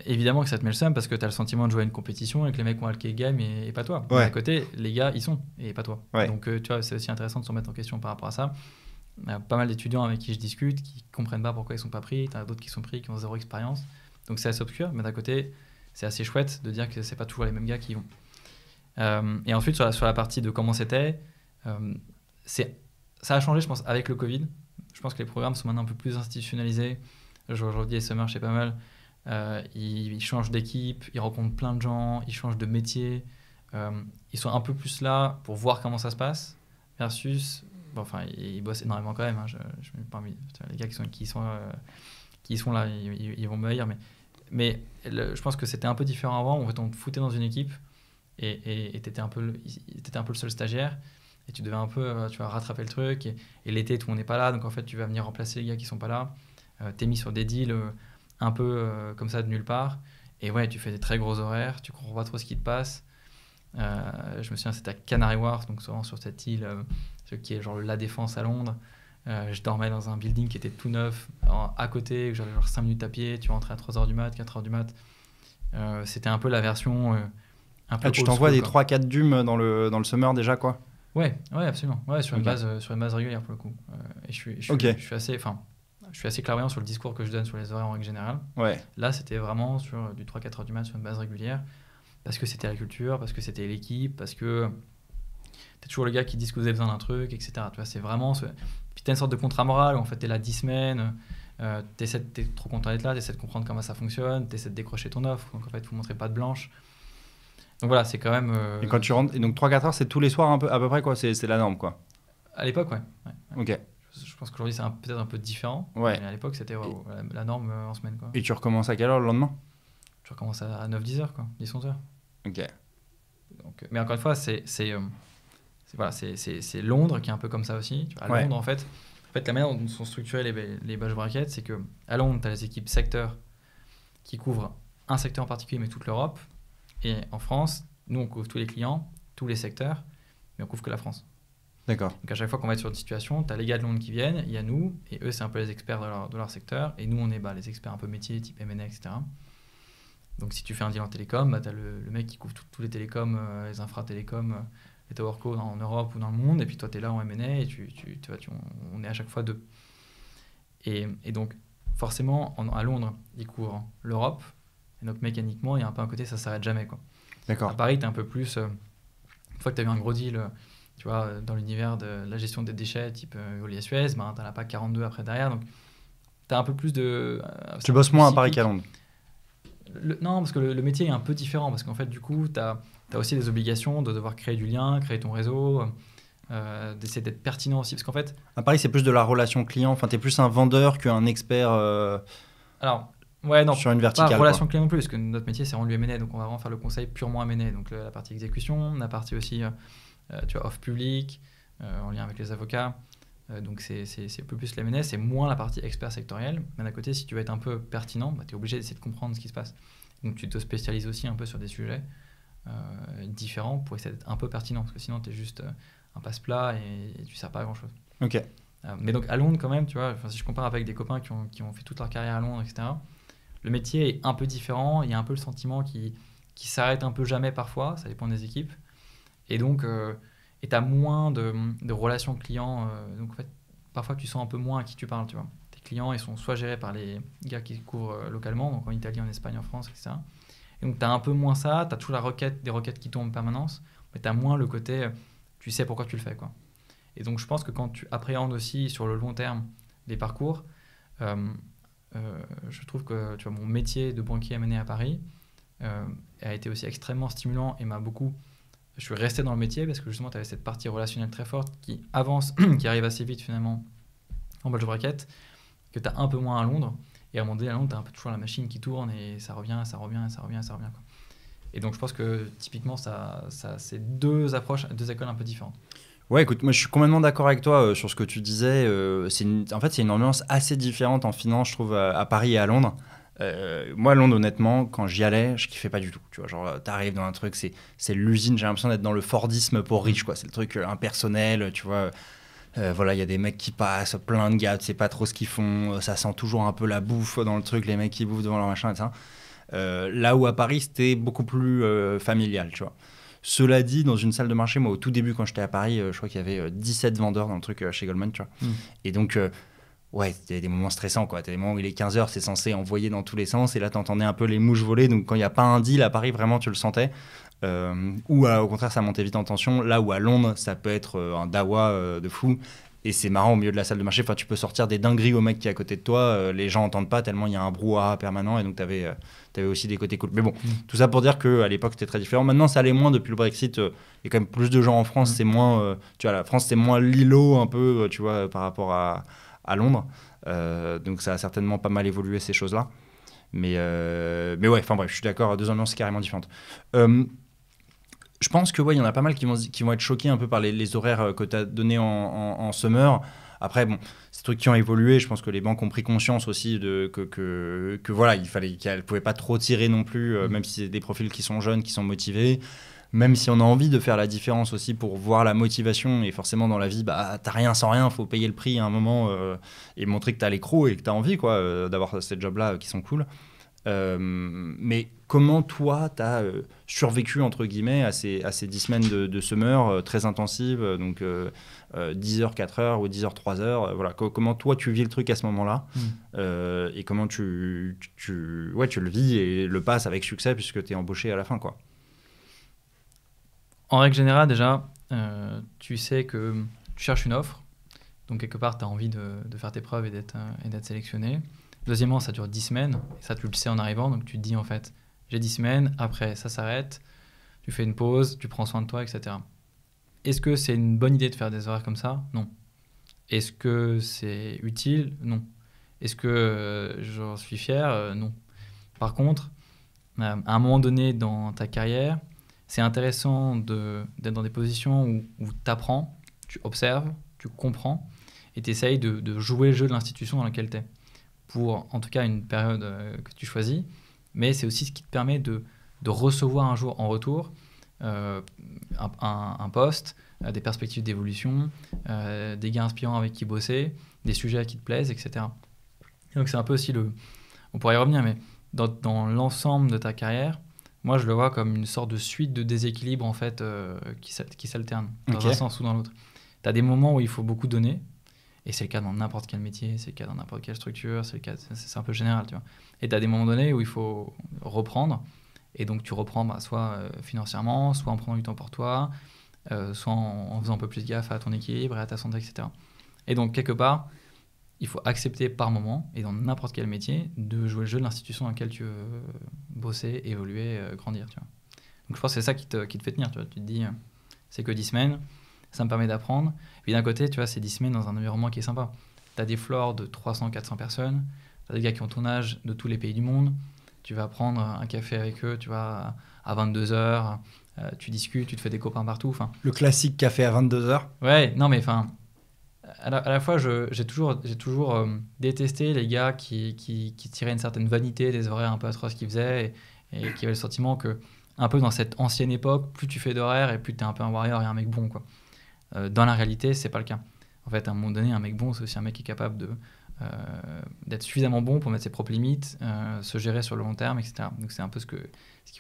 évidemment que ça te met le seum parce que tu as le sentiment de jouer à une compétition et que les mecs ont alqué game et, pas toi. Ouais. À côté, les gars, ils sont et pas toi. Donc, tu vois, c'est aussi intéressant de se remettre en question par rapport à ça y a pas mal d'étudiants avec qui je discute qui comprennent pas pourquoi ils sont pas pris. Tu d'autres qui sont pris, qui ont zéro expérience. Donc c'est assez obscur, mais d'un côté, c'est assez chouette de dire que c'est pas toujours les mêmes gars qui y vont. Euh, et ensuite, sur la, partie de comment c'était, euh, c'est ça a changé, je pense, avec le Covid. Je pense que les programmes sont maintenant un peu plus institutionnalisés. Aujourd'hui, les summer c'est pas mal. Euh, ils, ils, changent d'équipe, ils rencontrent plein de gens, ils changent de métier. ils sont un peu plus là pour voir comment ça se passe, versus enfin, ils, bossent énormément quand même. Hein, je, les gars qui sont, qui sont, euh, qui sont là, ils, vont me haïr. Mais, mais je pense que c'était un peu différent avant. on on te dans une équipe et tu étais, un peu le, un peu le seul stagiaire. Et tu devais un peu euh, tu vas rattraper le truc. Et, l'été, tout le monde n'est pas là. Donc, en fait, tu vas venir remplacer les gars qui sont pas là. Euh, t'es mis sur des deals un peu comme ça de nulle part. Et ouais, tu fais des très gros horaires. Tu comprends pas trop ce qui te passe. je me souviens, c'était à Canary Wharf, donc souvent sur cette île ce qui est genre la défense à Londres. Euh, je dormais dans un building qui était tout neuf, à côté, que j'avais genre 5 minutes à pied, tu rentrais à 3h du mat, 4h du mat. Euh, c'était un peu la version. Euh, un peu ah, tu t'envoies des 3-4 dumes dans le, dans le summer déjà, quoi Ouais, ouais, absolument. Ouais, sur, une base, sur une base régulière pour le coup. et je suis, je suis assez. Enfin, je suis assez clairvoyant sur le discours que je donne sur les horaires en règle générale. Ouais. Là, c'était vraiment sur du 3-4 heures du mat, sur une base régulière, parce que c'était la culture, parce que c'était l'équipe, parce que t'es toujours le gars qui dit que vous avez besoin d'un truc, etc. Tu vois, c'est vraiment. Puis t'as une sorte de contrat moral où en fait t'es là 10 semaines, euh, t'es trop content d'être là, t'essaies de comprendre comment ça fonctionne, t'essaies de décrocher ton offre, donc en fait vous montrez pas de blanche. Donc voilà, c'est quand même. Euh, et quand tu rentres, et donc 3-4 heures, c'est tous les soirs un peu, à peu près quoi, c'est la norme quoi. À l'époque, ouais. Ok je pense qu'aujourd'hui c'est peut-être un peu différent. Ouais. Mais à l'époque c'était la, norme euh, en semaine. Quoi. Et tu recommences à quelle heure le lendemain Tu recommences à 9-10 heures, quoi, 10-11 heures. Ok. Donc, euh, mais encore une fois, c'est, voilà, c'est Londres qui est un peu comme ça aussi. à Londres, en fait, en fait, la manière dont sont structurées les, les badge brackets, c'est que à Londres, tu as les équipes secteurs qui couvrent un secteur en particulier, mais toute l'Europe. Et en France, nous, on couvre tous les clients, tous les secteurs, mais on couvre que la France. D'accord. Donc à chaque fois qu'on va être sur une situation, tu as les gars de Londres qui viennent, il y a nous, et eux, c'est un peu les experts de leur, leur secteur, et nous, on est bah, les experts un peu métiers, type M&A, etc. Donc si tu fais un deal en télécom, bah, tu as le, mec qui couvre tous les télécoms, euh, les infra-télécoms, euh, et en Europe ou dans le monde, et puis toi, tu es là en M&A, et tu, tu, tu, vois, on, est à chaque fois deux. Et, et donc, forcément, à Londres, ils couvrent l'Europe, et donc mécaniquement, il y a un peu un côté, ça s'arrête jamais. Quoi. D'accord. À Paris, tu es un peu plus... Euh, une fois que tu as eu un gros deal, tu vois, dans l'univers de la gestion des déchets, type Eolia euh, Suez, ben, tu n'en as pas 42 après derrière, donc tu as un peu plus de... Euh, tu bosses moins à Paris qu'à Londres non, parce que le, métier est un peu différent, parce qu'en fait, du coup, tu as, aussi des obligations de devoir créer du lien, créer ton réseau, euh, d'essayer d'être pertinent aussi. Parce qu'en fait. À Paris, c'est plus de la relation client, enfin, tu es plus un vendeur qu'un expert. Euh... Alors, ouais, non. Sur une verticale. relation client non plus, parce que notre métier, c'est rendu MNE, donc on va vraiment faire le conseil purement MNE. Donc euh, la partie exécution, la partie aussi, euh, euh, tu vois, off public, en lien avec les avocats. Euh, donc c'est un peu plus la menace c'est moins la partie expert sectorielle. Mais d'un côté, si tu veux être un peu pertinent, bah, tu es obligé d'essayer de comprendre ce qui se passe. Donc tu te spécialises aussi un peu sur des sujets euh, différents pour essayer d'être un peu pertinent, parce que sinon tu es juste euh, un passe-plat et, tu ne sers pas à grand-chose. Ok. mais donc à Londres quand même, tu vois, si je compare avec des copains qui ont, qui ont, fait toute leur carrière à Londres, etc., le métier est un peu différent, il y a un peu le sentiment qui, qui s'arrête un peu jamais parfois, ça dépend des équipes. Et donc et tu as moins de, de relations clients. Euh, donc, en fait, parfois, tu sens un peu moins à qui tu parles, tu vois. Tes clients, ils sont soit gérés par les gars qui couvrent euh, localement, donc en Italie, en Espagne, en France, etc. Et donc, tu as un peu moins ça, tu as toujours la requête, des requêtes qui tombent en permanence, mais tu as moins le côté, euh, tu sais pourquoi tu le fais, quoi. Et donc, je pense que quand tu appréhendes aussi sur le long terme des parcours, je trouve que tu vois, mon métier de banquier amené à Paris a été aussi extrêmement stimulant et m'a beaucoup je suis resté dans le métier parce que justement, tu avais cette partie relationnelle très forte qui avance, qui arrive assez vite finalement en de bracket, que tu as un peu moins à Londres. Et à un moment donné, à Londres, tu as un peu toujours la machine qui tourne et ça revient, ça revient, ça revient, ça revient. Quoi. Et donc, je pense que typiquement, ça, c'est deux approches, deux écoles un peu différentes. Ouais, écoute, moi je suis complètement d'accord avec toi euh, sur ce que tu disais. Euh, en fait, c'est une ambiance assez différente en finance, je trouve, à Paris et à Londres. Euh, moi, Londres, honnêtement, quand j'y allais, je kiffais pas du tout. Tu vois, genre, t'arrives dans un truc, c'est, c'est l'usine, j'ai l'impression d'être dans le Fordisme pour riche, quoi. C'est le truc euh, impersonnel, tu vois. Euh, voilà, il y a des mecs qui passent, plein de gars, tu sais pas trop ce qu'ils font, euh, ça sent toujours un peu la bouffe dans le truc, les mecs qui bouffent devant leur machin, etc. là où à Paris, c'était beaucoup plus familial, tu vois. Cela dit, dans une salle de marché, moi, au tout début, quand j'étais à Paris, je crois qu'il y avait 17 vendeurs dans le truc chez Goldman, tu vois. Mmh. Et donc, ouais, a des moments stressants, quoi. des moments où il est 15h, c'est censé envoyer dans tous les sens, et là, t'entendais un peu les mouches voler, donc quand il n'y a pas un deal à Paris, vraiment, tu le sentais. Euh, ou euh, au contraire, ça montait vite en tension. Là où à Londres, ça peut être euh, un dawa de fou. Et c'est marrant au milieu de la salle de marché. Enfin, tu peux sortir des dingueries au mec qui est à côté de toi. les gens n'entendent pas tellement il y a un brouhaha permanent. Et donc, tu avais, avais, aussi des côtés cool. Mais bon, mm. tout ça pour dire qu'à l'époque, c'était très différent. Maintenant, ça allait moins depuis le Brexit. Il y a quand même plus de gens en France. Mm. C'est moins. tu vois, la France, c'est moins l'îlot un peu, tu vois, par rapport à à Londres. Euh, donc ça a certainement pas mal évolué ces choses-là. Mais, euh, mais ouais, enfin bref, je suis d'accord, deux ambiances carrément différentes euh, je pense que ouais, il y en a pas mal qui vont, qui vont être choqués un peu par les, horaires que tu as donnés en, summer. Après, bon, ces trucs qui ont évolué, je pense que les banques ont pris conscience aussi de, que, que, que voilà, il fallait qu'elles ne pouvaient pas trop tirer non plus, mmh. même si c'est des profils qui sont jeunes, qui sont motivés même si on a envie de faire la différence aussi pour voir la motivation, et forcément dans la vie, bah, t'as rien sans rien, faut payer le prix à un moment euh, et montrer que t'as les crocs et que t'as envie quoi, euh, d'avoir ces jobs-là euh, qui sont cool. mais comment toi, t'as survécu entre guillemets à ces, à ces 10 semaines de, de summer très intensives, donc 10 h 4 heures ou 10 h 3 heures, voilà, comment toi tu vis le truc à ce moment-là mmh. et comment tu, tu, ouais, tu le vis et le passes avec succès puisque t'es embauché à la fin quoi. En règle générale, déjà, euh, tu sais que tu cherches une offre. Donc, quelque part, tu as envie de, faire tes preuves euh, et d'être, sélectionné. Deuxièmement, ça dure dix semaines. Et ça, tu le sais en arrivant. Donc, tu te dis, en fait, j'ai dix semaines. Après, ça s'arrête. Tu fais une pause, tu prends soin de toi, etc. Est-ce que c'est une bonne idée de faire des horaires comme ça Non. Est-ce que c'est utile Non. Est-ce que euh, j'en suis fier Non. Par contre, à un moment donné dans ta carrière, c'est intéressant d'être dans des positions où, tu apprends, tu observes, tu comprends et tu essayes de, jouer le jeu de l'institution dans laquelle tu es. Pour en tout cas une période euh, que tu choisis, mais c'est aussi ce qui te permet de, recevoir un jour en retour euh, un, poste, euh, des perspectives d'évolution, des gars inspirants avec qui bosser, des sujets qui te plaisent, etc. Donc c'est un peu aussi le. On pourrait y revenir, mais dans, dans l'ensemble de ta carrière, moi, je le vois comme une sorte de suite de déséquilibre en fait euh, qui, s'alterne dans un sens ou dans l'autre. Tu as des moments où il faut beaucoup donner, et c'est le cas dans n'importe quel métier, c'est le cas dans n'importe quelle structure, c'est un peu général, tu vois. Et tu as des moments donnés où il faut reprendre, et donc tu reprends bah, soit euh, financièrement, soit en prenant du temps pour toi, euh, soit en, en, faisant un peu plus gaffe à ton équilibre et à ta santé, etc. Et donc quelque part, il faut accepter par moment, et dans n'importe quel métier, de jouer le jeu de l'institution dans laquelle tu veux bosser, évoluer, euh, grandir. Tu vois. Donc je pense que c'est ça qui te, fait tenir. Tu, vois. tu te dis, euh, c'est que 10 semaines, ça me permet d'apprendre. Puis d'un côté, tu vois, c'est 10 semaines dans un environnement qui est sympa. Tu as des floors de 300, 400 personnes, tu as des gars qui ont ton âge de tous les pays du monde. Tu vas prendre un café avec eux, tu vois, à 22 heures. Euh, tu discutes, tu te fais des copains partout. Fin... Le classique café à 22h. Ouais, non mais enfin, à la, fois, j'ai toujours, euh, détesté les gars qui, qui, qui, tiraient une certaine vanité des horaires un peu atroces qu'ils faisaient et, et, qui avaient le sentiment que, un peu dans cette ancienne époque, plus tu fais d'horaires et plus tu es un peu un warrior et un mec bon. Quoi. Euh, dans la réalité, c'est pas le cas. En fait, à un moment donné, un mec bon, c'est aussi un mec qui est capable euh, d'être suffisamment bon pour mettre ses propres limites, se gérer sur le long terme, etc. Donc c'est un peu ce qu'il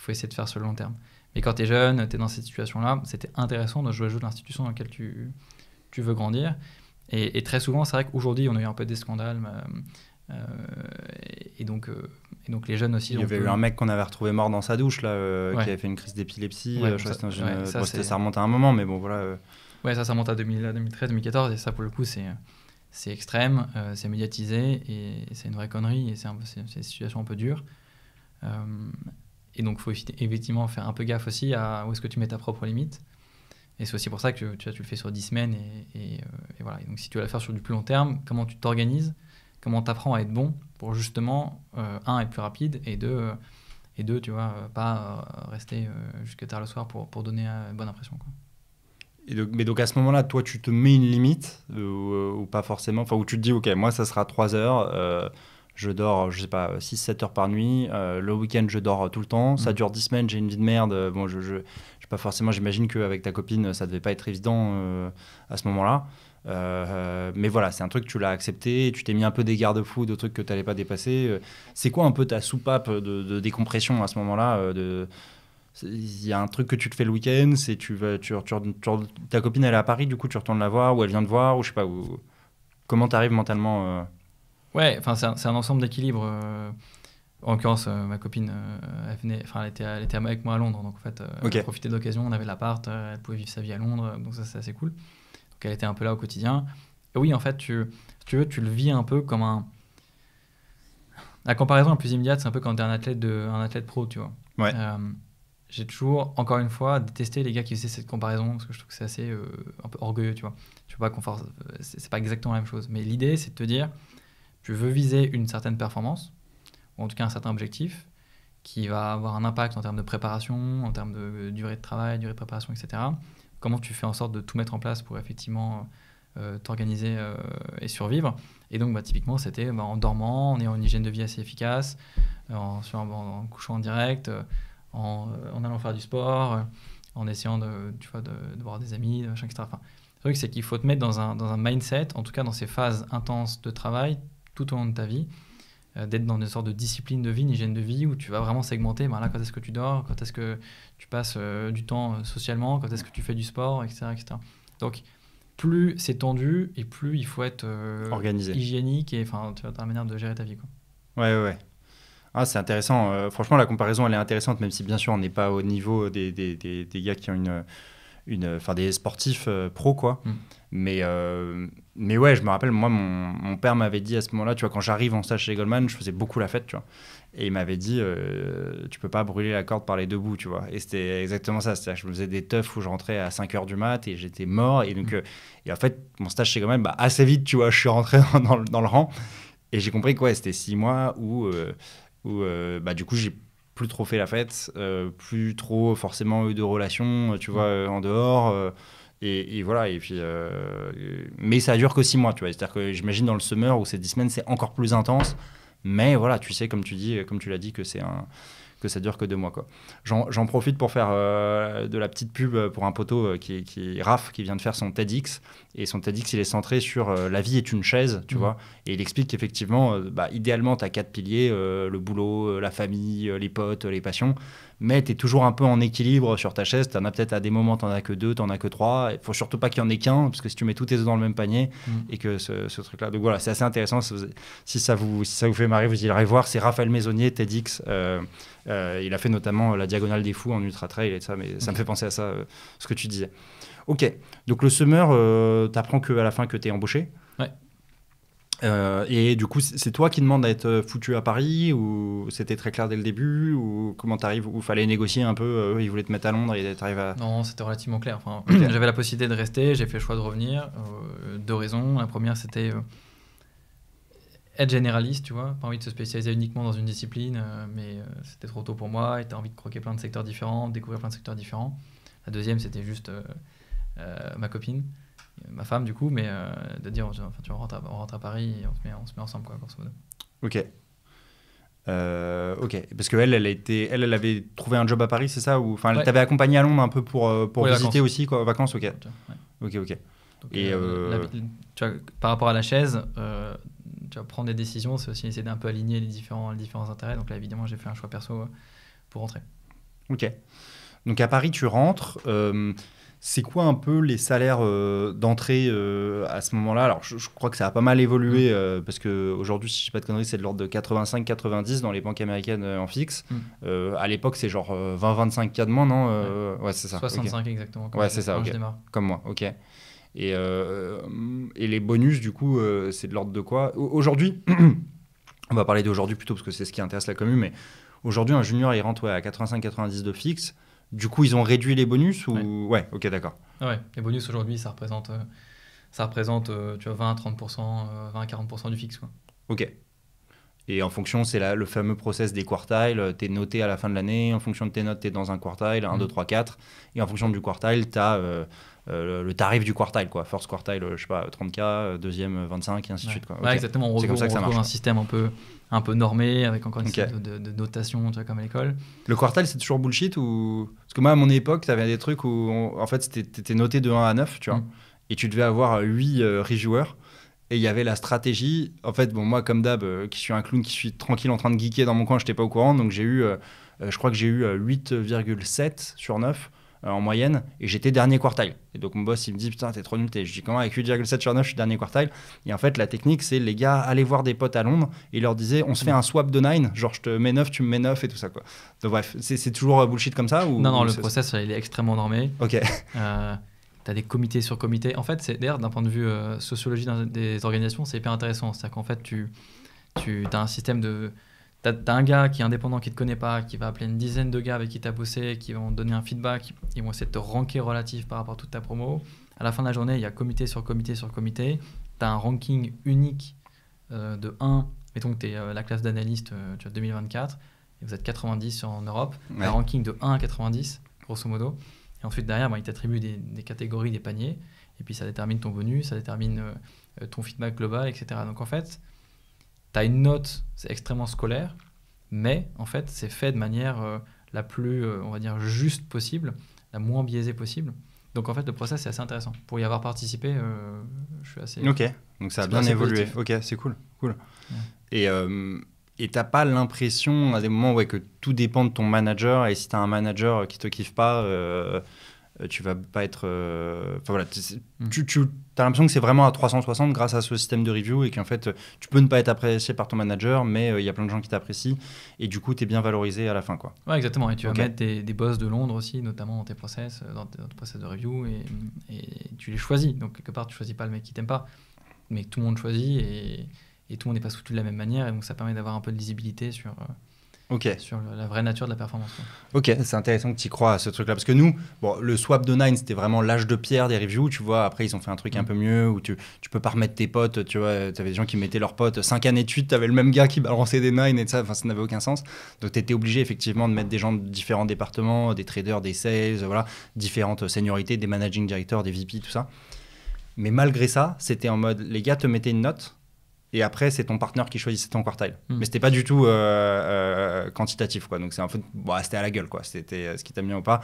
faut essayer de faire sur le long terme. Mais quand tu es jeune, tu es dans cette situation-là, c'était intéressant de jouer au jeu de l'institution dans laquelle tu, tu veux grandir. Et, très souvent, c'est vrai qu'aujourd'hui, on a eu un peu des scandales. Euh, euh, et, donc, euh, donc les jeunes aussi. Il y avait eu un mec qu'on avait retrouvé mort dans sa douche, là, qui avait fait une crise d'épilepsie. ça, remonte à un moment, mais bon, voilà. Ouais, ça, remonte à 2013, 2014, et ça, pour le coup, c'est. extrême, c'est médiatisé et c'est une vraie connerie et c'est une situation un peu dure. et donc, il faut effectivement faire un peu gaffe aussi à où est-ce que tu mets ta propre limite. Et c'est aussi pour ça que tu, tu le fais sur 10 semaines. Et, euh, voilà. donc, si tu veux la faire sur du plus long terme, comment tu t'organises Comment tu apprends à être bon pour justement, euh, un, être plus rapide et deux, euh, et deux tu vois, pas rester jusque tard le soir pour, pour donner une bonne impression. Quoi. Et mais donc à ce moment-là, toi, tu te mets une limite ou, pas forcément Enfin, où tu te dis, OK, moi, ça sera 3 heures je dors, je sais pas, 6-7 heures par nuit. Euh, le week-end, je dors euh, tout le temps. Ça mm. dure 10 semaines, j'ai une vie de merde. Euh, bon, je, je, je pas forcément, j'imagine qu'avec ta copine, ça devait pas être évident à ce moment-là. mais voilà, c'est un truc, que tu l'as accepté, tu t'es mis un peu des garde-fous, de trucs que tu n'allais pas dépasser. C'est quoi un peu ta soupape de, décompression à ce moment-là de il y a un truc que tu te fais le week-end, c'est tu vas, tu, ta copine elle est à Paris, du coup tu retournes la voir ou elle vient te voir ou je sais pas où. Comment t'arrives mentalement Ouais, enfin, c'est un, ensemble d'équilibres. Euh, en l'occurrence, euh, ma copine, euh, elle, venait, elle, était, elle était avec moi à Londres, donc en fait, okay. elle de l'occasion, on avait l'appart, elle pouvait vivre sa vie à Londres, donc ça, c'est assez cool. Donc elle était un peu là au quotidien. Et oui, en fait, tu, si tu veux, tu le vis un peu comme un. La comparaison la plus immédiate, c'est un peu quand tu es un athlète, de, un athlète pro, tu vois. Ouais. j'ai toujours, encore une fois, détesté les gars qui faisaient cette comparaison parce que je trouve que c'est assez un peu orgueilleux, tu vois. Tu vois pas qu'on c'est pas exactement la même chose. Mais l'idée, c'est de te dire, je veux viser une certaine performance, ou en tout cas un certain objectif, qui va avoir un impact en termes de préparation, en termes de euh, durée de travail, durée de préparation, etc. Comment tu fais en sorte de tout mettre en place pour effectivement euh, euh, t'organiser et survivre Et donc, bah, typiquement, c'était bah, en dormant, en ayant une hygiène de vie assez efficace, en, couchant en direct, en, allant faire du sport, en essayant de, tu vois, de, de voir des amis, etc. le truc, c'est qu'il faut te mettre dans un, dans un mindset, en tout cas dans ces phases intenses de travail, tout au long de ta vie, euh, d'être dans une sorte de discipline de vie, une hygiène de vie, où tu vas vraiment segmenter, ben là, quand est-ce que tu dors, quand est-ce que tu passes euh, du temps euh, socialement, quand est-ce que tu fais du sport, etc. Donc, plus c'est tendu et plus il faut être organisé, hygiénique et enfin, tu vois, ta manière de gérer ta vie. Quoi. Ouais, ouais, Ah, c'est intéressant. franchement, la comparaison, elle est intéressante, même si bien sûr, on n'est pas au niveau des, des, des, gars qui ont une. une enfin, des sportifs pro, quoi. Mm. Mais mais ouais, je me rappelle, moi, mon, père m'avait dit à ce moment-là, tu vois, quand j'arrive en stage chez Goldman, je faisais beaucoup la fête, tu vois. Et il m'avait dit, euh, tu peux pas brûler la corde par les deux bouts, tu vois. Et c'était exactement ça. C'est-à-dire que je faisais des teufs où je rentrais à 5 h du mat et j'étais mort. Et donc, mmh. euh, et en fait, mon stage chez Goldman, bah, assez vite, tu vois, je suis rentré dans, le, rang. Et j'ai compris que ouais, c'était 6 mois où, euh, où bah, du coup, j'ai plus trop fait la fête, plus trop forcément eu de relations, tu vois, mmh. en dehors. Et, voilà, et puis. Euh, mais ça dure que 6 mois, tu vois. C'est-à-dire que j'imagine dans le summer où ces 10 semaines, c'est encore plus intense. Mais voilà, tu sais, comme tu dis, comme tu l'as dit, que c'est un que ça dure que deux mois. Quoi. J'en, profite pour faire euh, de la petite pub pour un poteau euh, qui, qui Raph, qui vient de faire son TEDx. Et son TEDx, il est centré sur la vie est une chaise, tu mmh. vois. Et il explique qu'effectivement, bah, idéalement, tu as quatre piliers le boulot, la famille, les potes, les passions mais tu es toujours un peu en équilibre sur ta chaise. Tu en as peut-être à des moments, tu n'en as que deux, tu n'en as que trois. Il faut surtout pas qu'il y en ait qu'un, parce que si tu mets tous tes œufs dans le même panier, mm. et que ce, truc-là. Donc voilà, c'est assez intéressant. Si ça, vous, si ça vous fait marrer, vous irez voir. C'est Raphaël Maisonnier, TEDx. Euh, euh, il a fait notamment euh, La Diagonale des Fous en Ultra Trail et ça, mais ça me fait penser à ça, euh, ce que tu disais. Ok, donc le summer, tu apprends qu'à la fin que tu es embauché. Euh, et du coup, c'est toi qui demandes à être euh, foutu à Paris ou c'était très clair dès le début ou comment t'arrives ou fallait négocier un peu euh, Ils voulaient te mettre à Londres et t'arrives à Non, c'était relativement clair. J'avais la possibilité de rester, j'ai fait le choix de revenir. deux raisons. La première, c'était être généraliste, tu vois, pas envie de se spécialiser uniquement dans une discipline, mais c'était trop tôt pour moi. Et t'as envie de croquer plein de secteurs différents, découvrir plein de secteurs différents. La deuxième, c'était juste ma copine ma femme du coup, mais euh, de dire, enfin, tu rentres on rentre à Paris et on se met, on se met ensemble, quoi, Ok. Euh, ok, parce que elle, elle, a été, elle, elle avait trouvé un job à Paris, c'est ça Ou enfin, elle t'avait accompagné à Londres un peu pour euh, pour visiter aussi, quoi, vacances, ok. Ouais. Ok, ok. et tu vois, par rapport à la chaise, tu vois, prendre des décisions, c'est aussi essayer d'un peu aligner les différents, les différents intérêts. Donc là, évidemment, j'ai fait un choix perso pour rentrer. Ok. Donc à Paris, tu rentres. Euh, c'est quoi un peu les salaires euh, d'entrée euh, à ce moment-là Alors, je, crois que ça a pas mal évolué mm. parce que aujourd'hui, si je dis pas de conneries, c'est de l'ordre de 85-90 dans les banques américaines en fixe. Mm. à l'époque, c'est genre 20-25 cas de moins, non Ouais, c'est ça. 65 exactement. Comme ouais, c'est ça. Comme moi, ok. Et, et les bonus, du coup, c'est de l'ordre de quoi Aujourd'hui, on va parler d'aujourd'hui plutôt parce que c'est ce qui intéresse la commune, mais aujourd'hui, un junior, il rentre à 85-90 de fixe. Du coup, ils ont réduit les bonus ou... Ouais, ok, d'accord. Ouais, les bonus aujourd'hui, ça représente, euh, ça représente euh, tu vois, 20-30%, 20-40% euh, du fixe. Quoi. Ok. Et en fonction, c'est le fameux process des quartiles. Tu es noté à la fin de l'année. En fonction de tes notes, tu es dans un quartile, 1, 2, 3, 4. Et en fonction du quartile, tu as le, tarif du quartile. Quoi. First quartile, je sais pas, 30K, deuxième, 25, et ainsi de suite. Quoi. exactement. On comme ça que ça marche, un système un peu un peu normé, avec encore une sorte de, notation, tu comme à l'école. Le quartel c'est toujours bullshit ou... Parce que moi, à mon époque, tu avais des trucs où, en fait, t'étais noté de 1 à 9, tu vois, mm. et tu devais avoir 8 euh, rejoueurs. Et il y avait la stratégie. En fait, bon, moi, comme d'hab, euh, qui suis un clown, qui suis tranquille en train de geeker dans mon coin, je n'étais pas au courant. Donc, j'ai eu, euh, euh, je crois que j'ai eu 8,7 sur 9. Euh, en moyenne et j'étais dernier quartile. Et donc mon boss il me dit putain t'es trop nul, t'es... je dis comment avec 8,7 sur 9 je suis dernier quartile. Et en fait la technique c'est les gars allaient voir des potes à Londres et ils leur disaient on se fait mm. un swap de 9, genre je te mets 9, tu me mets 9 et tout ça quoi. Donc bref, c'est, toujours bullshit comme ça ou Non, non, le process il est extrêmement normé. Ok. Euh, t'as des comités sur comités. En fait, c'est d'ailleurs d'un point de vue euh, sociologie des organisations, c'est hyper intéressant. C'est-à-dire qu'en fait, tu, tu as un système de, T'as un gars qui est indépendant, qui te connaît pas, qui va appeler une dizaine de gars avec qui t'as bossé, qui vont donner un feedback, ils vont essayer de te ranker relatif par rapport à toute ta promo. À la fin de la journée, il y a comité sur comité sur comité. T'as un ranking unique euh, de 1. Mettons que tu es euh, la classe d'analyste 2024 euh, et vous êtes 90 en Europe. Un ranking de 1 à 90, grosso modo. Et ensuite, derrière, bah, ils t'attribuent des, des, catégories, des paniers. Et puis, ça détermine ton venu, ça détermine ton feedback global, etc. Donc, en fait, tu as une note, c'est extrêmement scolaire, mais en fait, c'est fait de manière euh, la plus, euh, on va dire, juste possible, la moins biaisée possible. Donc en fait, le process c'est assez intéressant. Pour y avoir participé, euh, je suis assez. Ok, donc ça a bien évolué. Ok, c'est cool. cool. Et tu t'as pas l'impression à des moments ouais, que tout dépend de ton manager et si tu un manager qui te kiffe pas, euh, tu vas pas être. Euh, enfin voilà, mm. tu, tu as l'impression que c'est vraiment à 360 grâce à ce système de review et qu'en fait, euh, tu peux ne pas être apprécié par ton manager, mais il y a plein de gens qui t'apprécient et du coup, tu es bien valorisé à la fin. Quoi. Ouais, exactement. Et tu vas mettre des, des, boss de Londres aussi, notamment dans tes process, dans, process de review et, et, tu les choisis. Donc, quelque part, tu choisis pas le mec qui t'aime pas, mais tout le monde choisit et, et tout le monde n'est pas soutenu de la même manière. Et donc, ça permet d'avoir un peu de lisibilité sur sur la vraie nature de la performance. Ok, c'est intéressant que tu y crois à ce truc-là. Parce que nous, bon, le swap de Nine, c'était vraiment l'âge de pierre des reviews. Tu vois, après, ils ont fait un truc un mm. peu mieux où tu, tu peux pas remettre tes potes. Tu vois, avais des gens qui mettaient leurs potes 5 années de suite. avais le même gars qui balançait des Nine et ça. Enfin, ça n'avait aucun sens. Donc, étais obligé effectivement de mettre des gens de différents départements, des traders, des sales, voilà, différentes seniorités, des managing directors, des VP, tout ça. Mais malgré ça, c'était en mode les gars te mettaient une note et après, c'est ton partenaire qui choisissait ton quartile. Mais hmm. Mais c'était pas du tout euh, euh, quantitatif, quoi. Donc c'est en bah, c'était à la gueule, quoi. C'était euh, ce qui t'a mis ou pas.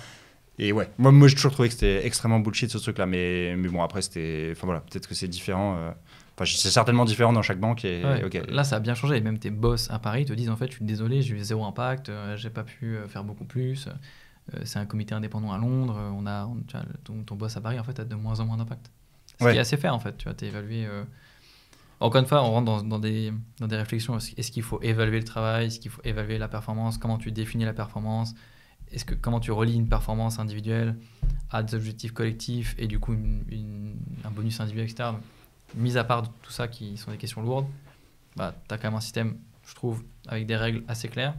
Et ouais, moi, moi j'ai toujours trouvé que c'était extrêmement bullshit ce truc-là. Mais, mais bon, après, c'était. Enfin voilà, peut-être que c'est différent. Enfin, c'est certainement différent dans chaque banque. Et, ok Là, ça a bien changé. Et même tes boss à Paris te disent en fait, je suis désolé, j'ai eu zéro impact, j'ai pas pu faire beaucoup plus. c'est un comité indépendant à Londres. On a, ton, boss à Paris, en fait, a de moins en moins d'impact. Ce qui est assez fair, en fait. Tu vois, t'es évalué. Encore une fois, on rentre dans, des, réflexions. Est-ce qu'il faut évaluer le travail Est-ce qu'il faut évaluer la performance Comment tu définis la performance est-ce que comment tu relis une performance individuelle à des objectifs collectifs et du coup un bonus individuel, etc. Mise mis à part tout ça qui sont des questions lourdes, bah, tu as quand même un système, je trouve, avec des règles assez claires.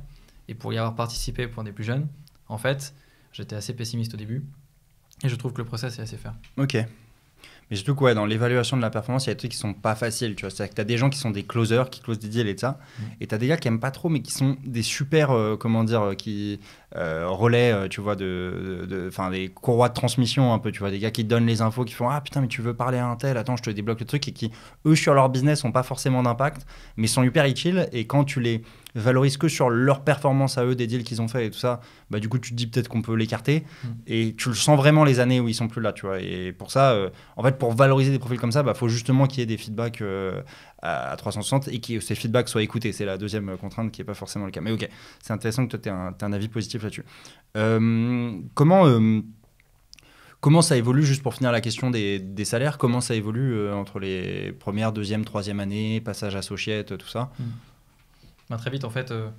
Et pour y avoir participé pour des plus jeunes, en fait, j'étais assez pessimiste au début. Et je trouve que le process est assez fair. Ok. Mais surtout que dans l'évaluation de la performance, il y a des trucs qui sont pas faciles. Tu vois, cest que tu as des gens qui sont des closers, qui closent des deals et ça. Mm. Et tu as des gars qui aiment pas trop, mais qui sont des super, euh, comment dire, euh, qui euh, relais, tu vois, de, des courroies de transmission un peu, tu vois, des gars qui donnent les infos, qui font Ah putain, mais tu veux parler à un tel, attends, je te débloque le truc, et qui, eux, sur leur business, n'ont pas forcément d'impact, mais sont hyper utiles. Et quand tu les valorisent que sur leur performance à eux, des deals qu'ils ont fait et tout ça, bah, du coup, tu te dis peut-être qu'on peut l'écarter. Mm. Et tu le sens vraiment les années où ils sont plus là, tu vois. Et pour ça, euh, en fait, pour valoriser des profils comme ça, il bah, faut justement qu'il y ait des feedbacks euh, à 360 et que ces feedbacks soient écoutés. C'est la deuxième contrainte qui n'est pas forcément le cas. Mais ok, c'est intéressant que toi, tu aies, un avis positif là-dessus. Euh, comment comment ça évolue, juste pour finir la question des, salaires, comment ça évolue entre les premières, deuxième, troisième années, passage à Societte, tout ça mm. Ben, très vite, en fait, euh,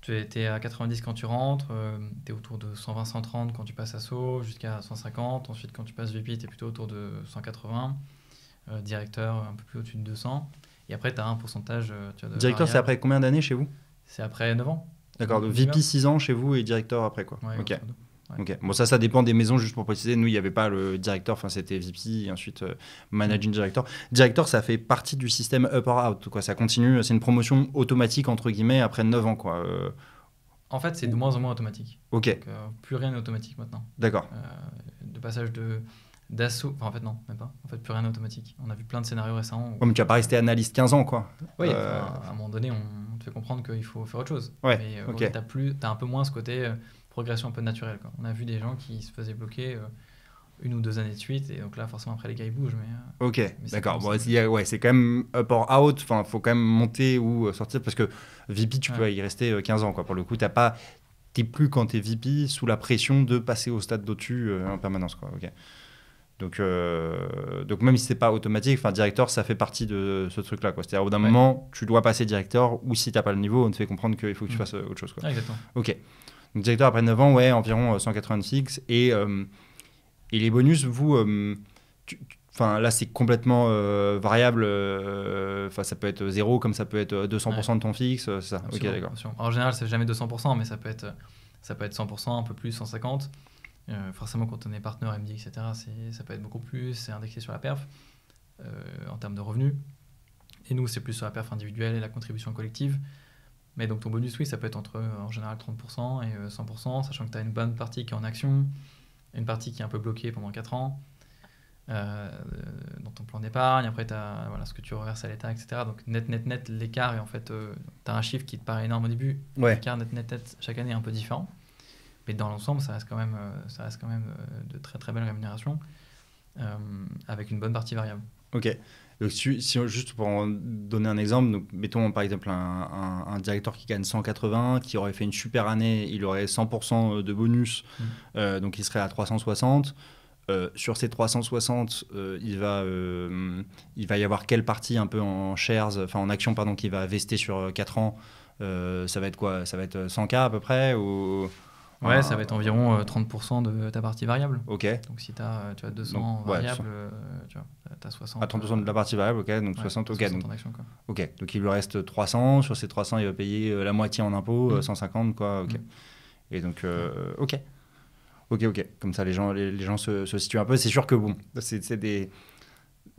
tu es, à 90 quand tu rentres, euh, tu es autour de 120-130 quand tu passes à assaut, jusqu'à 150. Ensuite, quand tu passes VP, tu es plutôt autour de 180. Euh, directeur, un peu plus au-dessus de 200. Et après, tu as un pourcentage. directeur, c'est après combien d'années chez vous C'est après 9 ans. D'accord, VP 6 ans chez vous et directeur après quoi. ok. Bon, ça, ça dépend des maisons, juste pour préciser. Nous, il n'y avait pas le directeur, enfin, c'était VP, ensuite euh, managing director. Directeur, ça fait partie du système up or out, quoi. Ça continue, c'est une promotion automatique, entre guillemets, après 9 ans, quoi. Euh, en fait, c'est de moins en moins automatique. Ok. Euh, plus rien n'est automatique maintenant. D'accord. de passage de d'assaut. Enfin, en fait, non, même pas. En fait, plus rien n'est automatique. On a vu plein de scénarios récents. comme tu n'as pas resté analyste 15 ans, quoi. Oui, à un moment donné, on te fait comprendre qu'il faut faire autre chose. Ouais. Mais tu as, un peu moins ce côté progression un peu naturelle. Quoi. On a vu des gens qui se faisaient bloquer euh, une ou deux années de suite. Et donc là, forcément, après, les gars, ils bougent. Mais, euh, ok, d'accord. Bon, ouais, c'est quand même up or out. Enfin, faut quand même monter ou euh, sortir parce que VP, tu peux y rester 15 ans. Quoi. Pour le coup, t'as pas. T'es plus quand t'es VP sous la pression de passer au stade dau en permanence. Quoi. ok donc, donc même si c'est pas automatique, enfin directeur, ça fait partie de ce truc-là. C'est-à-dire au d'un moment, tu dois passer directeur, ou si t'as pas le niveau, on te fait comprendre qu'il faut que tu mmh. fasses autre chose. Quoi. Ah, exactement. Ok directeur après 9 ans, ouais, environ 186. Euh, et, euh, et les bonus, vous. Euh, enfin, là, c'est complètement variable. Enfin, ça peut être 0 comme ça peut être 200% de ton fixe. ça. En général, c'est jamais 200%, mais ça peut être, ça peut être 100%, un peu plus, 150. forcément, quand on est partenaire MD, etc., ça peut être beaucoup plus. C'est indexé sur la perf en termes de revenus. Et nous, c'est plus sur la perf individuelle et la contribution collective. Mais donc ton bonus, oui, ça peut être entre euh, en général 30% et 100%, euh, sachant que tu as une bonne partie qui est en action, une partie qui est un peu bloquée pendant 4 ans euh, dans ton plan d'épargne. Après, tu as voilà, ce que tu reverses à l'État, etc. Donc net, net, net, l'écart est en fait. tu as un chiffre qui te paraît énorme au début. L'écart net, net, net, chaque année est un peu différent. Mais dans l'ensemble, ça reste quand même, ça reste quand même de très très belles rémunérations avec une bonne partie variable. Ok si, juste pour donner un exemple, mettons par exemple un, directeur qui gagne 180, qui aurait fait une super année, il aurait 100% de bonus, mmh. euh, donc il serait à 360. Euh, sur ces 360, euh, il, va, il va y avoir quelle partie un peu en shares, enfin en actions, pardon, qui va vester sur 4 ans Ça va être quoi Ça va être 100K à peu près ou... Ouais, euh, ça va être environ 30% euh, de ta partie variable. Ok. Donc si as, euh, tu as 200 variables, tu as 60. À 30% de la partie variable, ok. Donc 60, ok. 60 donc, Ok. Donc il lui reste 300. Sur ces 300, il va payer la moitié en impôts, 150, mm. quoi. Ok. Mm. Et donc, ok. Ok, ok. Comme ça, les gens, les, gens se, situent un peu. C'est sûr que bon, c'est des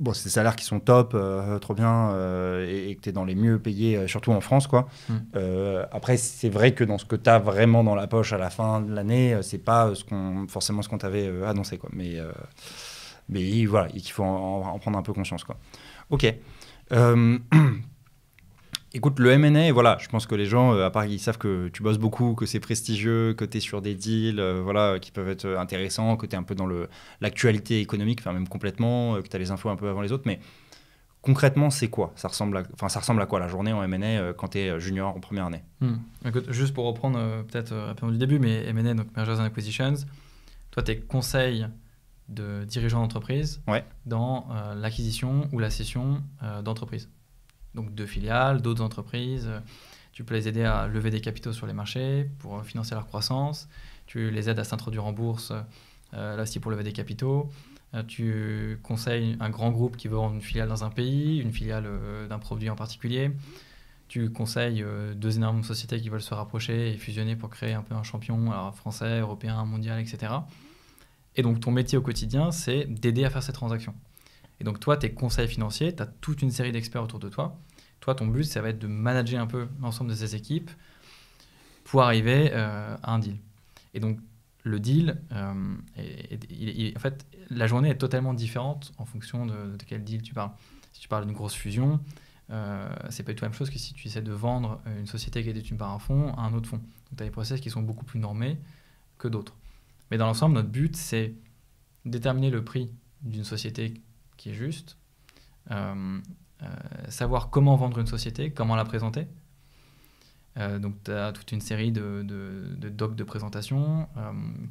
bon, c'est des salaires qui sont top, euh, trop bien, euh, et, que tu es dans les mieux payés, euh, surtout en France. quoi. Mm. après, c'est vrai que dans ce que tu as vraiment dans la poche à la fin de l'année, c'est pas ce qu'on, forcément ce qu'on t'avait annoncé. Quoi. Mais, mais voilà, il faut en, prendre un peu conscience. Quoi. Ok. Écoute, le MA, voilà, je pense que les gens, euh, à part qu'ils savent que tu bosses beaucoup, que c'est prestigieux, que tu es sur des deals euh, voilà, qui peuvent être intéressants, que tu es un peu dans l'actualité économique, enfin même complètement, euh, que tu as les infos un peu avant les autres, mais concrètement, c'est quoi ça ressemble, à, ça ressemble à quoi la journée en M&A quand tu es junior en première année hmm. Écoute, Juste pour reprendre peut-être un peu du début, mais M&A, donc Mergers and Acquisitions, toi, tu es conseil de dirigeant d'entreprise dans l'acquisition ou la cession d'entreprise donc deux filiales, d'autres entreprises. Tu peux les aider à lever des capitaux sur les marchés pour euh, financer leur croissance. Tu les aides à s'introduire en bourse, euh, là aussi pour lever des capitaux. Euh, tu conseilles un grand groupe qui veut rendre une filiale dans un pays, une filiale d'un produit en particulier. Tu conseilles deux énormes sociétés qui veulent se rapprocher et fusionner pour créer un peu un champion français, européen, mondial, etc. Et donc ton métier au quotidien, c'est d'aider à faire ces transactions. Et donc, toi, tes conseils financiers, tu as toute une série d'experts autour de toi. Toi, ton but, ça va être de manager un peu l'ensemble de ces équipes pour arriver euh, à un deal. Et donc, le deal, euh, en fait, la journée est totalement différente en fonction de, quel deal tu parles. Si tu parles d'une grosse fusion, euh, c'est pas du tout la même chose que si tu essaies de vendre une société qui est détenue par un fonds à un autre fonds. Donc, tu as des process qui sont beaucoup plus normés que d'autres. Mais dans l'ensemble, notre but, c'est déterminer le prix d'une société qui est juste, euh, euh, savoir comment vendre une société, comment la présenter. Euh, donc, tu as toute une série de, de docs de présentation,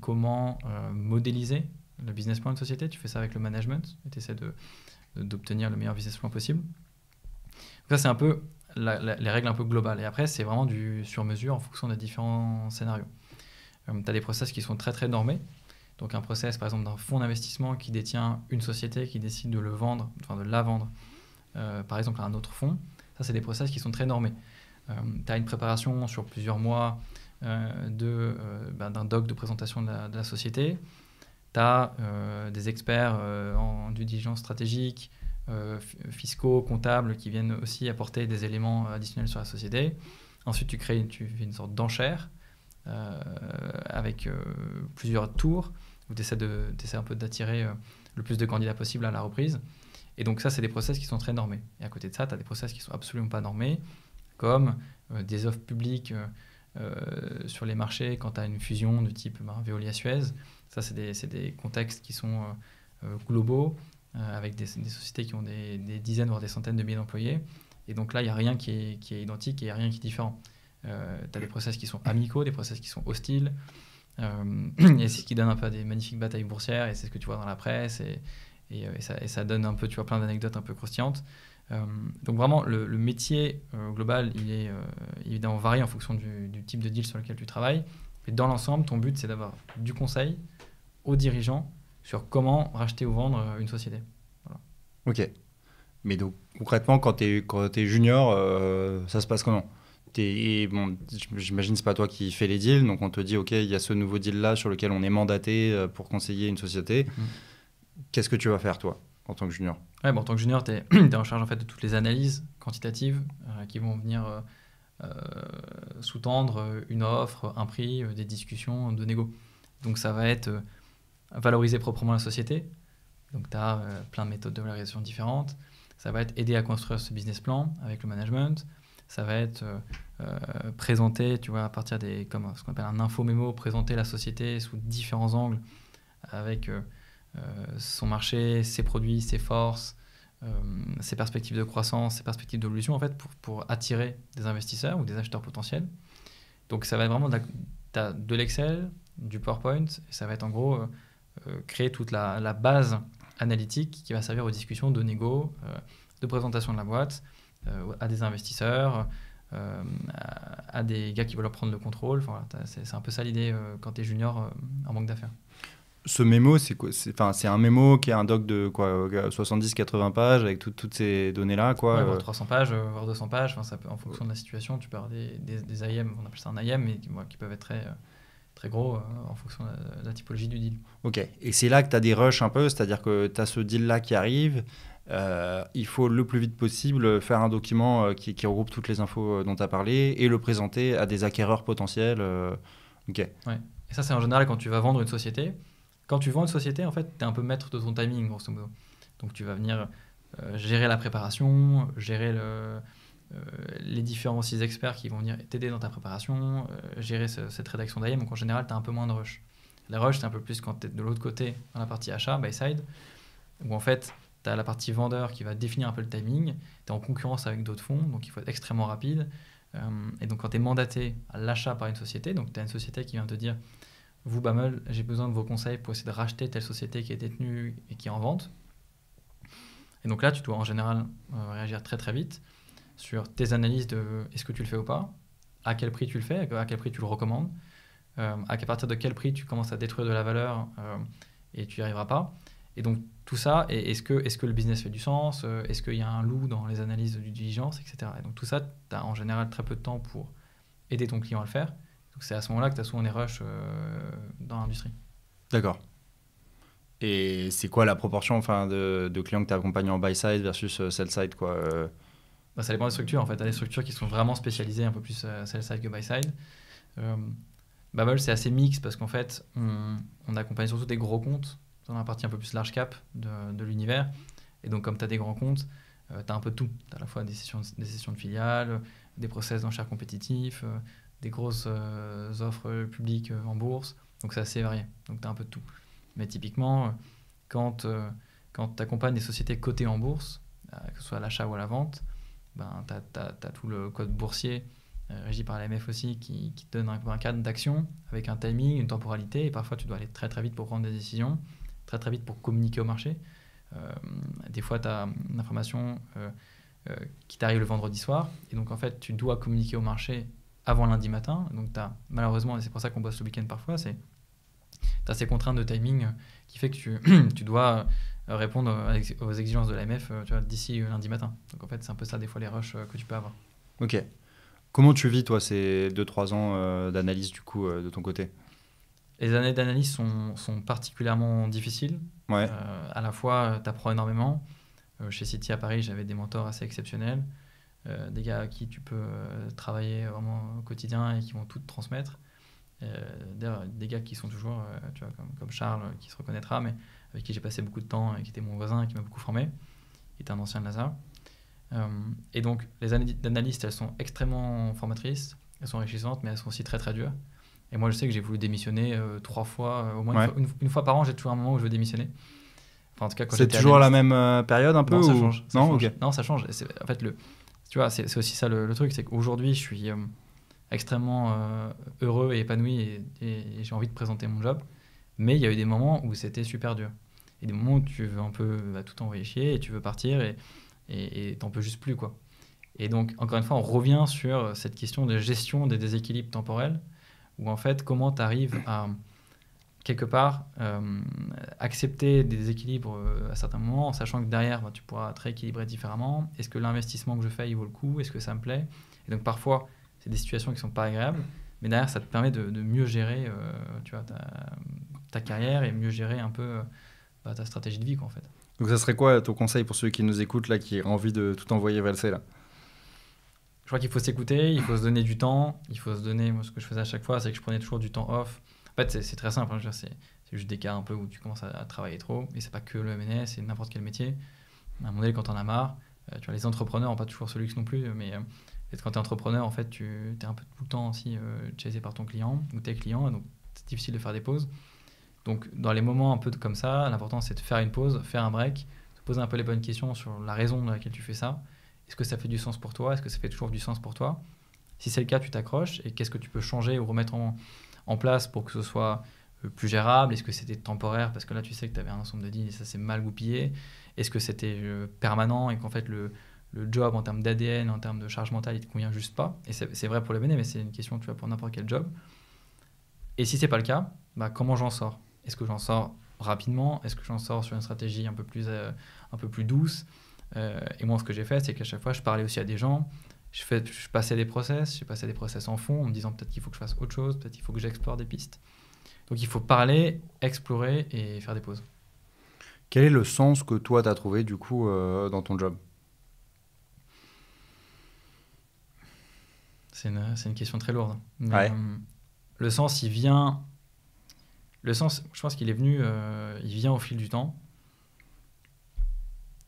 comment modéliser le business plan de société, tu fais ça avec le management et tu essaies d'obtenir le meilleur business plan possible. ça, c'est un peu les règles un peu globales. Et après, c'est vraiment du sur-mesure en fonction des différents scénarios. tu as des process qui sont très très normés, donc un process, par exemple, d'un fonds d'investissement qui détient une société, qui décide de le vendre, enfin de la vendre, euh, par exemple, à un autre fonds. Ça, c'est des process qui sont très normés. Euh, tu as une préparation sur plusieurs mois euh, bah, d'un doc de présentation de la, société. Tu as des experts en due diligence stratégique, fiscaux, comptables, qui viennent aussi apporter des éléments additionnels sur la société. Ensuite, tu crées fais une sorte d'enchère avec plusieurs tours où tu essaies, un peu d'attirer euh, le plus de candidats possible à la reprise. Et donc ça, c'est des process qui sont très normés. Et à côté de ça, tu as des process qui sont absolument pas normés, comme euh, des offres publiques euh, sur les marchés quand tu as une fusion de type ben, Veolia-Suez. Ça, c'est des, des, contextes qui sont globaux, avec des, sociétés qui ont des, des, dizaines, voire des centaines de milliers d'employés. Et donc là, il n'y a rien qui est, qui est identique et il n'y a rien qui est différent. tu as des process qui sont amicaux, des process qui sont hostiles. Euh, et c'est ce qui donne un peu des magnifiques batailles boursières, et c'est ce que tu vois dans la presse, et, euh, ça, donne un peu, tu vois, plein d'anecdotes un peu croustillantes. Euh, donc vraiment, le, métier global, il est évidemment varié en fonction du, type de deal sur lequel tu travailles. Mais dans l'ensemble, ton but, c'est d'avoir du conseil aux dirigeants sur comment racheter ou vendre une société. Ok. Mais donc, concrètement, quand tu es, es, junior, ça se passe comment et bon, j'imagine c'est pas toi qui fais les deals, donc on te dit ok, il y a ce nouveau deal là sur lequel on est mandaté euh, pour conseiller une société. Mmh. Qu'est-ce que tu vas faire toi en tant que junior ouais, En tant que junior, tu es, en charge en fait de toutes les analyses quantitatives euh, qui vont venir euh, sous-tendre une offre, un prix, des discussions, de négo. Donc ça va être valoriser proprement la société. Donc tu as plein de méthodes de valorisation différentes. Ça va être aider à construire ce business plan avec le management ça va être euh, euh, présenté tu vois, à partir des, ce qu'on appelle un info présenter la société sous différents angles, avec euh, son marché, ses produits, ses forces, ses perspectives de croissance, ses perspectives d'évolution, en fait, pour, attirer des investisseurs ou des acheteurs potentiels. Donc, ça va être vraiment de, de l'Excel, du PowerPoint, et ça va être en gros créer toute la, la, base analytique qui va servir aux discussions de négo, de présentation de la boîte, euh, à des investisseurs, euh, à, des gars qui veulent prendre le contrôle. c'est un peu ça l'idée euh, quand tu es junior en banque d'affaires ce mémo, c'est quoi C'est un mémo qui est un doc de quoi 70-80 pages avec toutes ces données-là, quoi. 300 pages, voire 200 pages. en fonction de la situation, tu peux avoir des, des, des IM, on appelle ça un IM, mais qui, peuvent être très très gros en fonction de la, typologie du deal. Ok, et c'est là que tu as des rushs un peu, c'est-à-dire que tu as ce deal-là qui arrive, euh, il faut le plus vite possible faire un document euh, qui, regroupe toutes les infos euh, dont tu as parlé et le présenter à des acquéreurs potentiels. ok. Ouais. Et ça, c'est en général quand tu vas vendre une société. Quand tu vends une société, en fait, tu es un peu maître de ton timing, grosso Donc tu vas venir gérer la préparation, gérer le, les différents six experts qui vont venir t'aider dans ta préparation, gérer cette rédaction d'ailleurs Donc en général, tu as un peu moins de rush. la rush, c'est un peu plus quand tu es de l'autre côté, dans la partie achat, by side, où en fait, tu as la partie vendeur qui va définir un peu le timing, tu es en concurrence avec d'autres fonds, donc il faut être extrêmement rapide. Euh, et donc quand tu es mandaté à l'achat par une société, donc tu as une société qui vient te dire, vous Bamel, j'ai besoin de vos conseils pour essayer de racheter telle société qui est détenue et qui est en vente. Et donc là, tu dois en général euh, réagir très très vite sur tes analyses de est-ce que tu le fais ou pas, à quel prix tu le fais, à quel prix tu le recommandes, euh, à partir de quel prix tu commences à détruire de la valeur et tu n'y arriveras pas. Et donc, tout ça, est-ce que, est que le business fait du sens euh, Est-ce qu'il y a un loup dans les analyses de diligence, etc. Et donc, tout ça, tu as en général très peu de temps pour aider ton client à le faire. Donc, c'est à ce moment-là que tu as souvent des rushs euh, dans l'industrie. D'accord. Et c'est quoi la proportion enfin, de, clients que tu accompagnes en buy-side versus euh, sell-side quoi bah, Ça dépend des structures. En fait, tu as des structures qui sont vraiment spécialisées un peu plus sell-side que buy-side. Euh, Babel, c'est assez mix parce qu'en fait, on, on accompagne surtout des gros comptes dans la partie un peu plus large cap de, l'univers. Et donc, comme tu as des grands comptes, euh, tu as un peu tout. Tu as à la fois des sessions, des sessions de filiales, des process d'enchères compétitifs, euh, des grosses euh, offres publiques en bourse. Donc, c'est assez varié. Donc, tu as un peu de tout. Mais typiquement, quand, quand tu accompagnes des sociétés cotées en bourse, que ce soit à l'achat ou à la vente, ben, tu as, tout le code boursier régi par l'AMF aussi, qui, qui te donne un cadre d'action avec un timing, une temporalité, et parfois tu dois aller très très vite pour prendre des décisions très très vite pour communiquer au marché. Euh, des fois, tu as une information euh, euh, qui t'arrive le vendredi soir, et donc en fait, tu dois communiquer au marché avant lundi matin. Donc, as, malheureusement, et c'est pour ça qu'on bosse le week-end parfois, c'est tu as ces contraintes de timing qui fait que tu, tu dois répondre aux exigences de l'AMF d'ici lundi matin. Donc en fait, c'est un peu ça des fois les rushs que tu peux avoir. Ok. Comment tu vis toi ces 2-3 ans d'analyse du coup de ton côté les années d'analyse sont, particulièrement difficiles. Euh, à la fois, euh, tu apprends énormément. Euh, chez City à Paris, j'avais des mentors assez exceptionnels, des gars à qui tu peux travailler vraiment au quotidien et qui vont tout te transmettre. D'ailleurs, des gars qui sont toujours, tu vois, comme, Charles, qui se reconnaîtra, mais avec qui j'ai passé beaucoup de temps et qui était mon voisin et qui m'a beaucoup formé, Il était un ancien de Lazare. et donc, les années d'analyste, elles sont extrêmement formatrices, elles sont enrichissantes, mais elles sont aussi très très dures. Et moi, je sais que j'ai voulu démissionner euh, trois fois, euh, au moins une, fois, par an, j'ai toujours un moment où je veux démissionner. Enfin, en tout cas, quand c'est toujours la même euh, période un peu Non, ça change. non, ça change. en fait, le, tu vois, c'est aussi ça le, truc, c'est qu'aujourd'hui, je suis extrêmement heureux et épanoui et, j'ai envie de présenter mon job. Mais il y a eu des moments où c'était super dur. Et des moments où tu veux un peu bah, tout envoyer chier et tu veux partir et t'en peux juste plus, quoi. Et donc, encore une fois, on revient sur cette question de gestion des déséquilibres temporels ou en fait, comment tu arrives à, quelque part, euh, accepter des équilibres euh, à certains moments, en sachant que derrière, ben, tu pourras te rééquilibrer différemment. Est-ce que l'investissement que je fais, il vaut le coup Est-ce que ça me plaît Et donc, parfois, c'est des situations qui ne sont pas agréables, mais derrière, ça te permet de, mieux gérer euh, tu ta, carrière et mieux gérer un peu bah, ta stratégie de vie, en fait. Donc, ça serait quoi ton conseil pour ceux qui nous écoutent, là, qui ont envie de tout envoyer valser, là je crois qu'il faut s'écouter, il faut se donner du temps, il faut se donner. Moi, ce que je faisais à chaque fois, c'est que je prenais toujours du temps off. En fait, c'est très simple. Hein, c'est juste des cas un peu où tu commences à, travailler trop. Et c'est pas que le MNS, c'est n'importe quel métier. À un moment donné, quand t'en as marre, euh, tu vois, les entrepreneurs, pas toujours ce luxe non plus, mais euh, quand t'es entrepreneur, en fait, tu es un peu tout le temps aussi euh, chasé par ton client ou tes clients. Donc, c'est difficile de faire des pauses. Donc, dans les moments un peu comme ça, l'important, c'est de faire une pause, faire un break, te poser un peu les bonnes questions sur la raison de laquelle tu fais ça est-ce que ça fait du sens pour toi Est-ce que ça fait toujours du sens pour toi Si c'est le cas, tu t'accroches. Et qu'est-ce que tu peux changer ou remettre en, place pour que ce soit euh, plus gérable Est-ce que c'était temporaire Parce que là, tu sais que tu avais un ensemble de deals et ça s'est mal goupillé. Est-ce que c'était euh, permanent et qu'en fait, le, job en termes d'ADN, en termes de charge mentale, il te convient juste pas Et c'est vrai pour les bénéfices, mais c'est une question, que tu as pour n'importe quel job. Et si ce n'est pas le cas, bah, comment j'en sors Est-ce que j'en sors rapidement Est-ce que j'en sors sur une stratégie un peu plus euh, douce euh, et moi, ce que j'ai fait, c'est qu'à chaque fois, je parlais aussi à des gens. Je, je passais des process, je passé des process en fond en me disant peut-être qu'il faut que je fasse autre chose, peut-être qu'il faut que j'explore des pistes. Donc il faut parler, explorer et faire des pauses. Quel est le sens que toi, tu as trouvé du coup euh, dans ton job C'est une, une, question très lourde. Hein. Euh, le sens, il vient. Le sens, je pense qu'il est venu, il vient au fil du temps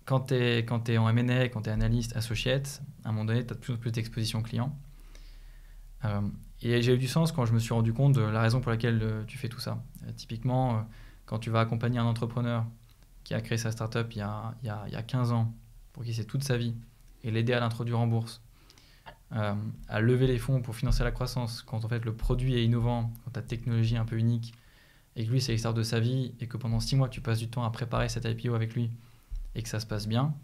quand tu es, en M&A, quand tu es analyste, associate, à un moment donné, tu as de plus en plus d'exposition client. Euh, et j'ai eu du sens quand je me suis rendu compte de la raison pour laquelle euh, tu fais tout ça. Euh, typiquement, quand tu vas accompagner un entrepreneur qui a créé sa startup il y a, il y a, il y a 15 ans, pour qui c'est toute sa vie, et l'aider à l'introduire en bourse, à lever les fonds pour financer la croissance, quand en fait le produit est innovant, quand ta technologie est un peu unique, et que lui c'est l'histoire de sa vie, et que pendant 6 mois tu passes du temps à préparer cette IPO avec lui, et que ça se passe bien.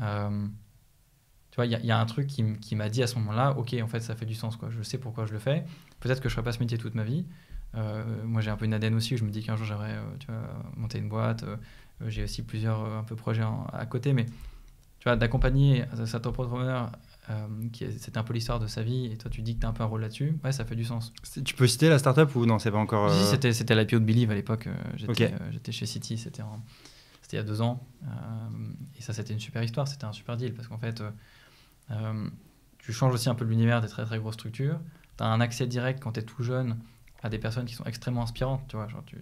Euh, tu vois, il y, a un truc qui, m'a dit à ce moment-là, ok, en fait, ça fait du sens, quoi. Je sais pourquoi je le fais. Peut-être que je ferai pas ce métier toute ma vie. Euh, moi, j'ai un peu une ADN aussi. je me dis qu'un jour, j'aimerais, euh, monter une boîte. j'ai aussi plusieurs un peu projets à côté, mais tu vois, d'accompagner cet entrepreneur qui c'est un peu l'histoire de sa vie, et toi tu dis que tu as un peu un rôle là-dessus, ouais, ça fait du sens. Tu peux citer la startup ou non, c'est pas encore. C'était Si, c'était l'IPO de Believe à l'époque, j'étais chez City, c'était en, c'était il y a deux ans. Euh, et ça, c'était une super histoire. C'était un super deal parce qu'en fait, euh, euh, tu changes aussi un peu l'univers des très très grosses structures. Tu as un accès direct quand tu es tout jeune à des personnes qui sont extrêmement inspirantes. Tu, vois, genre tu,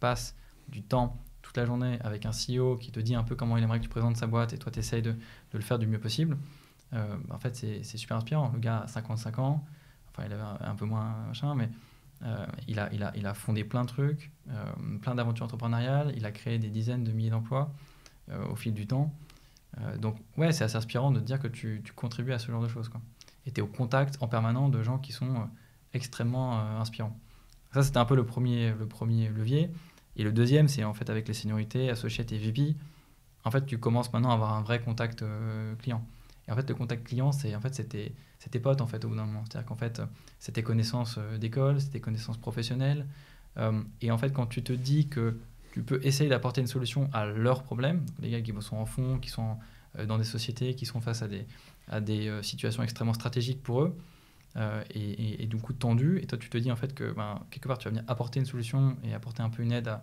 passes du temps toute la journée avec un CEO qui te dit un peu comment il aimerait que tu présentes sa boîte et toi, tu essayes de, le faire du mieux possible. en fait, c'est super inspirant. Le gars a 55 ans, enfin, il avait un, un peu moins machin, mais euh, il, a, fondé plein de trucs, euh, plein d'aventures entrepreneuriales, il a créé des dizaines de milliers d'emplois euh, au fil du temps. donc, ouais, c'est assez inspirant de te dire que tu, tu, contribues à ce genre de choses. Et tu es au contact en permanence de gens qui sont extrêmement inspirants. Ça, c'était un peu le premier, levier. Et le deuxième, c'est en fait avec les seniorités, Associates et VP, en fait, tu commences maintenant à avoir un vrai contact client en fait, le contact client, c'est en fait c'était c'était potes en fait au bout d'un moment. C'est-à-dire qu'en fait, c'était connaissances euh, d'école, c'était connaissances professionnelles. Euh, et en fait, quand tu te dis que tu peux essayer d'apporter une solution à leurs problèmes, les gars qui sont en fond, qui sont euh, dans des sociétés, qui sont face à des à des situations extrêmement stratégiques pour eux. et, du coup tendu. Et toi, tu te dis en fait que ben, quelque part, tu vas venir apporter une solution et apporter un peu une aide à,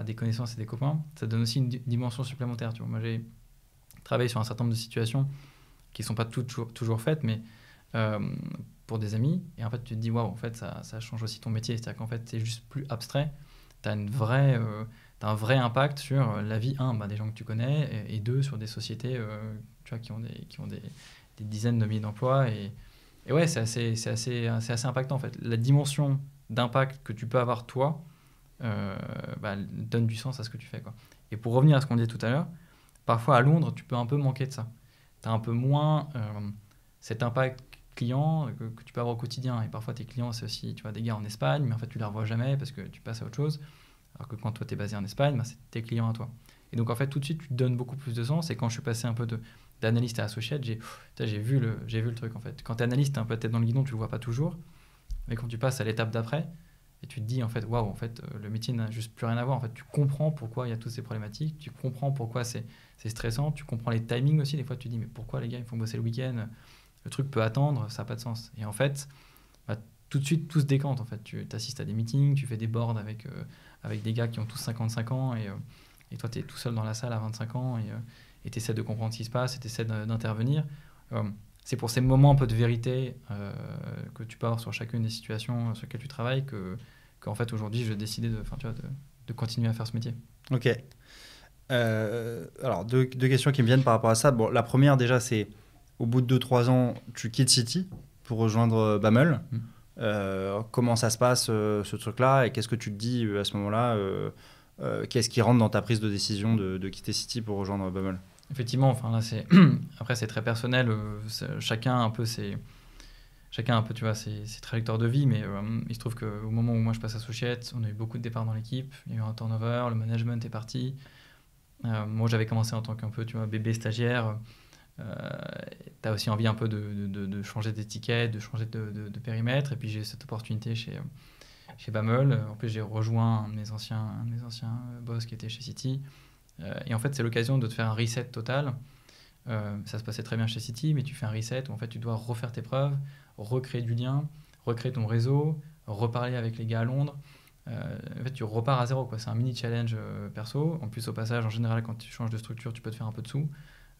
à des connaissances et des copains. Ça donne aussi une dimension supplémentaire. Tu vois. Moi, j'ai travailler sur un certain nombre de situations qui ne sont pas toujours, faites, mais euh, pour des amis. Et en fait, tu te dis, waouh, en fait, ça, change aussi ton métier. C'est-à-dire qu'en fait, c'est juste plus abstrait. Tu as, une vraie, euh, un vrai impact sur la vie, un, bah, des gens que tu connais, et, deux, sur des sociétés euh, tu vois, qui ont des, qui ont des, dizaines de milliers d'emplois. Et, et, ouais, c'est assez, c'est assez, impactant, en fait. La dimension d'impact que tu peux avoir, toi, bah, donne du sens à ce que tu fais. Quoi. Et pour revenir à ce qu'on disait tout à l'heure, Parfois à Londres, tu peux un peu manquer de ça. Tu as un peu moins euh, cet impact client que, tu peux avoir au quotidien. Et parfois tes clients, c'est aussi tu vois, des gars en Espagne, mais en fait tu les revois jamais parce que tu passes à autre chose. Alors que quand toi tu es basé en Espagne, bah, c'est tes clients à toi. Et donc en fait tout de suite tu te donnes beaucoup plus de sens. Et quand je suis passé un peu d'analyste à associate, j'ai, vu le, j'ai vu le truc en fait. Quand tu es analyste, tu as un hein, peu tête dans le guidon, tu le vois pas toujours. Mais quand tu passes à l'étape d'après, et tu te dis, en fait, waouh, en fait, euh, le métier n'a juste plus rien à voir. En fait, tu comprends pourquoi il y a toutes ces problématiques, tu comprends pourquoi c'est stressant, tu comprends les timings aussi. Des fois, tu te dis, mais pourquoi les gars, ils font bosser le week-end Le truc peut attendre, ça n'a pas de sens. Et en fait, bah, tout de suite, tout se décante. En fait, tu assistes à des meetings, tu fais des boards avec, euh, avec des gars qui ont tous 55 ans et, euh, toi, tu es tout seul dans la salle à 25 ans et tu essaies de comprendre ce qui se passe et tu essaies d'intervenir. C'est pour ces moments un peu de vérité euh, que tu peux sur chacune des situations sur lesquelles tu travailles que, que en fait, aujourd'hui, je décidé de, tu de, continuer à faire ce métier. Ok. Euh, alors, deux, questions qui me viennent par rapport à ça. Bon, la première, déjà, c'est au bout de 2-3 ans, tu quittes City pour rejoindre euh, BAML. Mm. comment ça se passe, ce truc-là, et qu'est-ce que tu te dis à ce moment-là Qu'est-ce qui rentre dans ta prise de décision de, quitter City pour rejoindre BAML Effectivement, enfin là c'est après c'est très personnel. Euh, chacun un peu ses chacun un peu tu vois ses, trajectoires de vie, mais euh, il se trouve qu'au moment où moi je passe à Souchette on a eu beaucoup de départs dans l'équipe. Il y a eu un turnover, le management est parti. Euh, moi j'avais commencé en tant qu'un peu tu vois bébé stagiaire. Euh, tu as aussi envie un peu de, de, de changer d'étiquette, de changer de, périmètre. Et puis j'ai cette opportunité chez, chez Bameul. En plus, j'ai rejoint un de mes anciens, un de mes anciens boss qui était chez City. Euh, et en fait, c'est l'occasion de te faire un reset total. Euh, ça se passait très bien chez City, mais tu fais un reset où en fait tu dois refaire tes preuves, recréer du lien, recréer ton réseau, reparler avec les gars à Londres. Euh, en fait, tu repars à zéro. C'est un mini challenge perso. En plus, au passage, en général, quand tu changes de structure, tu peux te faire un peu de sous.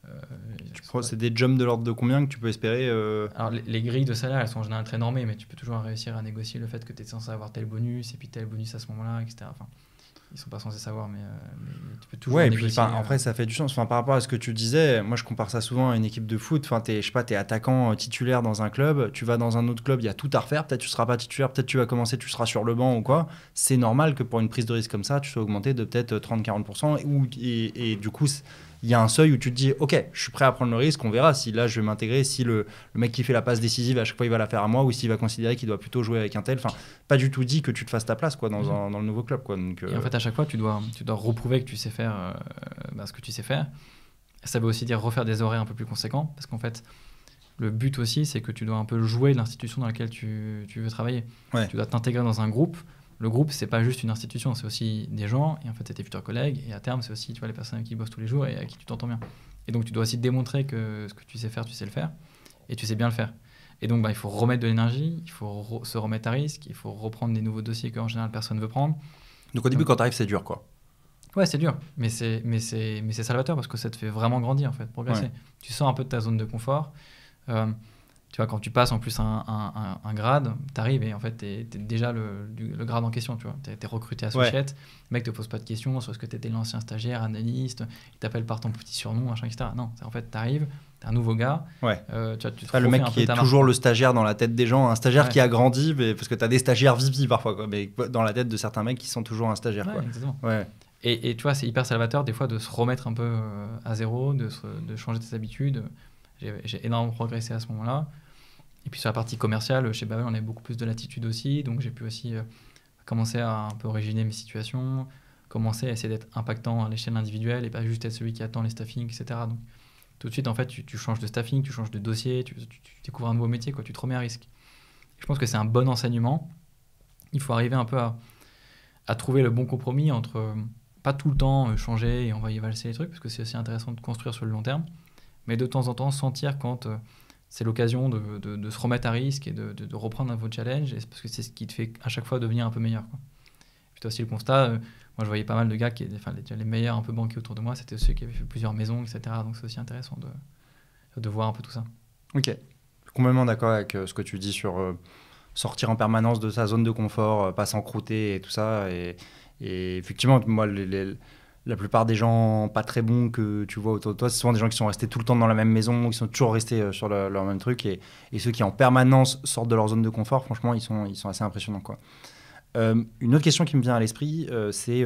Euh, c'est des jumps de l'ordre de combien que tu peux espérer Alors, les, grilles de salaire, elles sont en général très normées, mais tu peux toujours réussir à négocier le fait que tu es censé avoir tel bonus, et puis tel bonus à ce moment-là, etc ils sont pas censés savoir, euh, mais, tu peux toujours. Ouais, et puis après, euh. ça fait du sens. Enfin, par rapport à ce que tu disais, moi je compare ça souvent à une équipe de foot. Enfin, t'es, je sais pas, es attaquant euh, titulaire dans un club, tu vas dans un autre club, il y a tout à refaire. Peut-être tu seras pas titulaire, peut-être tu vas commencer, tu seras sur le banc ou quoi. C'est normal que pour une prise de risque comme ça, tu sois augmenté de peut-être 30-40%. Et, et, du coup, il y a un seuil où tu te dis, OK, je suis prêt à prendre le risque, on verra si là je vais m'intégrer, si le, mec qui fait la passe décisive, à chaque fois il va la faire à moi, ou s'il va considérer qu'il doit plutôt jouer avec un tel. Enfin, pas du tout dit que tu te fasses ta place quoi, dans, mm-hmm. le nouveau club. Quoi. Donc, euh, Et en fait, à chaque fois, tu dois, tu dois reprouver que tu sais faire euh, bah, ce que tu sais faire. Ça veut aussi dire refaire des horaires un peu plus conséquents, parce qu'en fait, le but aussi, c'est que tu dois un peu jouer l'institution dans laquelle tu, veux travailler. Tu dois t'intégrer dans un groupe le groupe, c'est pas juste une institution, c'est aussi des gens, et en fait, c'est tes futurs collègues, et à terme, c'est aussi tu vois, les personnes avec qui bossent tous les jours et à qui tu t'entends bien. Et donc, tu dois aussi démontrer que ce que tu sais faire, tu sais le faire, et tu sais bien le faire. Et donc, bah, il faut remettre de l'énergie, il faut se remettre à risque, il faut reprendre des nouveaux dossiers qu'en général, personne ne veut prendre. Donc, au début, quand tu arrives, c'est dur, quoi. Ouais, c'est dur, mais c'est, mais, mais c'est salvateur parce que ça te fait vraiment grandir, en fait, progresser. Tu sors un peu de ta zone de confort. Euh, tu vois, quand tu passes en plus un, un, un grade, t'arrives et en fait, tu es déjà le, grade en question, tu vois. T'es es recruté à Sauchette, le mec te pose pas de questions sur ce que tu étais l'ancien stagiaire, analyste, il t'appelle par ton petit surnom, machin, etc. Non, en fait, tu es un nouveau gars. Euh, tu vois, tu le mec qui est toujours le stagiaire dans la tête des gens, un stagiaire qui a grandi, parce que tu as des stagiaires VIP parfois, mais dans la tête de certains mecs qui sont toujours un stagiaire, quoi. Exactement. Et, et, tu vois, c'est hyper salvateur des fois de se remettre un peu euh, à zéro, de, de changer tes habitudes. J'ai énormément progressé à ce moment-là. Et puis sur la partie commerciale, chez Babel, on avait beaucoup plus de latitude aussi. Donc j'ai pu aussi euh, commencer à un peu originer mes situations, commencer à essayer d'être impactant à l'échelle individuelle et pas juste être celui qui attend les staffings, etc. Donc tout de suite, en fait, tu, changes de staffing, tu changes de dossier, tu, découvres un nouveau métier, quoi, tu te remets à risque. je pense que c'est un bon enseignement. Il faut arriver un peu à, trouver le bon compromis entre euh, pas tout le temps euh, changer et on va valser les trucs, parce que c'est aussi intéressant de construire sur le long terme, mais de temps en temps sentir quand c'est l'occasion de, se remettre à risque et de, reprendre un nouveau challenge, et parce que c'est ce qui te fait à chaque fois devenir un peu meilleur. Quoi. Puis toi aussi le constat, euh, moi je voyais pas mal de gars qui enfin, les, meilleurs un peu banquiers autour de moi, c'était ceux qui avaient fait plusieurs maisons, etc. Donc c'est aussi intéressant de, de voir un peu tout ça. Ok, complètement d'accord avec euh, ce que tu dis sur euh, sortir en permanence de sa zone de confort, pas s'encrouter et tout ça. Et, effectivement, moi, les la plupart des gens pas très bons que tu vois autour de toi, c'est souvent des gens qui sont restés tout le temps dans la même maison, qui sont toujours restés euh, sur leur même truc. Et, ceux qui en permanence sortent de leur zone de confort, franchement, ils sont, ils sont assez impressionnants. Quoi. Euh, une autre question qui me vient à l'esprit, euh, c'est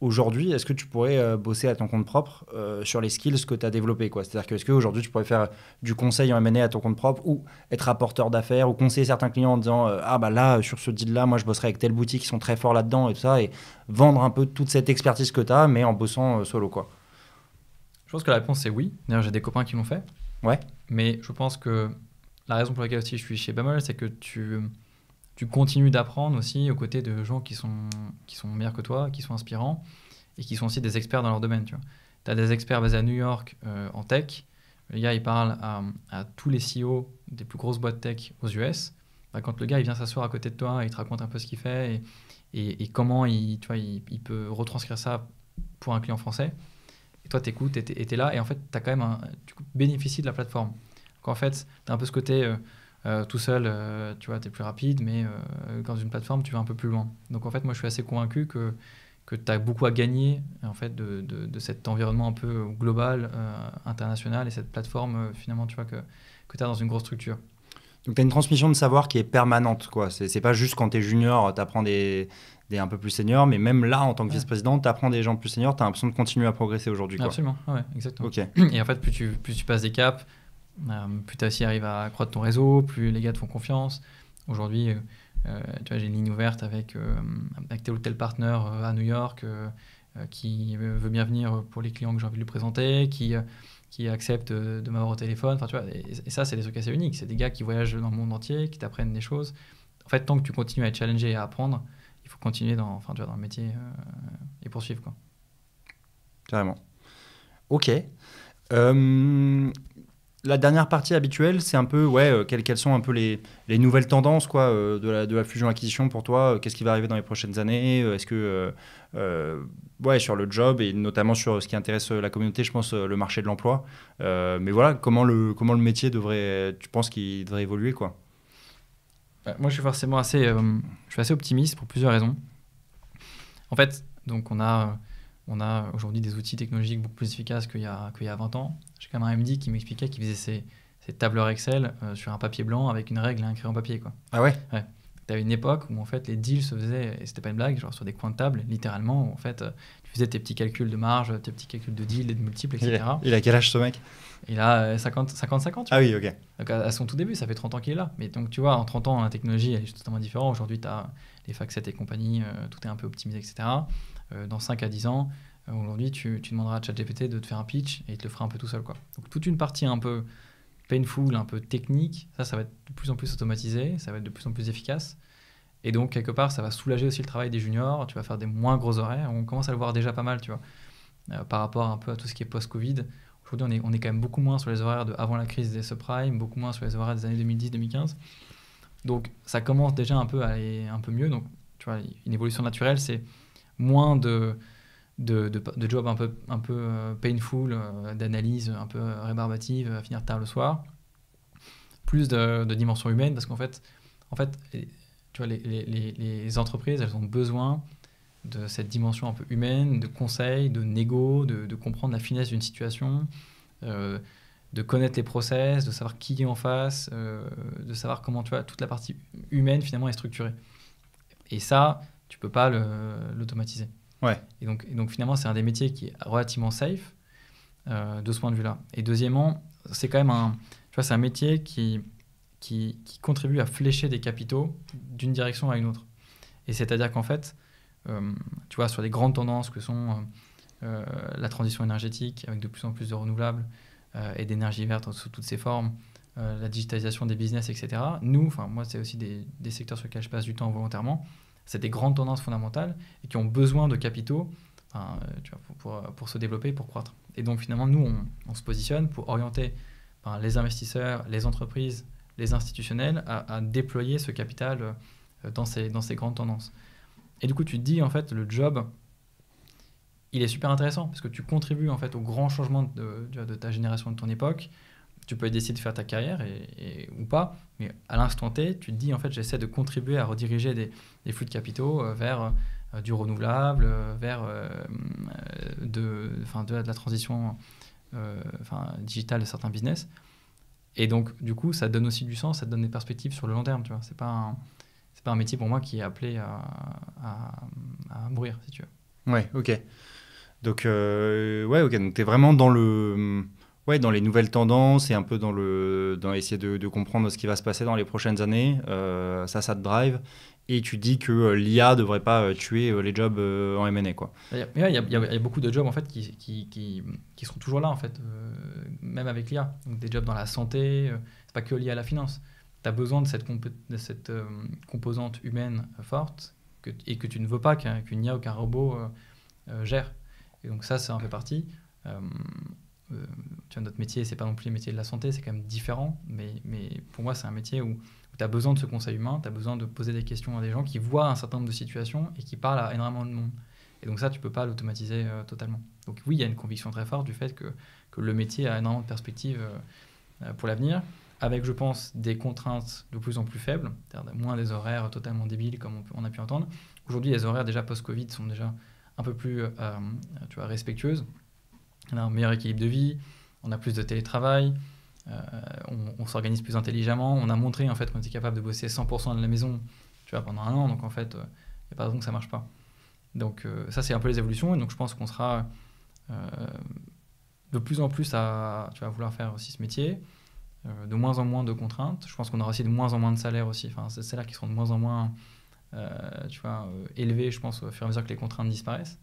Aujourd'hui, est-ce que tu pourrais euh, bosser à ton compte propre euh, sur les skills que tu as développés C'est-à-dire que est-ce qu'aujourd'hui, tu pourrais faire du conseil en M&A à ton compte propre ou être rapporteur d'affaires ou conseiller certains clients en disant euh, Ah, bah là, sur ce deal-là, moi, je bosserai avec telle boutique, qui sont très forts là-dedans et tout ça, et vendre un peu toute cette expertise que tu as, mais en bossant solo, quoi Je pense que la réponse est oui. D'ailleurs, j'ai des copains qui l'ont fait. Ouais. Mais je pense que la raison pour laquelle aussi je suis chez Bamel, c'est que tu tu continues d'apprendre aussi aux côtés de gens qui sont, qui sont meilleurs que toi, qui sont inspirants et qui sont aussi des experts dans leur domaine. Tu vois. as des experts basés à New York euh, en tech. Le gars, il parle à, tous les CEO des plus grosses boîtes tech aux US. Bah, quand le gars, il vient s'asseoir à côté de toi, il te raconte un peu ce qu'il fait et, et, comment il, tu vois, il, peut retranscrire ça pour un client français. Et toi, écoutes et t'es là. Et en fait, as quand même un, tu bénéficies de la plateforme. Donc en fait, as un peu ce côté... Euh, euh, tout seul, euh, tu vois, tu es plus rapide, mais euh, dans une plateforme, tu vas un peu plus loin. Donc en fait, moi, je suis assez convaincu que, que tu as beaucoup à gagner en fait, de, cet environnement un peu global, international, et cette plateforme, finalement, tu vois, que, que tu as dans une grosse structure. Donc tu as une transmission de savoir qui est permanente, quoi. C'est pas juste quand tu es junior, tu apprends des, un peu plus seniors, mais même là, en tant que vice-président, tu apprends des gens plus seniors, tu as l'impression de continuer à progresser aujourd'hui. Absolument, ouais, exactement. Et en fait, plus tu passes des caps, euh, plus tu aussi arrives à accroître ton réseau, plus les gars te font confiance. Aujourd'hui, euh, euh, tu vois, j'ai une ligne ouverte avec, tel ou tel partenaire à New York qui veut bien venir pour les clients que j'ai envie de lui présenter, qui, qui accepte de m'avoir au téléphone. Enfin, tu vois, et, ça, c'est des trucs assez uniques. C'est des gars qui voyagent dans le monde entier, qui t'apprennent des choses. En fait, tant que tu continues à être challengé et à apprendre, il faut continuer dans, enfin, tu dans le métier et poursuivre. Quoi. Carrément. Ok la dernière partie habituelle, c'est un peu, ouais, euh, quelles, sont un peu les, nouvelles tendances quoi, euh, de, la, de la fusion-acquisition pour toi euh, Qu'est-ce qui va arriver dans les prochaines années Est-ce que, ouais, sur le job et notamment sur ce qui intéresse la communauté, je pense, le marché de l'emploi. mais voilà, comment le, comment le métier devrait, tu penses qu'il devrait évoluer quoi bah, Moi, je suis forcément assez, je suis assez optimiste pour plusieurs raisons. En fait, donc on a on a aujourd'hui des outils technologiques beaucoup plus efficaces qu'il y a, y a 20 ans. J'ai quand même un MD qui m'expliquait qu'il faisait ses, ses tableurs Excel euh, sur un papier blanc avec une règle et un crayon papier. Quoi. Ah ouais, ouais. T'avais une époque où en fait les deals se faisaient, et c'était pas une blague, genre sur des coins de table, littéralement, où en fait euh, tu faisais tes petits calculs de marge, tes petits calculs de deal et de multiples, etc. Il a, quel âge ce mec Il a 50-50. Euh, ah oui, ok. à, son tout début, ça fait 30 ans qu'il est là. Mais donc tu vois, en 30 ans, la technologie elle est totalement différente. Aujourd'hui, tu as les 7 et compagnie, tout est un peu optimisé, etc. Euh, dans 5 à 10 ans, euh, aujourd'hui, tu, demanderas à ChatGPT de te faire un pitch et il te le fera un peu tout seul. Quoi. Donc, toute une partie un peu painful, un peu technique, ça, ça va être de plus en plus automatisé, ça va être de plus en plus efficace. Et donc, quelque part, ça va soulager aussi le travail des juniors, tu vas faire des moins gros horaires. On commence à le voir déjà pas mal, tu vois, euh, par rapport un peu à tout ce qui est post-Covid. Aujourd'hui, on est, on est quand même beaucoup moins sur les horaires de avant la crise des subprimes, beaucoup moins sur les horaires des années 2010-2015. Donc, ça commence déjà un peu à aller un peu mieux. Donc, tu vois, une évolution naturelle, c'est moins de, de, de, jobs un peu, un peu euh, painful, euh, d'analyse un peu rébarbative, à finir tard le soir. Plus de, dimension humaine, parce qu'en fait, en fait, tu vois, les, les, entreprises, elles ont besoin de cette dimension un peu humaine, de conseils, de négo, de, comprendre la finesse d'une situation, euh, de connaître les process, de savoir qui est en face, de savoir comment tu vois, toute la partie humaine finalement est structurée. Et ça, tu peux pas l'automatiser. Ouais. Et donc, et donc finalement, c'est un des métiers qui est relativement safe euh, de ce point de vue-là. Et deuxièmement, c'est quand même un, tu vois, c'est un métier qui, qui, contribue à flécher des capitaux d'une direction à une autre. Et c'est-à-dire qu'en fait, euh, tu vois, sur les grandes tendances que sont euh, la transition énergétique avec de plus en plus de renouvelables et d'énergie verte sous toutes ses formes, la digitalisation des business, etc. Nous, enfin moi, c'est aussi des, des secteurs sur lesquels je passe du temps volontairement c'est des grandes tendances fondamentales et qui ont besoin de capitaux euh, euh, pour, se développer, pour croître. Et donc finalement, nous, on, se positionne pour orienter ben, les investisseurs, les entreprises, les institutionnels à, déployer ce capital euh, dans ces, grandes tendances. Et du coup, tu te dis, en fait, le job, il est super intéressant parce que tu contribues en fait au grand changement de ta génération, de ton époque tu peux décider de faire ta carrière et, ou pas, mais à l'instant T, tu te dis, en fait, j'essaie de contribuer à rediriger des, flux de capitaux euh, vers euh, du renouvelable, euh, vers de, de, la transition digitale de certains business. Et donc, du coup, ça donne aussi du sens, ça donne des perspectives sur le long terme, tu vois. C'est pas c'est pas un métier pour moi qui est appelé à, à, à mourir, si tu veux. Ouais, ok. Donc, ouais, ok, donc es vraiment dans le ouais, dans les nouvelles tendances et un peu dans, le, dans essayer de, comprendre ce qui va se passer dans les prochaines années. Euh, ça, ça te drive. Et tu dis que euh, l'IA ne devrait pas euh, tuer les jobs en M&A. Il y, il, y beaucoup de jobs en fait, qui, qui, qui, seront toujours là, en fait, même avec l'IA. Des jobs dans la santé, c'est pas que lié à la finance. Tu as besoin de cette, de cette composante humaine forte que, et que tu ne veux pas qu'une IA ou qu'un robot gère. Et donc ça, ça en fait partie. Euh, tu notre métier, c'est pas non plus le métier de la santé, c'est quand même différent. Mais, mais pour moi, c'est un métier où, tu as besoin de ce conseil humain, tu as besoin de poser des questions à des gens qui voient un certain nombre de situations et qui parlent à énormément de monde. Et donc ça, tu peux pas l'automatiser euh, totalement. Donc oui, il y a une conviction très forte du fait que, que le métier a énormément de perspectives euh, pour l'avenir, avec, je pense, des contraintes de plus en plus faibles, c'est-à-dire moins des horaires totalement débiles comme on, on a pu entendre. Aujourd'hui, les horaires déjà post-Covid sont déjà un peu plus tu vois, respectueuses on a un meilleur équilibre de vie, on a plus de télétravail, euh, on, s'organise plus intelligemment. On a montré en fait qu'on était capable de bosser 100% de la maison, tu vois, pendant un an. Donc en fait, il euh, n'y a pas de que ça marche pas. Donc euh, ça, c'est un peu les évolutions. Et donc je pense qu'on sera de plus en plus à, tu vas vouloir faire aussi ce métier, de moins en moins de contraintes. Je pense qu'on aura aussi de moins en moins de salaires aussi. Enfin, c'est salaires qui seront de moins en moins, tu vois, élevés, je pense, au fur et à mesure que les contraintes disparaissent.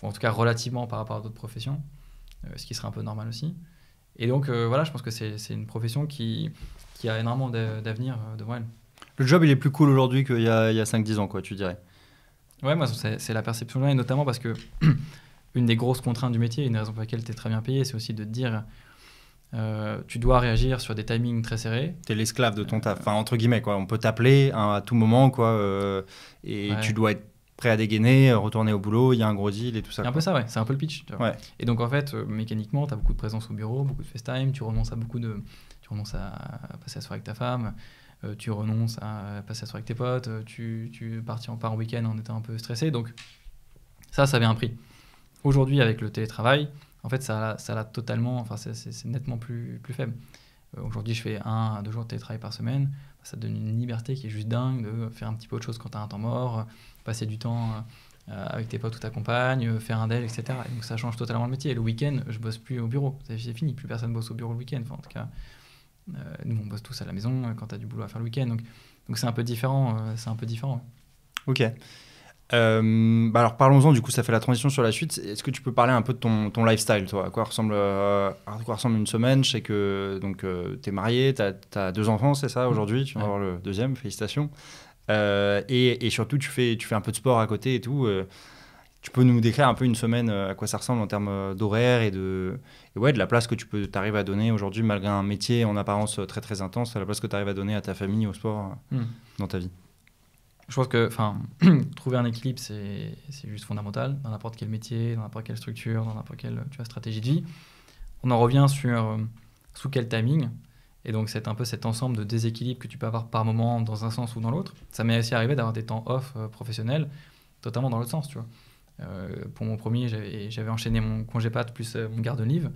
en tout cas, relativement par rapport à d'autres professions. Euh, ce qui serait un peu normal aussi. Et donc, euh, voilà, je pense que c'est une profession qui, qui a énormément d'avenir euh, devant elle. Le job, il est plus cool aujourd'hui qu'il y a, a 5-10 ans, quoi, tu dirais Ouais, moi, c'est la perception là, et notamment parce que une des grosses contraintes du métier, une raison pour laquelle tu es très bien payé, c'est aussi de te dire tu dois réagir sur des timings très serrés. Tu es l'esclave de ton taf, enfin, entre guillemets, quoi. On peut t'appeler hein, à tout moment, quoi, et tu dois être prêt à dégainer, retourner au boulot, il y a un gros deal et tout ça. C'est un peu ça, ouais. C'est un peu le pitch. Ouais. Et donc, en fait, euh, mécaniquement, tu as beaucoup de présence au bureau, beaucoup de FaceTime, tu renonces à beaucoup de. Tu renonces à passer la soirée avec ta femme, euh, tu renonces à passer la soirée avec tes potes, euh, tu, tu partis en week-end en étant un peu stressé. Donc, ça, ça avait un prix. Aujourd'hui, avec le télétravail, en fait, ça, ça l'a totalement. Enfin, c'est nettement plus, plus faible. Aujourd'hui, je fais un à deux jours de télétravail par semaine. Ça te donne une liberté qui est juste dingue de faire un petit peu autre chose quand tu as un temps mort, passer du temps euh, avec tes potes ou ta compagne, euh, faire un DEL, etc. donc ça change totalement le métier. Et le week-end, je bosse plus au bureau. C'est fini, plus personne bosse au bureau le week-end. en tout cas, euh, nous, on bosse tous à la maison quand tu as du boulot à faire le week-end. Donc donc c'est un peu différent. c'est un peu différent. Ok. Bah, alors parlons-en, du coup ça fait la transition sur la suite. Est-ce que tu peux parler un peu de ton, ton lifestyle toi à quoi, ressemble, à quoi ressemble une semaine Je sais que tu es marié, tu as, deux enfants, c'est ça aujourd'hui Tu vas avoir le deuxième, félicitations. Euh, et, surtout, tu fais, tu fais un peu de sport à côté et tout. Euh, tu peux nous décrire un peu une semaine euh, à quoi ça ressemble en termes d'horaire et de, ouais, de la place que tu peux, arrives à donner aujourd'hui, malgré un métier en apparence très très intense, la place que tu arrives à donner à ta famille, au sport, hmm. dans ta vie je pense que trouver un équilibre, c'est juste fondamental dans n'importe quel métier, dans n'importe quelle structure, dans n'importe quelle stratégie de vie. On en revient sur sous quel timing et donc, c'est un peu cet ensemble de déséquilibre que tu peux avoir par moment dans un sens ou dans l'autre. Ça m'est aussi arrivé d'avoir des temps off euh, professionnels, totalement dans l'autre sens, tu vois. Euh, pour mon premier, j'avais enchaîné mon congé pâte plus euh, mon garde livre.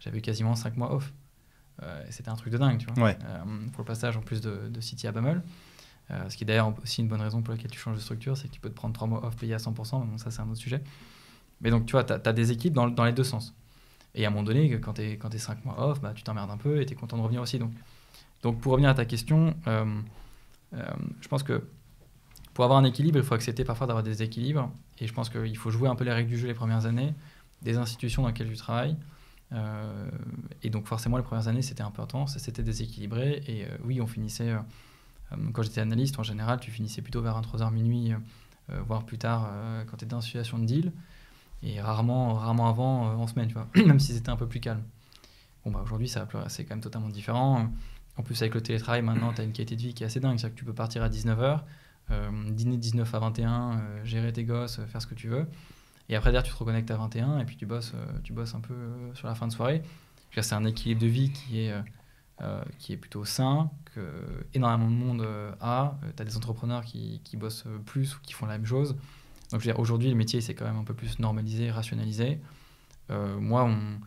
J'avais quasiment 5 mois off. C'était un truc de dingue, tu vois. pour le passage en plus de, City à Bammel. ce qui est d'ailleurs aussi une bonne raison pour laquelle tu changes de structure, c'est que tu peux te prendre 3 mois off payé à 100%, mais bon, ça c'est un autre sujet. Mais donc, tu vois, tu as, des équipes dans les deux sens. Et à un moment donné, quand tu es, quand es 5 mois off, bah, tu t'emmerdes un peu et tu es content de revenir aussi. Donc, donc pour revenir à ta question, euh, euh, je pense que pour avoir un équilibre, il faut accepter parfois d'avoir des équilibres. Et je pense qu'il faut jouer un peu les règles du jeu les premières années, des institutions dans lesquelles tu travailles. Euh, et donc forcément, les premières années, c'était important, c'était déséquilibré. Et oui, on finissait, quand j'étais analyste, en général, tu finissais plutôt vers 3 h minuit, voire plus tard, quand tu étais dans une situation de deal et rarement, rarement avant euh, en semaine, tu vois, même si c'était un peu plus calme. Bon, bah aujourd'hui, ça c'est quand même totalement différent. En plus, avec le télétravail, maintenant, tu as une qualité de vie qui est assez dingue. C'est-à-dire que tu peux partir à 19h, euh, dîner de 19 à 21, euh, gérer tes gosses, faire ce que tu veux. Et après, tu te reconnectes à 21 et puis tu bosses, tu bosses un peu sur la fin de soirée. C'est un équilibre de vie qui est, qui est plutôt sain, que énormément de monde a. tu as des entrepreneurs qui, qui bossent plus ou qui font la même chose. Donc, aujourd'hui, le métier, c'est quand même un peu plus normalisé, rationalisé. Euh, moi, on,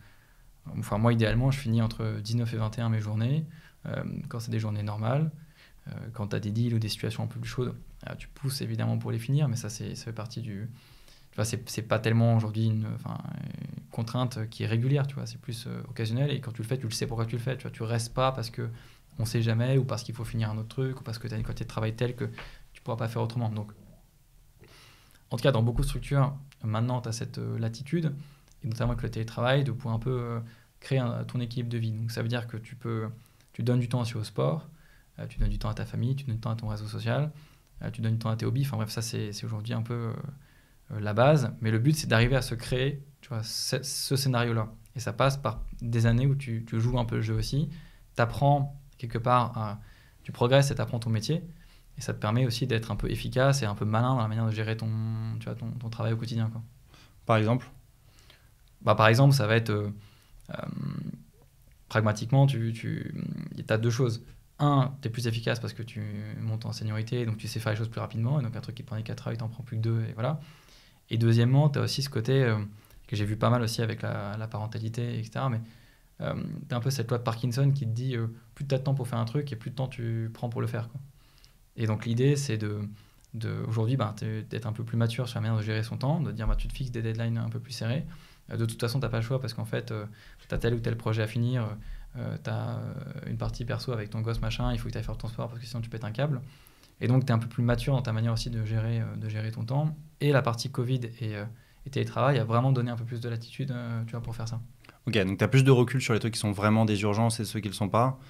enfin, moi, idéalement, je finis entre 19 et 21 mes journées. Euh, quand c'est des journées normales, euh, quand tu as des deals ou des situations un peu plus chaudes, tu pousses évidemment pour les finir, mais ça, c'est, ça fait partie du. Ce c'est, pas tellement aujourd'hui une, contrainte qui est régulière, tu vois. C'est plus occasionnel et quand tu le fais, tu le sais pourquoi tu le fais. Tu vois, tu restes pas parce qu'on on sait jamais ou parce qu'il faut finir un autre truc ou parce que tu as une quantité de travail telle que tu pourras pas faire autrement. Donc, en tout cas, dans beaucoup de structures, maintenant, tu as cette euh, latitude, et notamment avec le télétravail, de pouvoir un peu euh, créer ton équipe de vie. Donc, ça veut dire que tu peux, tu donnes du temps aussi au sport, euh, tu donnes du temps à ta famille, tu donnes du temps à ton réseau social, tu donnes du temps à tes hobbies. Enfin bref, ça, c'est aujourd'hui un peu la base. Mais le but, c'est d'arriver à se créer ce, scénario-là. Et ça passe par des années où tu, joues un peu le jeu aussi. Tu apprends quelque part, tu progresses et tu apprends ton métier. Et ça te permet aussi d'être un peu efficace et un peu malin dans la manière de gérer ton, tu vois, ton, travail au quotidien. Quoi. Par exemple bah, Par exemple, ça va être. Euh, euh, pragmatiquement, tu, tu as deux choses. Un, tu es plus efficace parce que tu montes en seniorité, donc tu sais faire les choses plus rapidement. Et donc, un truc qui prend des 4 heures, il t'en prend plus que 2. Et voilà. Et deuxièmement, tu as aussi ce côté euh, que j'ai vu pas mal aussi avec la, parentalité, etc. Mais tu as un peu cette loi de Parkinson qui te dit plus tu as de temps pour faire un truc et plus de temps tu prends pour le faire. Quoi. Et donc l'idée, c'est de, aujourd'hui bah, d'être un peu plus mature sur la manière de gérer son temps, de dire bah, tu te fixes des deadlines un peu plus serrées. Euh, de toute façon, tu n'as pas le choix parce qu'en fait, euh, tu as tel ou tel projet à finir, euh, tu as une partie perso avec ton gosse, machin, il faut que tu ailles faire ton sport parce que sinon tu pètes un câble. Et donc, tu es un peu plus mature dans ta manière aussi de gérer, de gérer ton temps. Et la partie Covid et, télétravail a vraiment donné un peu plus de latitude tu vois, pour faire ça. Ok, donc tu as plus de recul sur les trucs qui sont vraiment des urgences et ceux qui ne le sont pas.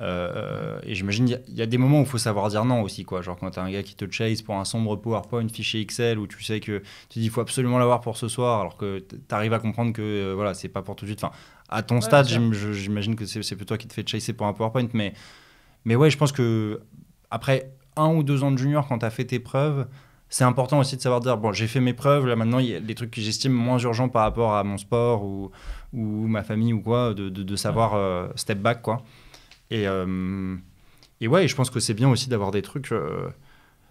Euh, et j'imagine, il y, a des moments où il faut savoir dire non aussi, quoi. Genre quand t'as un gars qui te chase pour un sombre PowerPoint, fichier Excel, où tu sais que tu dis il faut absolument l'avoir pour ce soir, alors que t'arrives à comprendre que euh, voilà, c'est pas pour tout de suite. Enfin, à ton stade, j'imagine que c'est plus toi qui te fais chaser pour un PowerPoint, mais, mais ouais, je pense que après un ou deux ans de junior, quand t'as fait tes preuves, c'est important aussi de savoir dire bon j'ai fait mes preuves là maintenant il y a des trucs que j'estime moins urgents par rapport à mon sport ou, ou ma famille ou quoi de, de, savoir euh, step back quoi et, euh, et ouais, je pense que c'est bien aussi d'avoir des trucs. Euh,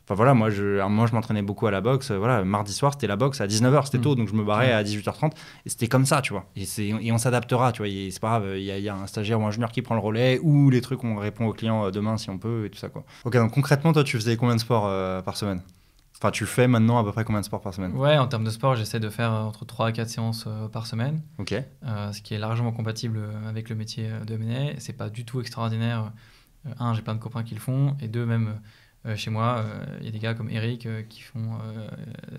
enfin voilà, moi je, moi je m'entraînais beaucoup à la boxe. Euh, voilà, mardi soir, c'était la boxe à 19h, c'était mmh. tôt, donc je me barrais à 18h30. Et c'était comme ça, tu vois. Et, et on s'adaptera, tu vois. C'est pas grave, il y, a un stagiaire ou un junior qui prend le relais, ou les trucs, on répond aux clients demain si on peut, et tout ça, quoi. Ok, donc concrètement, toi, tu faisais combien de sports par semaine tu fais maintenant à peu près combien de sports par semaine Ouais, en termes de sport, j'essaie de faire euh, entre 3 à 4 séances euh, par semaine. Euh, ce qui est largement compatible avec le métier de Ce C'est pas du tout extraordinaire. un, j'ai plein de copains qui le font. Et deux, même chez moi, il y a des gars comme Eric qui font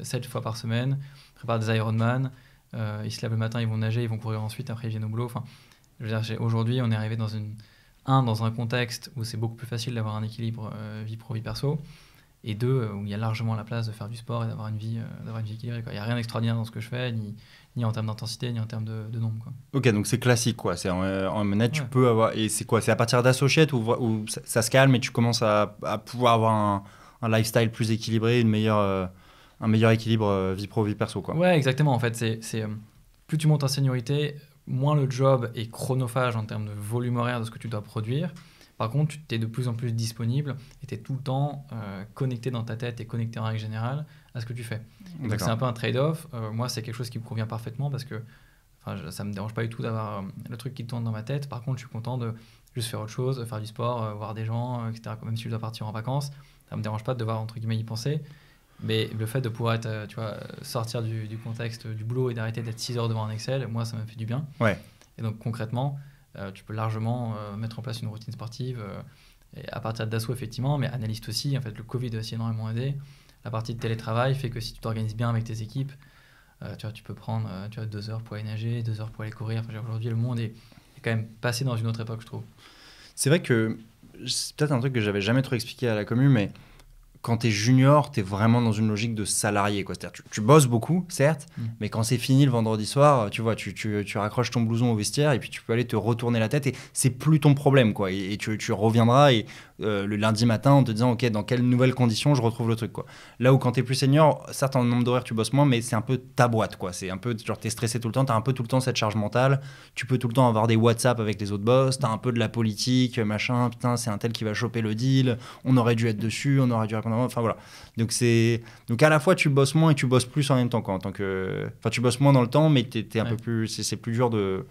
7 fois par semaine, préparent des Ironman. ils se lèvent le matin, ils vont nager, ils vont courir ensuite, après ils viennent au boulot. Enfin, je aujourd'hui, on est arrivé dans une. Un, dans un contexte où c'est beaucoup plus facile d'avoir un équilibre vie pro-vie perso et deux, euh, où il y a largement la place de faire du sport et d'avoir une vie, euh, d'avoir une vie équilibrée. Il n'y a rien d'extraordinaire dans ce que je fais, ni, en termes d'intensité, ni en termes de, nombre. Ok, donc c'est classique, quoi. C'est en, euh, net, tu peux avoir. Et c'est quoi C'est à partir d'associate où, où ça, se calme et tu commences à, pouvoir avoir un, lifestyle plus équilibré, une meilleure, un meilleur équilibre vie pro, vie perso, quoi. Ouais, exactement. En fait, c'est plus tu montes en seniorité, moins le job est chronophage en termes de volume horaire de ce que tu dois produire par contre, tu es de plus en plus disponible et tu es tout le temps euh, connecté dans ta tête et connecté en règle générale à ce que tu fais. Donc c'est un peu un trade-off. Euh, moi, c'est quelque chose qui me convient parfaitement parce que ça ne me dérange pas du tout d'avoir euh, le truc qui tourne dans ma tête. Par contre, je suis content de juste faire autre chose, faire du sport, voir des gens, etc. Même si je dois partir en vacances, ça ne me dérange pas de devoir, entre guillemets, y penser. Mais le fait de pouvoir être, tu vois, sortir du, contexte du boulot et d'arrêter d'être 6 heures devant un Excel, moi, ça me fait du bien. Ouais. Et donc concrètement, euh, tu peux largement euh, mettre en place une routine sportive euh, et à partir d'assaut effectivement, mais analyste aussi. En fait, le Covid a aussi énormément aidé. La partie de télétravail fait que si tu t'organises bien avec tes équipes, tu, tu peux prendre tu deux heures pour aller nager, deux heures pour aller courir. Enfin, Aujourd'hui, le monde est, est, quand même passé dans une autre époque, je trouve. C'est vrai que c'est peut-être un truc que j'avais jamais trop expliqué à la commune, mais quand tu es junior, tu es vraiment dans une logique de salarié. Quoi. C'est-à-dire, tu, tu, bosses beaucoup, certes, mm. mais quand c'est fini le vendredi soir, tu vois, tu, tu, tu, raccroches ton blouson au vestiaire et puis tu peux aller te retourner la tête et c'est plus ton problème, quoi. Et, tu, reviendras et, euh, le lundi matin en te disant, OK, dans quelles nouvelles conditions je retrouve le truc, quoi. Là où quand tu es plus senior, certes, en nombre d'horaires, tu bosses moins, mais c'est un peu ta boîte, quoi. C'est un peu, genre, tu es stressé tout le temps, tu as un peu tout le temps cette charge mentale, tu peux tout le temps avoir des WhatsApp avec les autres boss, tu as un peu de la politique, machin, putain, c'est un tel qui va choper le deal, on aurait dû être dessus, on aurait dû répondre Enfin voilà. Donc c'est donc à la fois tu bosses moins et tu bosses plus en même temps quoi, en tant que enfin tu bosses moins dans le temps mais t'es, un peu plus c'est plus dur de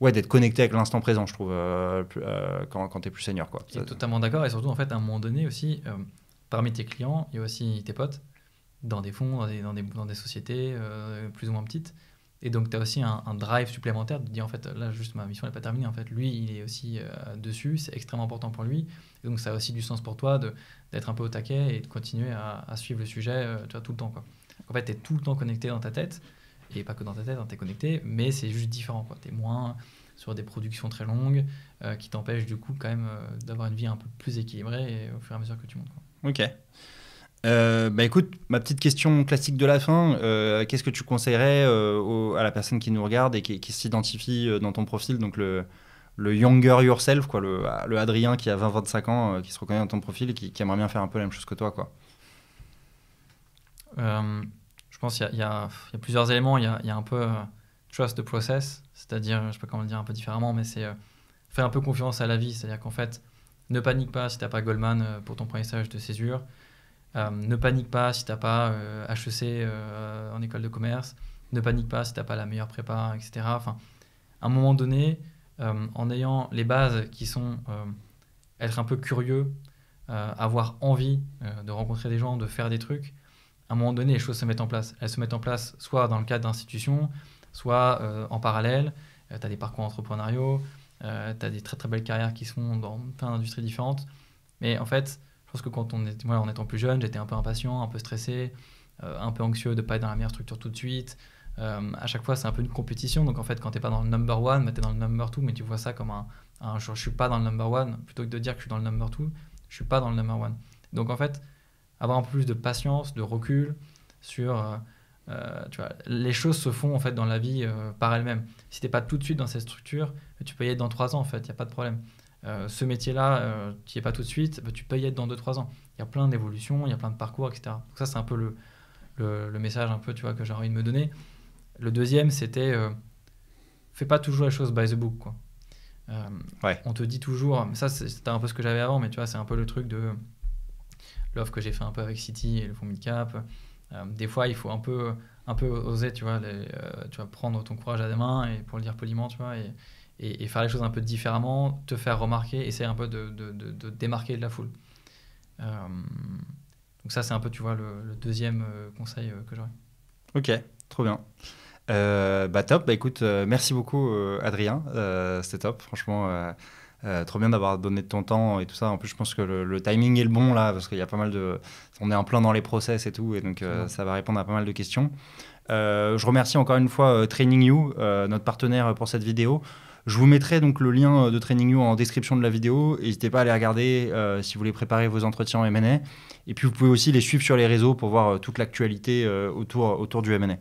ouais, d'être connecté avec l'instant présent, je trouve, euh, euh, quand, tu es plus senior. Quoi. suis totalement d'accord. Et surtout, en fait, à un moment donné aussi, euh, parmi tes clients, il y a aussi tes potes dans des fonds, dans des, dans des sociétés plus ou moins petites. Et donc, tu as aussi un, drive supplémentaire de dire, en fait, là, juste ma mission n'est pas terminée. En fait, lui, il est aussi euh, dessus, c'est extrêmement important pour lui. donc, ça a aussi du sens pour toi d'être un peu au taquet et de continuer à, suivre le sujet euh, tu vois, tout le temps. Quoi. en fait, tu es tout le temps connecté dans ta tête, et pas que dans ta tête, hein, tu es connecté, mais c'est juste différent. Tu es moins sur des productions très longues euh, qui t'empêchent, du coup, quand même, d'avoir une vie un peu plus équilibrée et, au fur et à mesure que tu montes. Ok. Euh, bah écoute, ma petite question classique de la fin, euh, qu'est-ce que tu conseillerais euh, à la personne qui nous regarde et qui, s'identifie dans ton profil, donc le, younger yourself, quoi, le, ah, Adrien qui a 20-25 ans, qui se reconnaît dans ton profil et qui, aimerait bien faire un peu la même chose que toi quoi. je pense qu'il y, a plusieurs éléments, il y a, un peu trust the process, c'est-à-dire, je sais pas comment le dire un peu différemment, mais c'est faire un peu confiance à la vie, c'est-à-dire qu'en fait, ne panique pas si tu n'as pas Goldman pour ton premier stage de césure euh, ne panique pas si tu n'as pas HEC euh, euh, en école de commerce. Ne panique pas si tu n'as pas la meilleure prépa, etc. Enfin, à un moment donné, en ayant les bases qui sont être un peu curieux, avoir envie de rencontrer des gens, de faire des trucs, à un moment donné, les choses se mettent en place. Elles se mettent en place soit dans le cadre d'institutions, soit en parallèle. tu as des parcours entrepreneuriaux, tu as des très très belles carrières qui sont dans plein d'industries différentes. Mais en fait, je pense que quand on est, moi en étant plus jeune, j'étais un peu impatient, un peu stressé, euh, un peu anxieux de pas être dans la meilleure structure tout de suite. Euh, à chaque fois, c'est un peu une compétition. Donc en fait, quand tu t'es pas dans le number one, bah, tu es dans le number two, mais tu vois ça comme un, un genre, je suis pas dans le number one, plutôt que de dire que je suis dans le number two, je suis pas dans le number one. Donc en fait, avoir un peu plus de patience, de recul sur euh, tu vois, les choses se font en fait dans la vie par elles-mêmes. Si tu t'es pas tout de suite dans cette structure, tu peux y être dans trois ans en fait, il n'y a pas de problème. Euh, ce métier-là, tu n'y es pas tout de suite, bah, tu peux y être dans 2-3 ans. Il y a plein d'évolutions, il y a plein de parcours, etc. Donc ça, c'est un peu le, le, message un peu, tu vois, que j'ai envie de me donner. Le deuxième, c'était euh, fais pas toujours les choses by the book. Quoi. Euh, on te dit toujours, ça c'était un peu ce que j'avais avant, mais tu vois, c'est un peu le truc de l'offre que j'ai fait un peu avec City et le fonds cap. des fois, il faut un peu, un peu oser, tu vois, tu vois, prendre ton courage à des mains et pour le dire poliment, tu vois. Et, et, faire les choses un peu différemment, te faire remarquer, essayer un peu de, de, de, démarquer de la foule. Euh, donc ça, c'est un peu, tu vois, le, deuxième euh, conseil euh, que j'aurais. Ok, trop bien. bah top, bah écoute, merci beaucoup Adrien, c'était top, franchement. trop bien d'avoir donné de ton temps et tout ça. En plus, je pense que le, timing est le bon là, parce qu'il y a pas mal de. On est en plein dans les process et tout, et donc ça va répondre à pas mal de questions. je remercie encore une fois Training You, notre partenaire pour cette vidéo. Je vous mettrai donc le lien euh, de Training New en description de la vidéo. N'hésitez pas à aller regarder euh, si vous voulez préparer vos entretiens en Et puis vous pouvez aussi les suivre sur les réseaux pour voir euh, toute l'actualité autour, autour du M&A.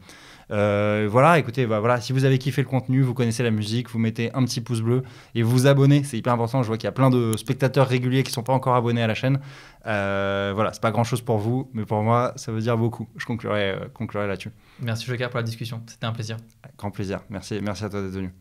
voilà, écoutez, bah, voilà, si vous avez kiffé le contenu, vous connaissez la musique, vous mettez un petit pouce bleu et vous abonnez, c'est hyper important. Je vois qu'il y a plein de spectateurs réguliers qui sont pas encore abonnés à la chaîne. Euh, voilà, c'est pas grand chose pour vous, mais pour moi, ça veut dire beaucoup. Je conclurai, conclurai là-dessus. Merci Joker pour la discussion, c'était un plaisir. Grand plaisir, merci, merci à toi d'être venu.